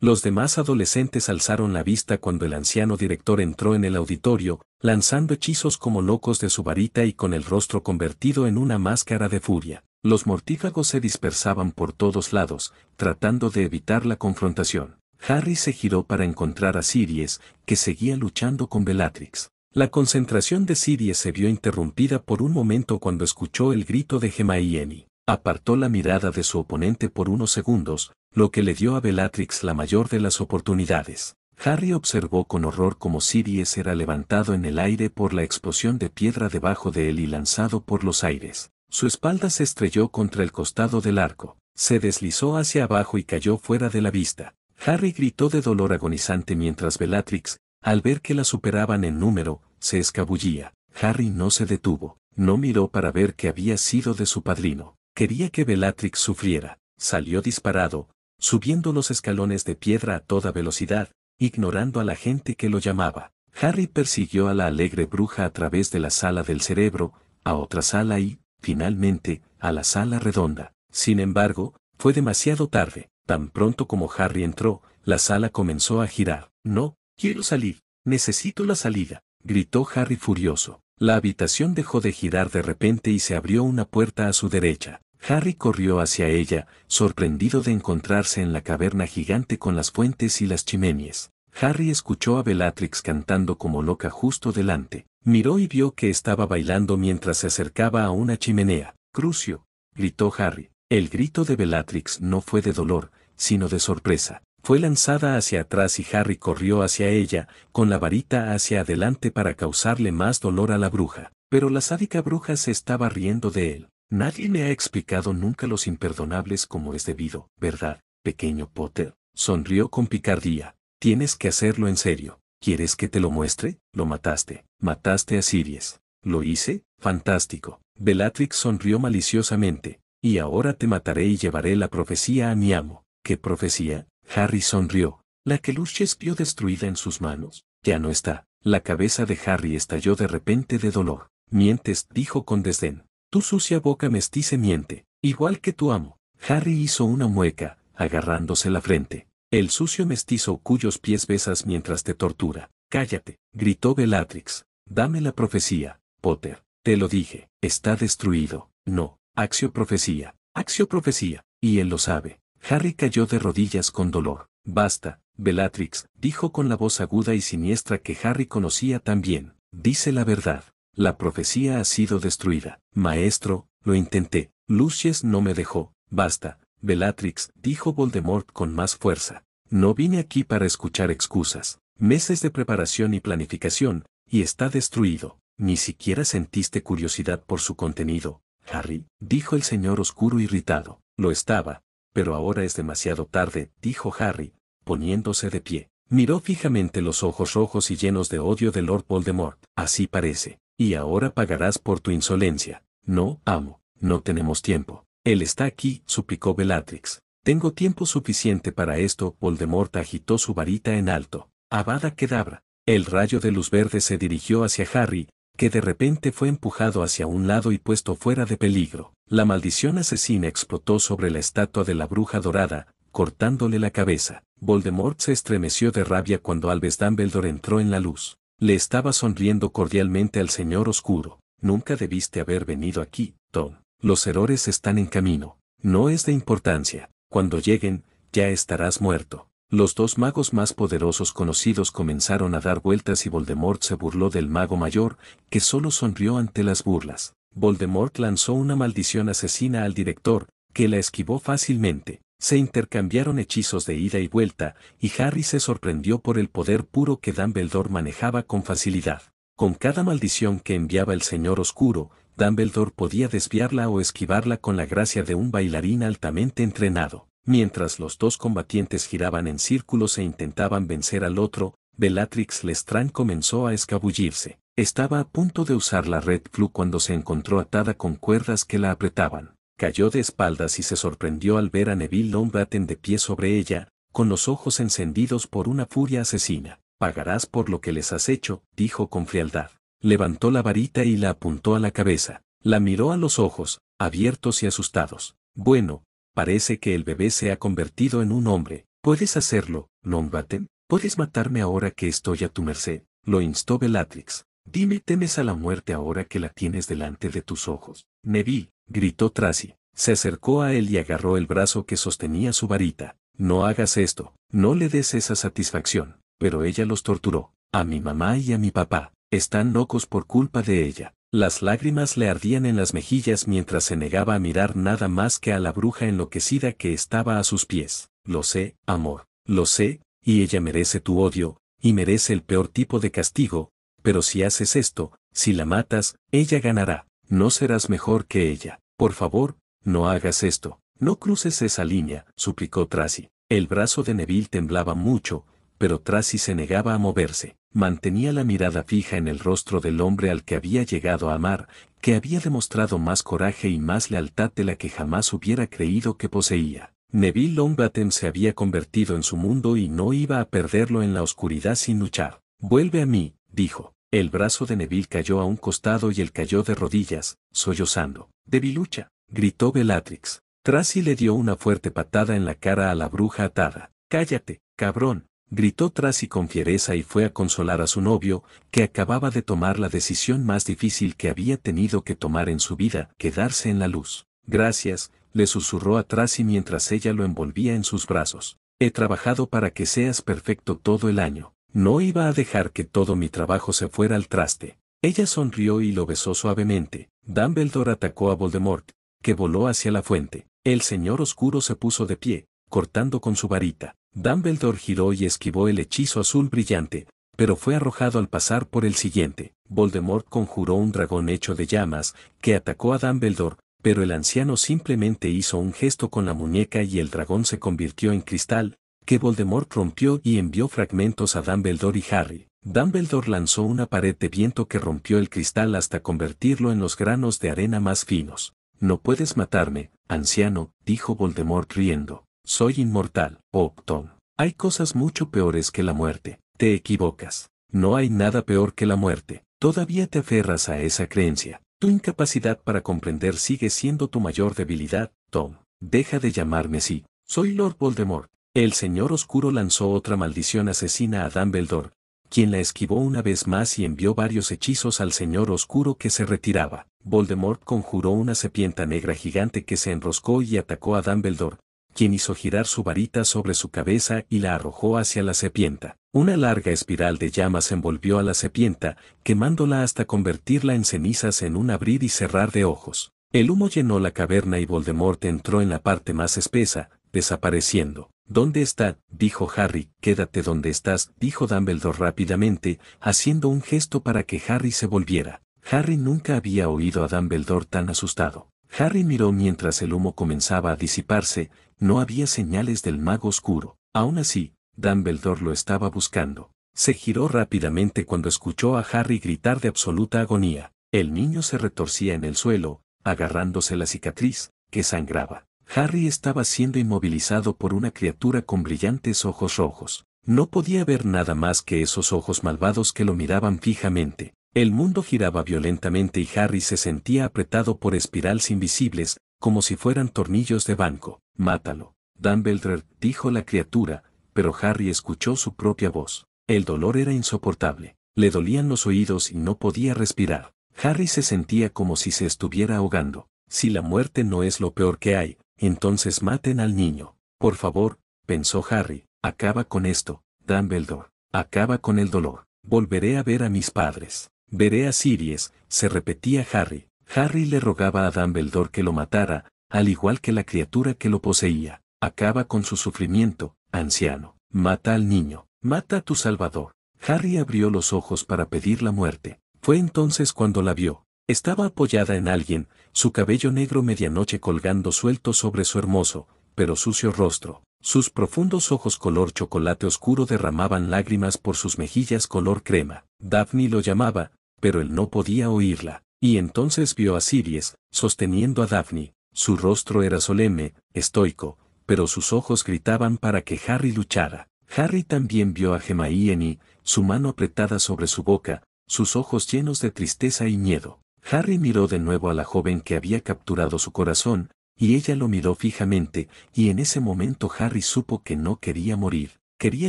Los demás adolescentes alzaron la vista cuando el anciano director entró en el auditorio, lanzando hechizos como locos de su varita y con el rostro convertido en una máscara de furia. Los mortífagos se dispersaban por todos lados, tratando de evitar la confrontación. Harry se giró para encontrar a Sirius, que seguía luchando con Bellatrix. La concentración de Sirius se vio interrumpida por un momento cuando escuchó el grito de Hermione. Apartó la mirada de su oponente por unos segundos, lo que le dio a Bellatrix la mayor de las oportunidades. Harry observó con horror cómo Sirius era levantado en el aire por la explosión de piedra debajo de él y lanzado por los aires. Su espalda se estrelló contra el costado del arco, se deslizó hacia abajo y cayó fuera de la vista. Harry gritó de dolor agonizante mientras Bellatrix, al ver que la superaban en número, se escabullía. Harry no se detuvo, no miró para ver qué había sido de su padrino. Quería que Bellatrix sufriera. Salió disparado, subiendo los escalones de piedra a toda velocidad, ignorando a la gente que lo llamaba. Harry persiguió a la alegre bruja a través de la sala del cerebro, a otra sala y, finalmente, a la sala redonda. Sin embargo, fue demasiado tarde. Tan pronto como Harry entró, la sala comenzó a girar. No, quiero salir, necesito la salida, gritó Harry furioso. La habitación dejó de girar de repente y se abrió una puerta a su derecha. Harry corrió hacia ella, sorprendido de encontrarse en la caverna gigante con las fuentes y las chimeneas. Harry escuchó a Bellatrix cantando como loca justo delante. Miró y vio que estaba bailando mientras se acercaba a una chimenea. Crucio, gritó Harry. El grito de Bellatrix no fue de dolor, sino de sorpresa. Fue lanzada hacia atrás y Harry corrió hacia ella, con la varita hacia adelante para causarle más dolor a la bruja. Pero la sádica bruja se estaba riendo de él. Nadie me ha explicado nunca los imperdonables como es debido, ¿verdad, pequeño Potter? Sonrió con picardía. Tienes que hacerlo en serio. ¿Quieres que te lo muestre? Lo mataste. Mataste a Sirius. ¿Lo hice? Fantástico. Bellatrix sonrió maliciosamente. Y ahora te mataré y llevaré la profecía a mi amo. ¿Qué profecía? Harry sonrió. La que luz vio destruida en sus manos, ya no está. La cabeza de Harry estalló de repente de dolor. Mientes, dijo con desdén. Tu sucia boca mestiza miente, igual que tu amo. Harry hizo una mueca, agarrándose la frente. El sucio mestizo cuyos pies besas mientras te tortura. Cállate, gritó Bellatrix. Dame la profecía, Potter. Te lo dije, está destruido. No, Axio Profecía, Axio Profecía, y él lo sabe. Harry cayó de rodillas con dolor. Basta, Bellatrix, dijo con la voz aguda y siniestra que Harry conocía tan bien. Dice la verdad. La profecía ha sido destruida. Maestro, lo intenté. Lucius no me dejó. Basta, Bellatrix, dijo Voldemort con más fuerza. No vine aquí para escuchar excusas. Meses de preparación y planificación, y está destruido. Ni siquiera sentiste curiosidad por su contenido, Harry, dijo el señor oscuro irritado. Lo estaba, pero ahora es demasiado tarde, dijo Harry, poniéndose de pie. Miró fijamente los ojos rojos y llenos de odio de Lord Voldemort. Así parece. Y ahora pagarás por tu insolencia. No, amo. No tenemos tiempo. Él está aquí, suplicó Bellatrix. Tengo tiempo suficiente para esto. Voldemort agitó su varita en alto. Avada Kedavra. El rayo de luz verde se dirigió hacia Harry, que de repente fue empujado hacia un lado y puesto fuera de peligro. La maldición asesina explotó sobre la estatua de la bruja dorada, cortándole la cabeza. Voldemort se estremeció de rabia cuando Alves Dumbledore entró en la luz. Le estaba sonriendo cordialmente al señor oscuro. Nunca debiste haber venido aquí, Tom. Los errores están en camino. No es de importancia. Cuando lleguen, ya estarás muerto. Los dos magos más poderosos conocidos comenzaron a dar vueltas y Voldemort se burló del mago mayor, que solo sonrió ante las burlas. Voldemort lanzó una maldición asesina al director, que la esquivó fácilmente. Se intercambiaron hechizos de ida y vuelta, y Harry se sorprendió por el poder puro que Dumbledore manejaba con facilidad. Con cada maldición que enviaba el Señor Oscuro, Dumbledore podía desviarla o esquivarla con la gracia de un bailarín altamente entrenado. Mientras los dos combatientes giraban en círculos e intentaban vencer al otro, Bellatrix Lestrange comenzó a escabullirse. Estaba a punto de usar la red flu cuando se encontró atada con cuerdas que la apretaban. Cayó de espaldas y se sorprendió al ver a Neville Longbottom de pie sobre ella, con los ojos encendidos por una furia asesina. Pagarás por lo que les has hecho, dijo con frialdad. Levantó la varita y la apuntó a la cabeza. La miró a los ojos, abiertos y asustados. Bueno, Parece que el bebé se ha convertido en un hombre. Puedes hacerlo, Longbatten. Puedes matarme ahora que estoy a tu merced, lo instó Bellatrix. Dime, temes a la muerte ahora que la tienes delante de tus ojos. Me gritó Tracy. Se acercó a él y agarró el brazo que sostenía su varita. No hagas esto, no le des esa satisfacción. Pero ella los torturó. A mi mamá y a mi papá. Están locos por culpa de ella. Las lágrimas le ardían en las mejillas mientras se negaba a mirar nada más que a la bruja enloquecida que estaba a sus pies. Lo sé, amor, lo sé, y ella merece tu odio, y merece el peor tipo de castigo, pero si haces esto, si la matas, ella ganará, no serás mejor que ella. Por favor, no hagas esto, no cruces esa línea, suplicó Tracy. El brazo de Neville temblaba mucho, pero Tracy se negaba a moverse. Mantenía la mirada fija en el rostro del hombre al que había llegado a amar, que había demostrado más coraje y más lealtad de la que jamás hubiera creído que poseía. Neville Longbottom se había convertido en su mundo y no iba a perderlo en la oscuridad sin luchar. Vuelve a mí, dijo. El brazo de Neville cayó a un costado y él cayó de rodillas, sollozando. Debilucha, gritó Bellatrix. Tracy le dio una fuerte patada en la cara a la bruja atada. Cállate, cabrón, Gritó Tracy con fiereza y fue a consolar a su novio, que acababa de tomar la decisión más difícil que había tenido que tomar en su vida, quedarse en la luz. Gracias, le susurró a Tracy mientras ella lo envolvía en sus brazos. He trabajado para que seas perfecto todo el año. No iba a dejar que todo mi trabajo se fuera al traste. Ella sonrió y lo besó suavemente. Dumbledore atacó a Voldemort, que voló hacia la fuente. El señor oscuro se puso de pie, cortando con su varita. Dumbledore giró y esquivó el hechizo azul brillante, pero fue arrojado al pasar por el siguiente. Voldemort conjuró un dragón hecho de llamas, que atacó a Dumbledore, pero el anciano simplemente hizo un gesto con la muñeca y el dragón se convirtió en cristal, que Voldemort rompió y envió fragmentos a Dumbledore y Harry. Dumbledore lanzó una pared de viento que rompió el cristal hasta convertirlo en los granos de arena más finos. No puedes matarme, anciano, dijo Voldemort riendo. Soy inmortal, oh Tom. Hay cosas mucho peores que la muerte. Te equivocas. No hay nada peor que la muerte. Todavía te aferras a esa creencia. Tu incapacidad para comprender sigue siendo tu mayor debilidad, Tom. Deja de llamarme así. Soy Lord Voldemort. El señor oscuro lanzó otra maldición asesina a Dumbledore, quien la esquivó una vez más y envió varios hechizos al señor oscuro que se retiraba. Voldemort conjuró una serpiente negra gigante que se enroscó y atacó a Dumbledore, quien hizo girar su varita sobre su cabeza y la arrojó hacia la serpienta. Una larga espiral de llamas envolvió a la serpienta, quemándola hasta convertirla en cenizas en un abrir y cerrar de ojos. El humo llenó la caverna y Voldemort entró en la parte más espesa, desapareciendo. ¿Dónde está? dijo Harry. Quédate donde estás, dijo Dumbledore rápidamente, haciendo un gesto para que Harry se volviera. Harry nunca había oído a Dumbledore tan asustado. Harry miró mientras el humo comenzaba a disiparse, no había señales del mago oscuro. Aún así, Dumbledore lo estaba buscando. Se giró rápidamente cuando escuchó a Harry gritar de absoluta agonía. El niño se retorcía en el suelo, agarrándose la cicatriz, que sangraba. Harry estaba siendo inmovilizado por una criatura con brillantes ojos rojos. No podía ver nada más que esos ojos malvados que lo miraban fijamente. El mundo giraba violentamente y Harry se sentía apretado por espirales invisibles, como si fueran tornillos de banco. Mátalo. Dumbledore dijo la criatura, pero Harry escuchó su propia voz. El dolor era insoportable. Le dolían los oídos y no podía respirar. Harry se sentía como si se estuviera ahogando. Si la muerte no es lo peor que hay, entonces maten al niño. Por favor, pensó Harry, acaba con esto, Dumbledore, acaba con el dolor. Volveré a ver a mis padres. Veré a Sirius», se repetía Harry. Harry le rogaba a Dumbledore que lo matara, al igual que la criatura que lo poseía. Acaba con su sufrimiento, anciano. Mata al niño. Mata a tu salvador. Harry abrió los ojos para pedir la muerte. Fue entonces cuando la vio. Estaba apoyada en alguien, su cabello negro medianoche colgando suelto sobre su hermoso, pero sucio rostro. Sus profundos ojos color chocolate oscuro derramaban lágrimas por sus mejillas color crema. Daphne lo llamaba, pero él no podía oírla, y entonces vio a Sirius, sosteniendo a Daphne. Su rostro era solemne, estoico, pero sus ojos gritaban para que Harry luchara. Harry también vio a eni su mano apretada sobre su boca, sus ojos llenos de tristeza y miedo. Harry miró de nuevo a la joven que había capturado su corazón, y ella lo miró fijamente, y en ese momento Harry supo que no quería morir, quería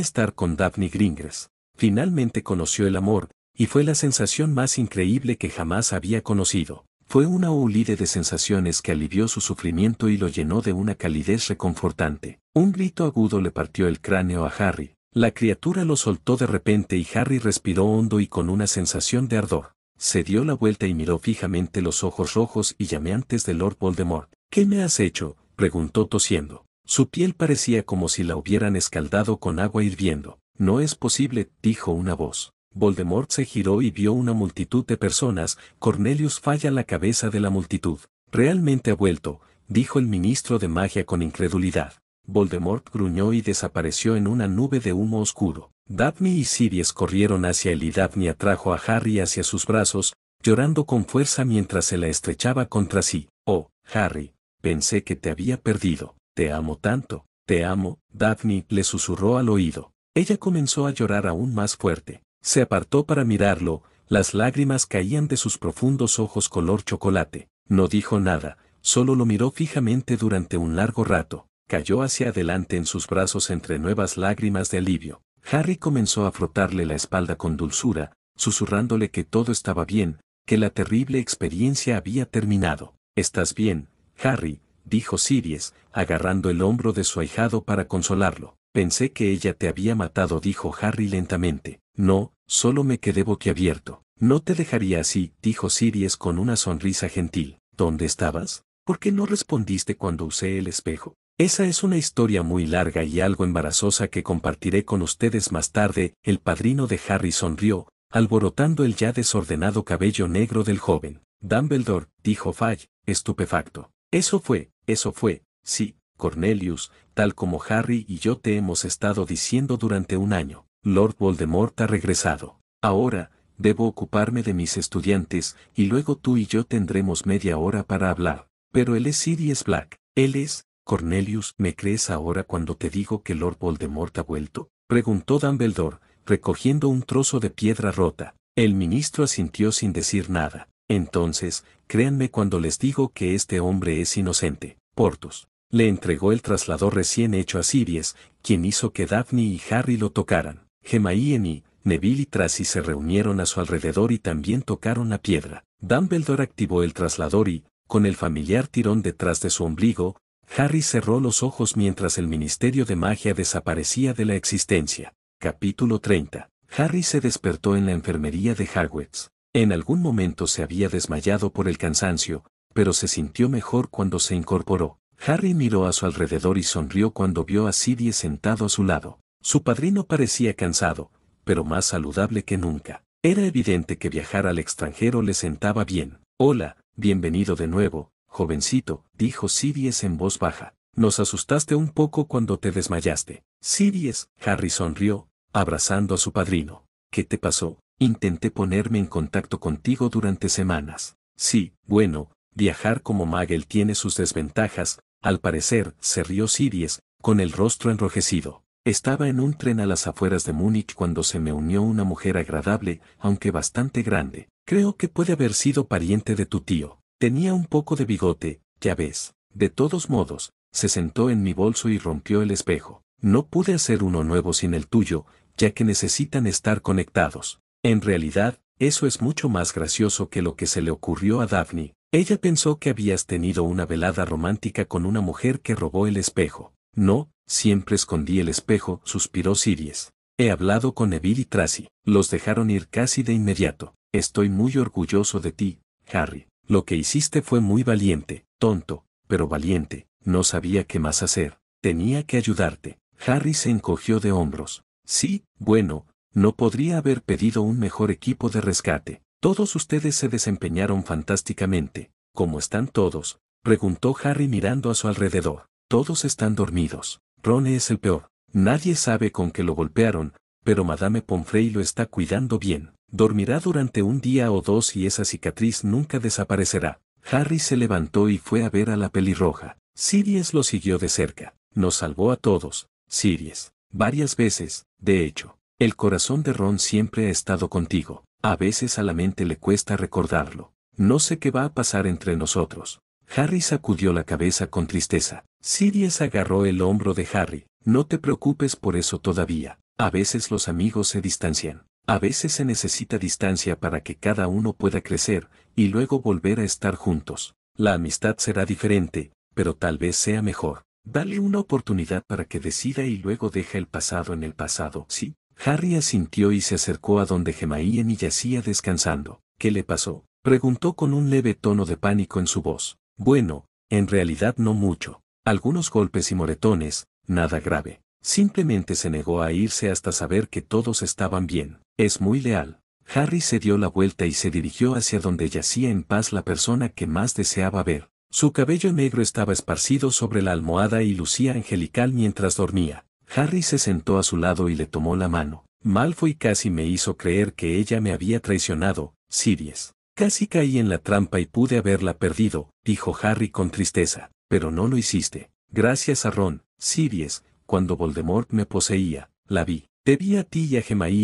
estar con Daphne Gringres. Finalmente conoció el amor, y fue la sensación más increíble que jamás había conocido. Fue una ulide de sensaciones que alivió su sufrimiento y lo llenó de una calidez reconfortante. Un grito agudo le partió el cráneo a Harry. La criatura lo soltó de repente y Harry respiró hondo y con una sensación de ardor. Se dio la vuelta y miró fijamente los ojos rojos y llameantes de Lord Voldemort. ¿Qué me has hecho? preguntó tosiendo. Su piel parecía como si la hubieran escaldado con agua hirviendo. No es posible, dijo una voz. Voldemort se giró y vio una multitud de personas, Cornelius falla la cabeza de la multitud. Realmente ha vuelto, dijo el ministro de magia con incredulidad. Voldemort gruñó y desapareció en una nube de humo oscuro. Daphne y Sirius corrieron hacia él y Daphne atrajo a Harry hacia sus brazos, llorando con fuerza mientras se la estrechaba contra sí. Oh, Harry, pensé que te había perdido. Te amo tanto. Te amo, Daphne le susurró al oído. Ella comenzó a llorar aún más fuerte. Se apartó para mirarlo, las lágrimas caían de sus profundos ojos color chocolate. No dijo nada, solo lo miró fijamente durante un largo rato. Cayó hacia adelante en sus brazos entre nuevas lágrimas de alivio. Harry comenzó a frotarle la espalda con dulzura, susurrándole que todo estaba bien, que la terrible experiencia había terminado. ¿Estás bien, Harry? dijo Siries, agarrando el hombro de su ahijado para consolarlo. Pensé que ella te había matado, dijo Harry lentamente. No, solo me quedé boquiabierto. No te dejaría así, dijo Sirius con una sonrisa gentil. ¿Dónde estabas? ¿Por qué no respondiste cuando usé el espejo? Esa es una historia muy larga y algo embarazosa que compartiré con ustedes más tarde. El padrino de Harry sonrió, alborotando el ya desordenado cabello negro del joven. Dumbledore, dijo Fay, estupefacto. Eso fue, eso fue, sí, Cornelius, tal como Harry y yo te hemos estado diciendo durante un año. Lord Voldemort ha regresado. Ahora, debo ocuparme de mis estudiantes, y luego tú y yo tendremos media hora para hablar. Pero él es Sirius Black. Él es, Cornelius, ¿me crees ahora cuando te digo que Lord Voldemort ha vuelto? Preguntó Dumbledore, recogiendo un trozo de piedra rota. El ministro asintió sin decir nada. Entonces, créanme cuando les digo que este hombre es inocente. Portos le entregó el traslador recién hecho a Sirius, quien hizo que Daphne y Harry lo tocaran. Gemaíen y Neville y Tracy se reunieron a su alrededor y también tocaron la piedra. Dumbledore activó el traslador y, con el familiar tirón detrás de su ombligo, Harry cerró los ojos mientras el Ministerio de Magia desaparecía de la existencia. Capítulo 30. Harry se despertó en la enfermería de Hogwarts. En algún momento se había desmayado por el cansancio, pero se sintió mejor cuando se incorporó. Harry miró a su alrededor y sonrió cuando vio a Sidies sentado a su lado. Su padrino parecía cansado, pero más saludable que nunca. Era evidente que viajar al extranjero le sentaba bien. Hola, bienvenido de nuevo, jovencito, dijo Sidies en voz baja. Nos asustaste un poco cuando te desmayaste. Sidies, Harry sonrió, abrazando a su padrino. ¿Qué te pasó? Intenté ponerme en contacto contigo durante semanas. Sí, bueno, viajar como Magel tiene sus desventajas, al parecer, se rió Siries, con el rostro enrojecido. Estaba en un tren a las afueras de Múnich cuando se me unió una mujer agradable, aunque bastante grande. Creo que puede haber sido pariente de tu tío. Tenía un poco de bigote, ya ves. De todos modos, se sentó en mi bolso y rompió el espejo. No pude hacer uno nuevo sin el tuyo, ya que necesitan estar conectados. En realidad, eso es mucho más gracioso que lo que se le ocurrió a Daphne, ella pensó que habías tenido una velada romántica con una mujer que robó el espejo. No, siempre escondí el espejo, suspiró Siries. He hablado con Evil y Tracy. Los dejaron ir casi de inmediato. Estoy muy orgulloso de ti, Harry. Lo que hiciste fue muy valiente, tonto, pero valiente. No sabía qué más hacer. Tenía que ayudarte. Harry se encogió de hombros. Sí, bueno, no podría haber pedido un mejor equipo de rescate. Todos ustedes se desempeñaron fantásticamente. ¿Cómo están todos? preguntó Harry mirando a su alrededor. Todos están dormidos. Ron es el peor. Nadie sabe con qué lo golpearon, pero Madame Pomfrey lo está cuidando bien. Dormirá durante un día o dos y esa cicatriz nunca desaparecerá. Harry se levantó y fue a ver a la pelirroja. Sirius lo siguió de cerca. Nos salvó a todos, Sirius. Varias veces, de hecho. El corazón de Ron siempre ha estado contigo. A veces a la mente le cuesta recordarlo. No sé qué va a pasar entre nosotros. Harry sacudió la cabeza con tristeza. Sirius agarró el hombro de Harry. No te preocupes por eso todavía. A veces los amigos se distancian. A veces se necesita distancia para que cada uno pueda crecer y luego volver a estar juntos. La amistad será diferente, pero tal vez sea mejor. Dale una oportunidad para que decida y luego deja el pasado en el pasado, ¿sí? Harry asintió y se acercó a donde Gemaíen y yacía descansando. ¿Qué le pasó? Preguntó con un leve tono de pánico en su voz. Bueno, en realidad no mucho. Algunos golpes y moretones, nada grave. Simplemente se negó a irse hasta saber que todos estaban bien. Es muy leal. Harry se dio la vuelta y se dirigió hacia donde yacía en paz la persona que más deseaba ver. Su cabello negro estaba esparcido sobre la almohada y lucía angelical mientras dormía. Harry se sentó a su lado y le tomó la mano. Mal fue y casi me hizo creer que ella me había traicionado, Sirius. Casi caí en la trampa y pude haberla perdido, dijo Harry con tristeza, pero no lo hiciste. Gracias a Ron, Sirius, cuando Voldemort me poseía, la vi. Te vi a ti y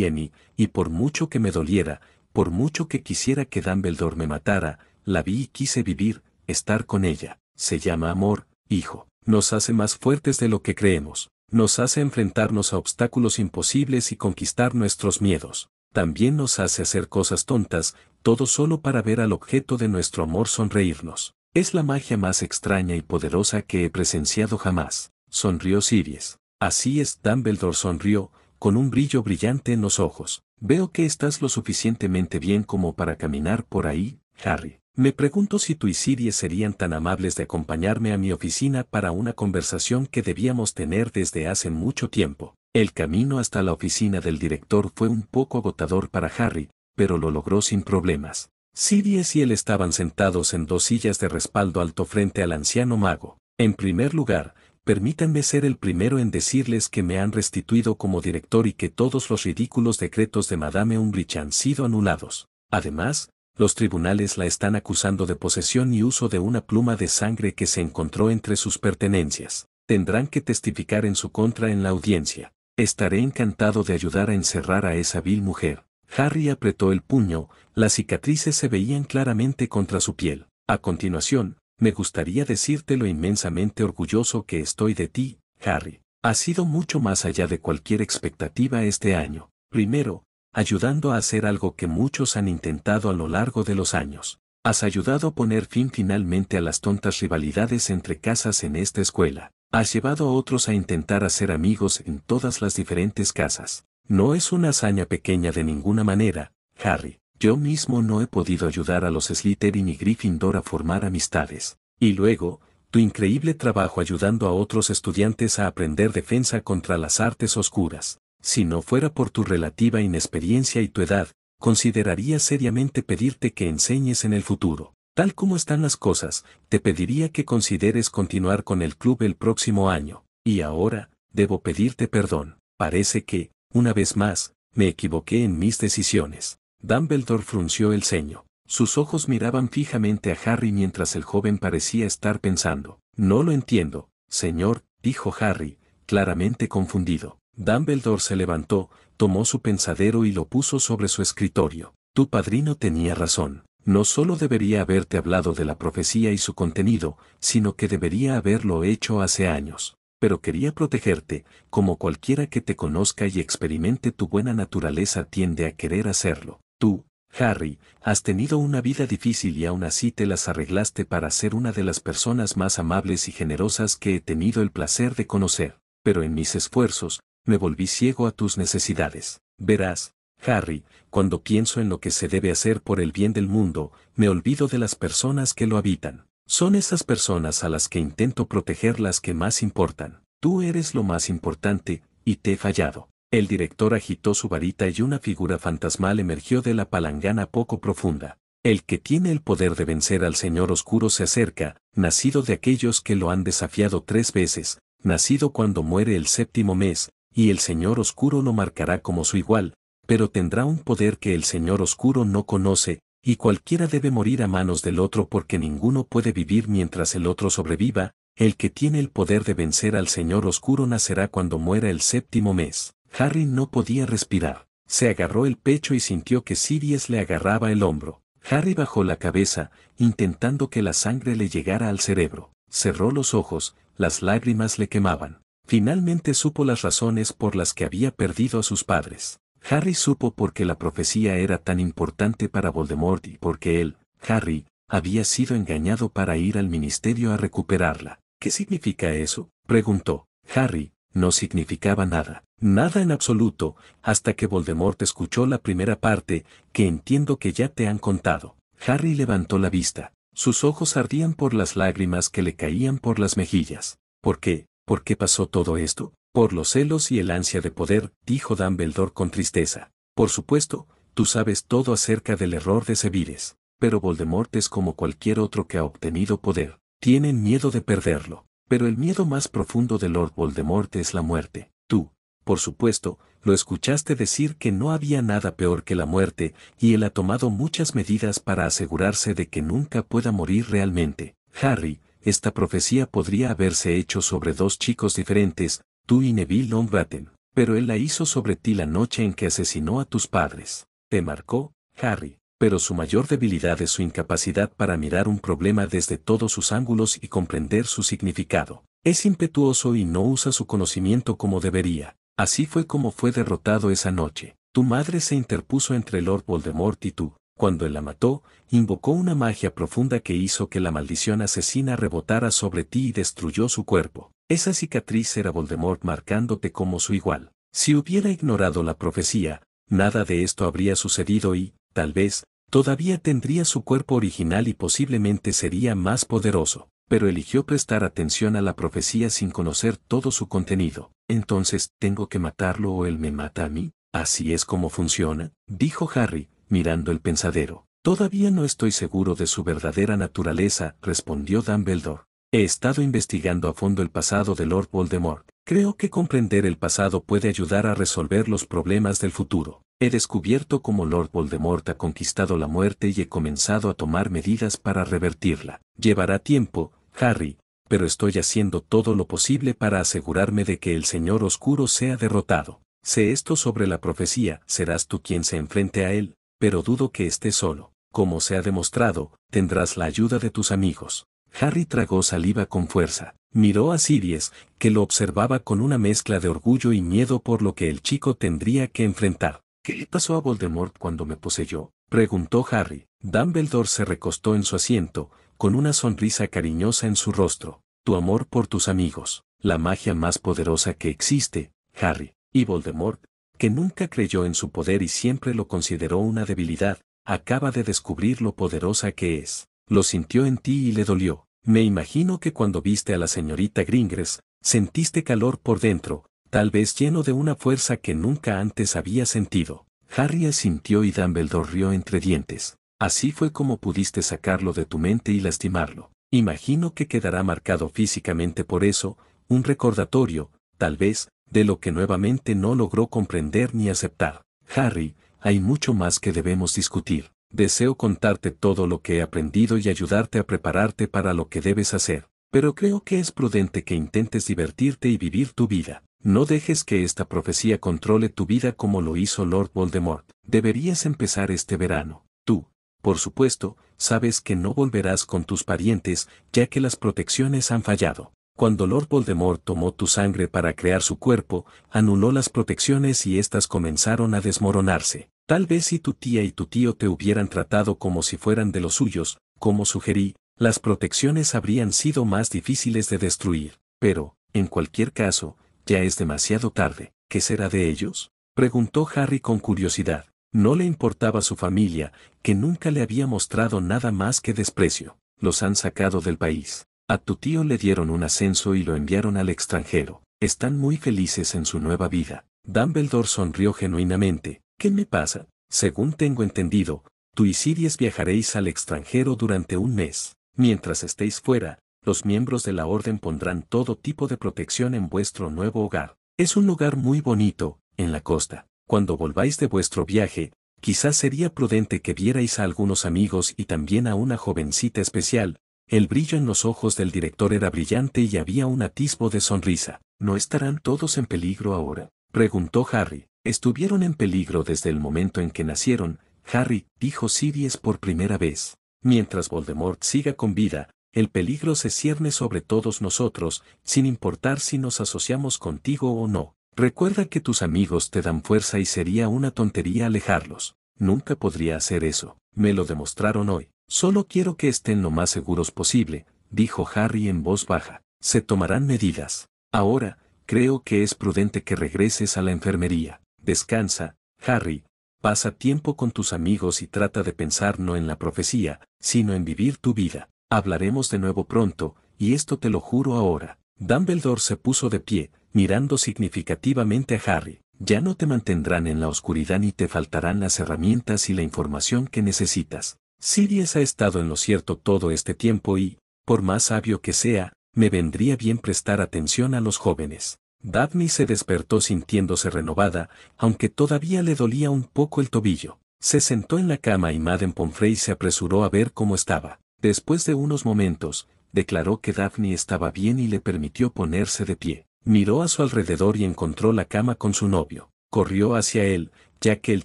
a mí, y por mucho que me doliera, por mucho que quisiera que Dumbledore me matara, la vi y quise vivir, estar con ella. Se llama amor, hijo. Nos hace más fuertes de lo que creemos nos hace enfrentarnos a obstáculos imposibles y conquistar nuestros miedos. También nos hace hacer cosas tontas, todo solo para ver al objeto de nuestro amor sonreírnos. Es la magia más extraña y poderosa que he presenciado jamás. Sonrió Sirius. Así es, Dumbledore sonrió, con un brillo brillante en los ojos. Veo que estás lo suficientemente bien como para caminar por ahí, Harry. Me pregunto si tú y Sirius serían tan amables de acompañarme a mi oficina para una conversación que debíamos tener desde hace mucho tiempo. El camino hasta la oficina del director fue un poco agotador para Harry, pero lo logró sin problemas. Sirius y él estaban sentados en dos sillas de respaldo alto frente al anciano mago. En primer lugar, permítanme ser el primero en decirles que me han restituido como director y que todos los ridículos decretos de Madame Umbridge han sido anulados. Además, los tribunales la están acusando de posesión y uso de una pluma de sangre que se encontró entre sus pertenencias. Tendrán que testificar en su contra en la audiencia. Estaré encantado de ayudar a encerrar a esa vil mujer. Harry apretó el puño, las cicatrices se veían claramente contra su piel. A continuación, me gustaría decirte lo inmensamente orgulloso que estoy de ti, Harry. Ha sido mucho más allá de cualquier expectativa este año. Primero, ayudando a hacer algo que muchos han intentado a lo largo de los años. Has ayudado a poner fin finalmente a las tontas rivalidades entre casas en esta escuela. Has llevado a otros a intentar hacer amigos en todas las diferentes casas. No es una hazaña pequeña de ninguna manera, Harry. Yo mismo no he podido ayudar a los Slytherin y Gryffindor a formar amistades. Y luego, tu increíble trabajo ayudando a otros estudiantes a aprender defensa contra las artes oscuras. Si no fuera por tu relativa inexperiencia y tu edad, consideraría seriamente pedirte que enseñes en el futuro. Tal como están las cosas, te pediría que consideres continuar con el club el próximo año. Y ahora, debo pedirte perdón. Parece que, una vez más, me equivoqué en mis decisiones. Dumbledore frunció el ceño. Sus ojos miraban fijamente a Harry mientras el joven parecía estar pensando. No lo entiendo, señor, dijo Harry, claramente confundido. Dumbledore se levantó, tomó su pensadero y lo puso sobre su escritorio. Tu padrino tenía razón. No solo debería haberte hablado de la profecía y su contenido, sino que debería haberlo hecho hace años. Pero quería protegerte, como cualquiera que te conozca y experimente tu buena naturaleza tiende a querer hacerlo. Tú, Harry, has tenido una vida difícil y aún así te las arreglaste para ser una de las personas más amables y generosas que he tenido el placer de conocer. Pero en mis esfuerzos, me volví ciego a tus necesidades. Verás, Harry, cuando pienso en lo que se debe hacer por el bien del mundo, me olvido de las personas que lo habitan. Son esas personas a las que intento proteger las que más importan. Tú eres lo más importante, y te he fallado. El director agitó su varita y una figura fantasmal emergió de la palangana poco profunda. El que tiene el poder de vencer al Señor Oscuro se acerca, nacido de aquellos que lo han desafiado tres veces, nacido cuando muere el séptimo mes, y el Señor Oscuro lo marcará como su igual, pero tendrá un poder que el Señor Oscuro no conoce, y cualquiera debe morir a manos del otro porque ninguno puede vivir mientras el otro sobreviva, el que tiene el poder de vencer al Señor Oscuro nacerá cuando muera el séptimo mes. Harry no podía respirar. Se agarró el pecho y sintió que Sirius le agarraba el hombro. Harry bajó la cabeza, intentando que la sangre le llegara al cerebro. Cerró los ojos, las lágrimas le quemaban. Finalmente supo las razones por las que había perdido a sus padres. Harry supo por qué la profecía era tan importante para Voldemort y porque él, Harry, había sido engañado para ir al ministerio a recuperarla. ¿Qué significa eso? preguntó. Harry, no significaba nada. Nada en absoluto, hasta que Voldemort escuchó la primera parte, que entiendo que ya te han contado. Harry levantó la vista. Sus ojos ardían por las lágrimas que le caían por las mejillas. ¿Por qué? ¿Por qué pasó todo esto? Por los celos y el ansia de poder, dijo Dumbledore con tristeza. Por supuesto, tú sabes todo acerca del error de Sevilles. pero Voldemort es como cualquier otro que ha obtenido poder. Tienen miedo de perderlo, pero el miedo más profundo de Lord Voldemort es la muerte. Tú, por supuesto, lo escuchaste decir que no había nada peor que la muerte, y él ha tomado muchas medidas para asegurarse de que nunca pueda morir realmente. Harry, esta profecía podría haberse hecho sobre dos chicos diferentes, tú y Neville Longbatten, pero él la hizo sobre ti la noche en que asesinó a tus padres. Te marcó, Harry, pero su mayor debilidad es su incapacidad para mirar un problema desde todos sus ángulos y comprender su significado. Es impetuoso y no usa su conocimiento como debería. Así fue como fue derrotado esa noche. Tu madre se interpuso entre Lord Voldemort y tú cuando él la mató, invocó una magia profunda que hizo que la maldición asesina rebotara sobre ti y destruyó su cuerpo. Esa cicatriz era Voldemort marcándote como su igual. Si hubiera ignorado la profecía, nada de esto habría sucedido y, tal vez, todavía tendría su cuerpo original y posiblemente sería más poderoso, pero eligió prestar atención a la profecía sin conocer todo su contenido. Entonces, ¿tengo que matarlo o él me mata a mí? Así es como funciona, dijo Harry, mirando el pensadero. Todavía no estoy seguro de su verdadera naturaleza, respondió Dumbledore. He estado investigando a fondo el pasado de Lord Voldemort. Creo que comprender el pasado puede ayudar a resolver los problemas del futuro. He descubierto cómo Lord Voldemort ha conquistado la muerte y he comenzado a tomar medidas para revertirla. Llevará tiempo, Harry, pero estoy haciendo todo lo posible para asegurarme de que el Señor Oscuro sea derrotado. Sé esto sobre la profecía, serás tú quien se enfrente a él, pero dudo que esté solo. Como se ha demostrado, tendrás la ayuda de tus amigos. Harry tragó saliva con fuerza. Miró a Sirius, que lo observaba con una mezcla de orgullo y miedo por lo que el chico tendría que enfrentar. ¿Qué le pasó a Voldemort cuando me poseyó? preguntó Harry. Dumbledore se recostó en su asiento, con una sonrisa cariñosa en su rostro. Tu amor por tus amigos, la magia más poderosa que existe, Harry. Y Voldemort, que nunca creyó en su poder y siempre lo consideró una debilidad, acaba de descubrir lo poderosa que es. Lo sintió en ti y le dolió. Me imagino que cuando viste a la señorita Gringres, sentiste calor por dentro, tal vez lleno de una fuerza que nunca antes había sentido. Harry sintió y Dumbledore rió entre dientes. Así fue como pudiste sacarlo de tu mente y lastimarlo. Imagino que quedará marcado físicamente por eso, un recordatorio, tal vez, de lo que nuevamente no logró comprender ni aceptar. Harry, hay mucho más que debemos discutir. Deseo contarte todo lo que he aprendido y ayudarte a prepararte para lo que debes hacer, pero creo que es prudente que intentes divertirte y vivir tu vida. No dejes que esta profecía controle tu vida como lo hizo Lord Voldemort. Deberías empezar este verano. Tú, por supuesto, sabes que no volverás con tus parientes, ya que las protecciones han fallado. Cuando Lord Voldemort tomó tu sangre para crear su cuerpo, anuló las protecciones y éstas comenzaron a desmoronarse. Tal vez si tu tía y tu tío te hubieran tratado como si fueran de los suyos, como sugerí, las protecciones habrían sido más difíciles de destruir. Pero, en cualquier caso, ya es demasiado tarde. ¿Qué será de ellos? Preguntó Harry con curiosidad. No le importaba su familia, que nunca le había mostrado nada más que desprecio. Los han sacado del país. A tu tío le dieron un ascenso y lo enviaron al extranjero. Están muy felices en su nueva vida. Dumbledore sonrió genuinamente. ¿Qué me pasa? Según tengo entendido, tú y Sirius viajaréis al extranjero durante un mes. Mientras estéis fuera, los miembros de la Orden pondrán todo tipo de protección en vuestro nuevo hogar. Es un lugar muy bonito, en la costa. Cuando volváis de vuestro viaje, quizás sería prudente que vierais a algunos amigos y también a una jovencita especial, el brillo en los ojos del director era brillante y había un atisbo de sonrisa. ¿No estarán todos en peligro ahora? preguntó Harry. Estuvieron en peligro desde el momento en que nacieron, Harry, dijo Sirius por primera vez. Mientras Voldemort siga con vida, el peligro se cierne sobre todos nosotros, sin importar si nos asociamos contigo o no. Recuerda que tus amigos te dan fuerza y sería una tontería alejarlos. Nunca podría hacer eso. Me lo demostraron hoy. Solo quiero que estén lo más seguros posible, dijo Harry en voz baja. Se tomarán medidas. Ahora, creo que es prudente que regreses a la enfermería. Descansa, Harry. Pasa tiempo con tus amigos y trata de pensar no en la profecía, sino en vivir tu vida. Hablaremos de nuevo pronto, y esto te lo juro ahora. Dumbledore se puso de pie, mirando significativamente a Harry. Ya no te mantendrán en la oscuridad ni te faltarán las herramientas y la información que necesitas. Sirius ha estado en lo cierto todo este tiempo y, por más sabio que sea, me vendría bien prestar atención a los jóvenes. Daphne se despertó sintiéndose renovada, aunque todavía le dolía un poco el tobillo. Se sentó en la cama y Madame Pomfrey se apresuró a ver cómo estaba. Después de unos momentos, declaró que Daphne estaba bien y le permitió ponerse de pie. Miró a su alrededor y encontró la cama con su novio. Corrió hacia él, ya que él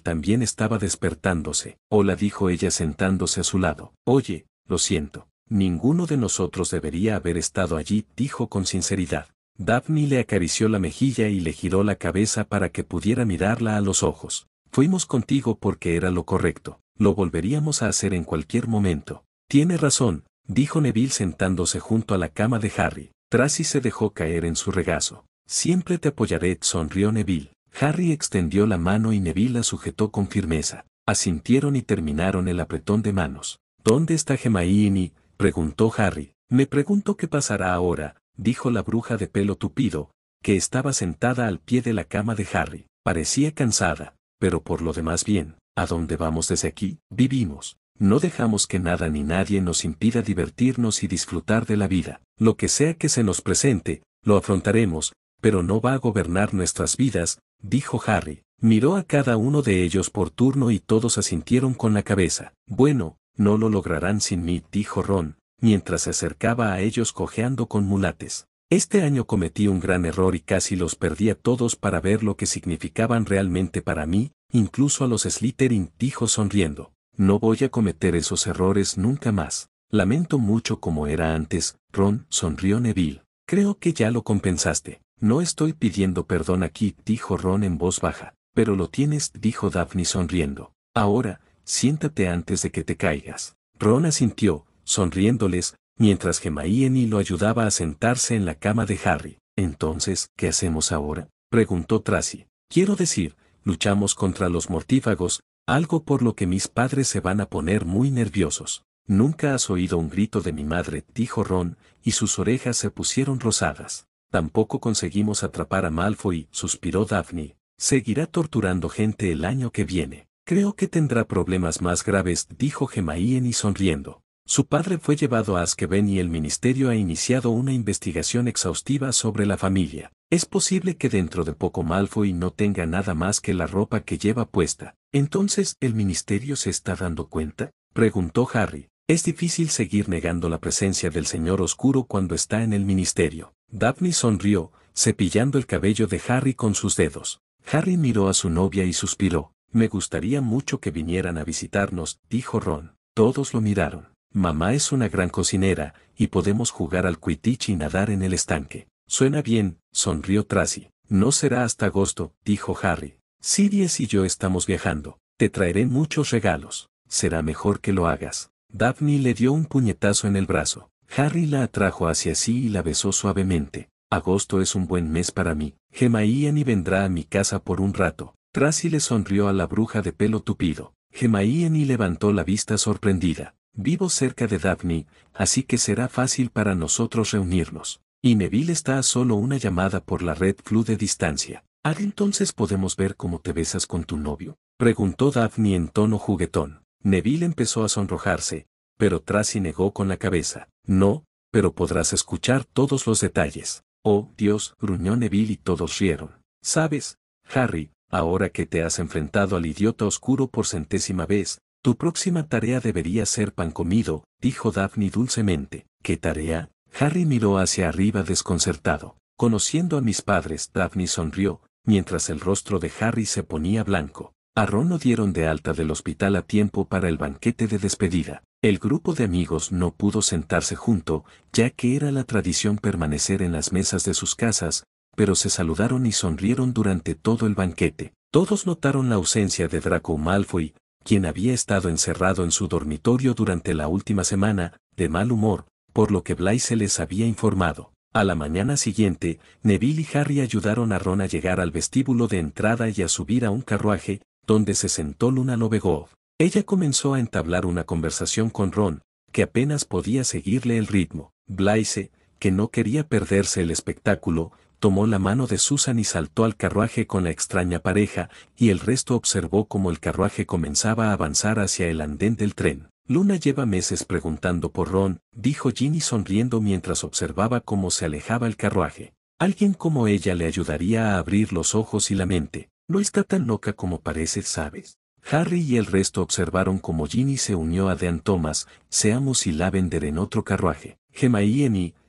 también estaba despertándose. Hola dijo ella sentándose a su lado. Oye, lo siento. Ninguno de nosotros debería haber estado allí, dijo con sinceridad. Daphne le acarició la mejilla y le giró la cabeza para que pudiera mirarla a los ojos. Fuimos contigo porque era lo correcto. Lo volveríamos a hacer en cualquier momento. Tiene razón, dijo Neville sentándose junto a la cama de Harry. Tracy se dejó caer en su regazo. Siempre te apoyaré, sonrió Neville. Harry extendió la mano y Neville la sujetó con firmeza. Asintieron y terminaron el apretón de manos. ¿Dónde está Gemaini? preguntó Harry. Me pregunto qué pasará ahora, dijo la bruja de pelo tupido, que estaba sentada al pie de la cama de Harry. Parecía cansada, pero por lo demás bien. ¿A dónde vamos desde aquí? Vivimos. No dejamos que nada ni nadie nos impida divertirnos y disfrutar de la vida. Lo que sea que se nos presente, lo afrontaremos, pero no va a gobernar nuestras vidas, dijo Harry. Miró a cada uno de ellos por turno y todos asintieron con la cabeza. Bueno, no lo lograrán sin mí, dijo Ron, mientras se acercaba a ellos cojeando con mulates. Este año cometí un gran error y casi los perdí a todos para ver lo que significaban realmente para mí, incluso a los Slytherin, dijo sonriendo. No voy a cometer esos errores nunca más. Lamento mucho como era antes, Ron sonrió Neville. Creo que ya lo compensaste. No estoy pidiendo perdón aquí, dijo Ron en voz baja, pero lo tienes, dijo Daphne sonriendo. Ahora, siéntate antes de que te caigas. Ron asintió, sonriéndoles, mientras que y lo ayudaba a sentarse en la cama de Harry. Entonces, ¿qué hacemos ahora? preguntó Tracy. Quiero decir, luchamos contra los mortífagos, algo por lo que mis padres se van a poner muy nerviosos. Nunca has oído un grito de mi madre, dijo Ron, y sus orejas se pusieron rosadas. Tampoco conseguimos atrapar a Malfoy, suspiró Daphne. Seguirá torturando gente el año que viene. Creo que tendrá problemas más graves, dijo Gemaíen y sonriendo. Su padre fue llevado a Azkaban y el ministerio ha iniciado una investigación exhaustiva sobre la familia. Es posible que dentro de poco Malfoy no tenga nada más que la ropa que lleva puesta. Entonces, ¿el ministerio se está dando cuenta? preguntó Harry. Es difícil seguir negando la presencia del señor oscuro cuando está en el ministerio. Daphne sonrió, cepillando el cabello de Harry con sus dedos. Harry miró a su novia y suspiró. Me gustaría mucho que vinieran a visitarnos, dijo Ron. Todos lo miraron. Mamá es una gran cocinera, y podemos jugar al quidditch y nadar en el estanque. Suena bien, sonrió Tracy. No será hasta agosto, dijo Harry. Sirius y yo estamos viajando. Te traeré muchos regalos. Será mejor que lo hagas. Daphne le dio un puñetazo en el brazo. Harry la atrajo hacia sí y la besó suavemente. Agosto es un buen mes para mí. Gemma y vendrá a mi casa por un rato. Tracy le sonrió a la bruja de pelo tupido. Gemma levantó la vista sorprendida. Vivo cerca de Daphne, así que será fácil para nosotros reunirnos. Y Neville está a solo una llamada por la red flu de distancia. ¿Al entonces podemos ver cómo te besas con tu novio? Preguntó Daphne en tono juguetón. Neville empezó a sonrojarse, pero Tracy negó con la cabeza. No, pero podrás escuchar todos los detalles. Oh, Dios, gruñó Neville y todos rieron. ¿Sabes, Harry, ahora que te has enfrentado al idiota oscuro por centésima vez, tu próxima tarea debería ser pan comido, dijo Daphne dulcemente. ¿Qué tarea? Harry miró hacia arriba desconcertado. Conociendo a mis padres, Daphne sonrió, mientras el rostro de Harry se ponía blanco. A Ron no dieron de alta del hospital a tiempo para el banquete de despedida. El grupo de amigos no pudo sentarse junto, ya que era la tradición permanecer en las mesas de sus casas, pero se saludaron y sonrieron durante todo el banquete. Todos notaron la ausencia de Draco Malfoy, quien había estado encerrado en su dormitorio durante la última semana, de mal humor, por lo que Blaise les había informado. A la mañana siguiente, Neville y Harry ayudaron a Ron a llegar al vestíbulo de entrada y a subir a un carruaje, donde se sentó Luna Lobegov. Ella comenzó a entablar una conversación con Ron, que apenas podía seguirle el ritmo. Blaise, que no quería perderse el espectáculo, tomó la mano de Susan y saltó al carruaje con la extraña pareja, y el resto observó cómo el carruaje comenzaba a avanzar hacia el andén del tren. Luna lleva meses preguntando por Ron, dijo Ginny sonriendo mientras observaba cómo se alejaba el carruaje. Alguien como ella le ayudaría a abrir los ojos y la mente. No está tan loca como parece, ¿sabes? Harry y el resto observaron como Ginny se unió a Dean Thomas, Seamos y Lavender en otro carruaje. Gemma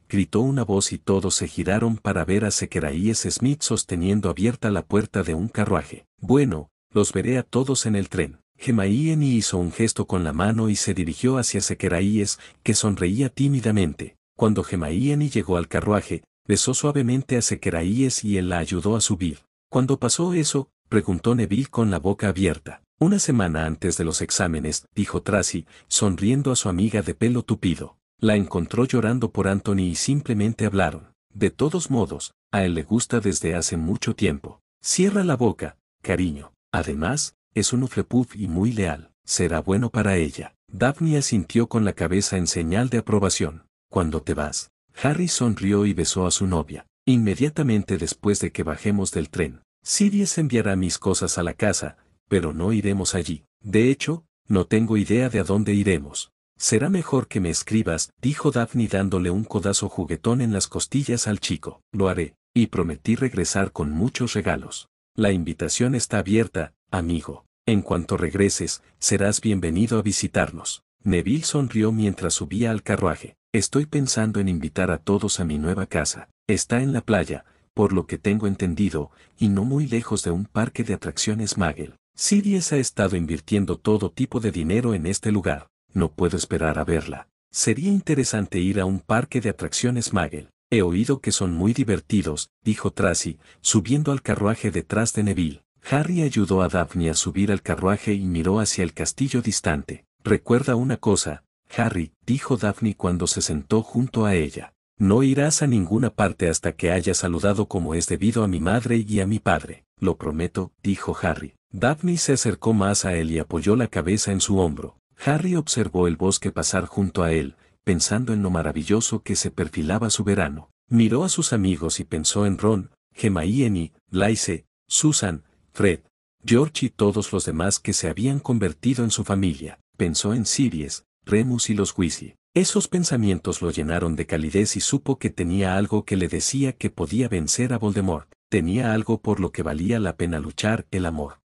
gritó una voz y todos se giraron para ver a Sequeraíes Smith sosteniendo abierta la puerta de un carruaje. Bueno, los veré a todos en el tren. Gemma hizo un gesto con la mano y se dirigió hacia Sequeraíes, que sonreía tímidamente. Cuando Gemma llegó al carruaje, besó suavemente a Sequeraíes y él la ayudó a subir. Cuando pasó eso, preguntó Neville con la boca abierta. Una semana antes de los exámenes, dijo Tracy, sonriendo a su amiga de pelo tupido. La encontró llorando por Anthony y simplemente hablaron. De todos modos, a él le gusta desde hace mucho tiempo. Cierra la boca, cariño. Además, es un uflepuf y muy leal. Será bueno para ella. Daphne asintió con la cabeza en señal de aprobación. Cuando te vas, Harry sonrió y besó a su novia. Inmediatamente después de que bajemos del tren, Sirius enviará mis cosas a la casa, pero no iremos allí. De hecho, no tengo idea de a dónde iremos. Será mejor que me escribas, dijo Daphne dándole un codazo juguetón en las costillas al chico. Lo haré, y prometí regresar con muchos regalos. La invitación está abierta, amigo. En cuanto regreses, serás bienvenido a visitarnos. Neville sonrió mientras subía al carruaje. Estoy pensando en invitar a todos a mi nueva casa. Está en la playa, por lo que tengo entendido, y no muy lejos de un parque de atracciones Magel. Sirius ha estado invirtiendo todo tipo de dinero en este lugar, no puedo esperar a verla. Sería interesante ir a un parque de atracciones Magel. He oído que son muy divertidos, dijo Tracy, subiendo al carruaje detrás de Neville. Harry ayudó a Daphne a subir al carruaje y miró hacia el castillo distante. Recuerda una cosa, Harry, dijo Daphne cuando se sentó junto a ella. No irás a ninguna parte hasta que haya saludado como es debido a mi madre y a mi padre, lo prometo, dijo Harry. Daphne se acercó más a él y apoyó la cabeza en su hombro. Harry observó el bosque pasar junto a él, pensando en lo maravilloso que se perfilaba su verano. Miró a sus amigos y pensó en Ron, Gemma y Susan, Fred, George y todos los demás que se habían convertido en su familia. Pensó en Sirius, Remus y los Weasley. Esos pensamientos lo llenaron de calidez y supo que tenía algo que le decía que podía vencer a Voldemort, tenía algo por lo que valía la pena luchar el amor.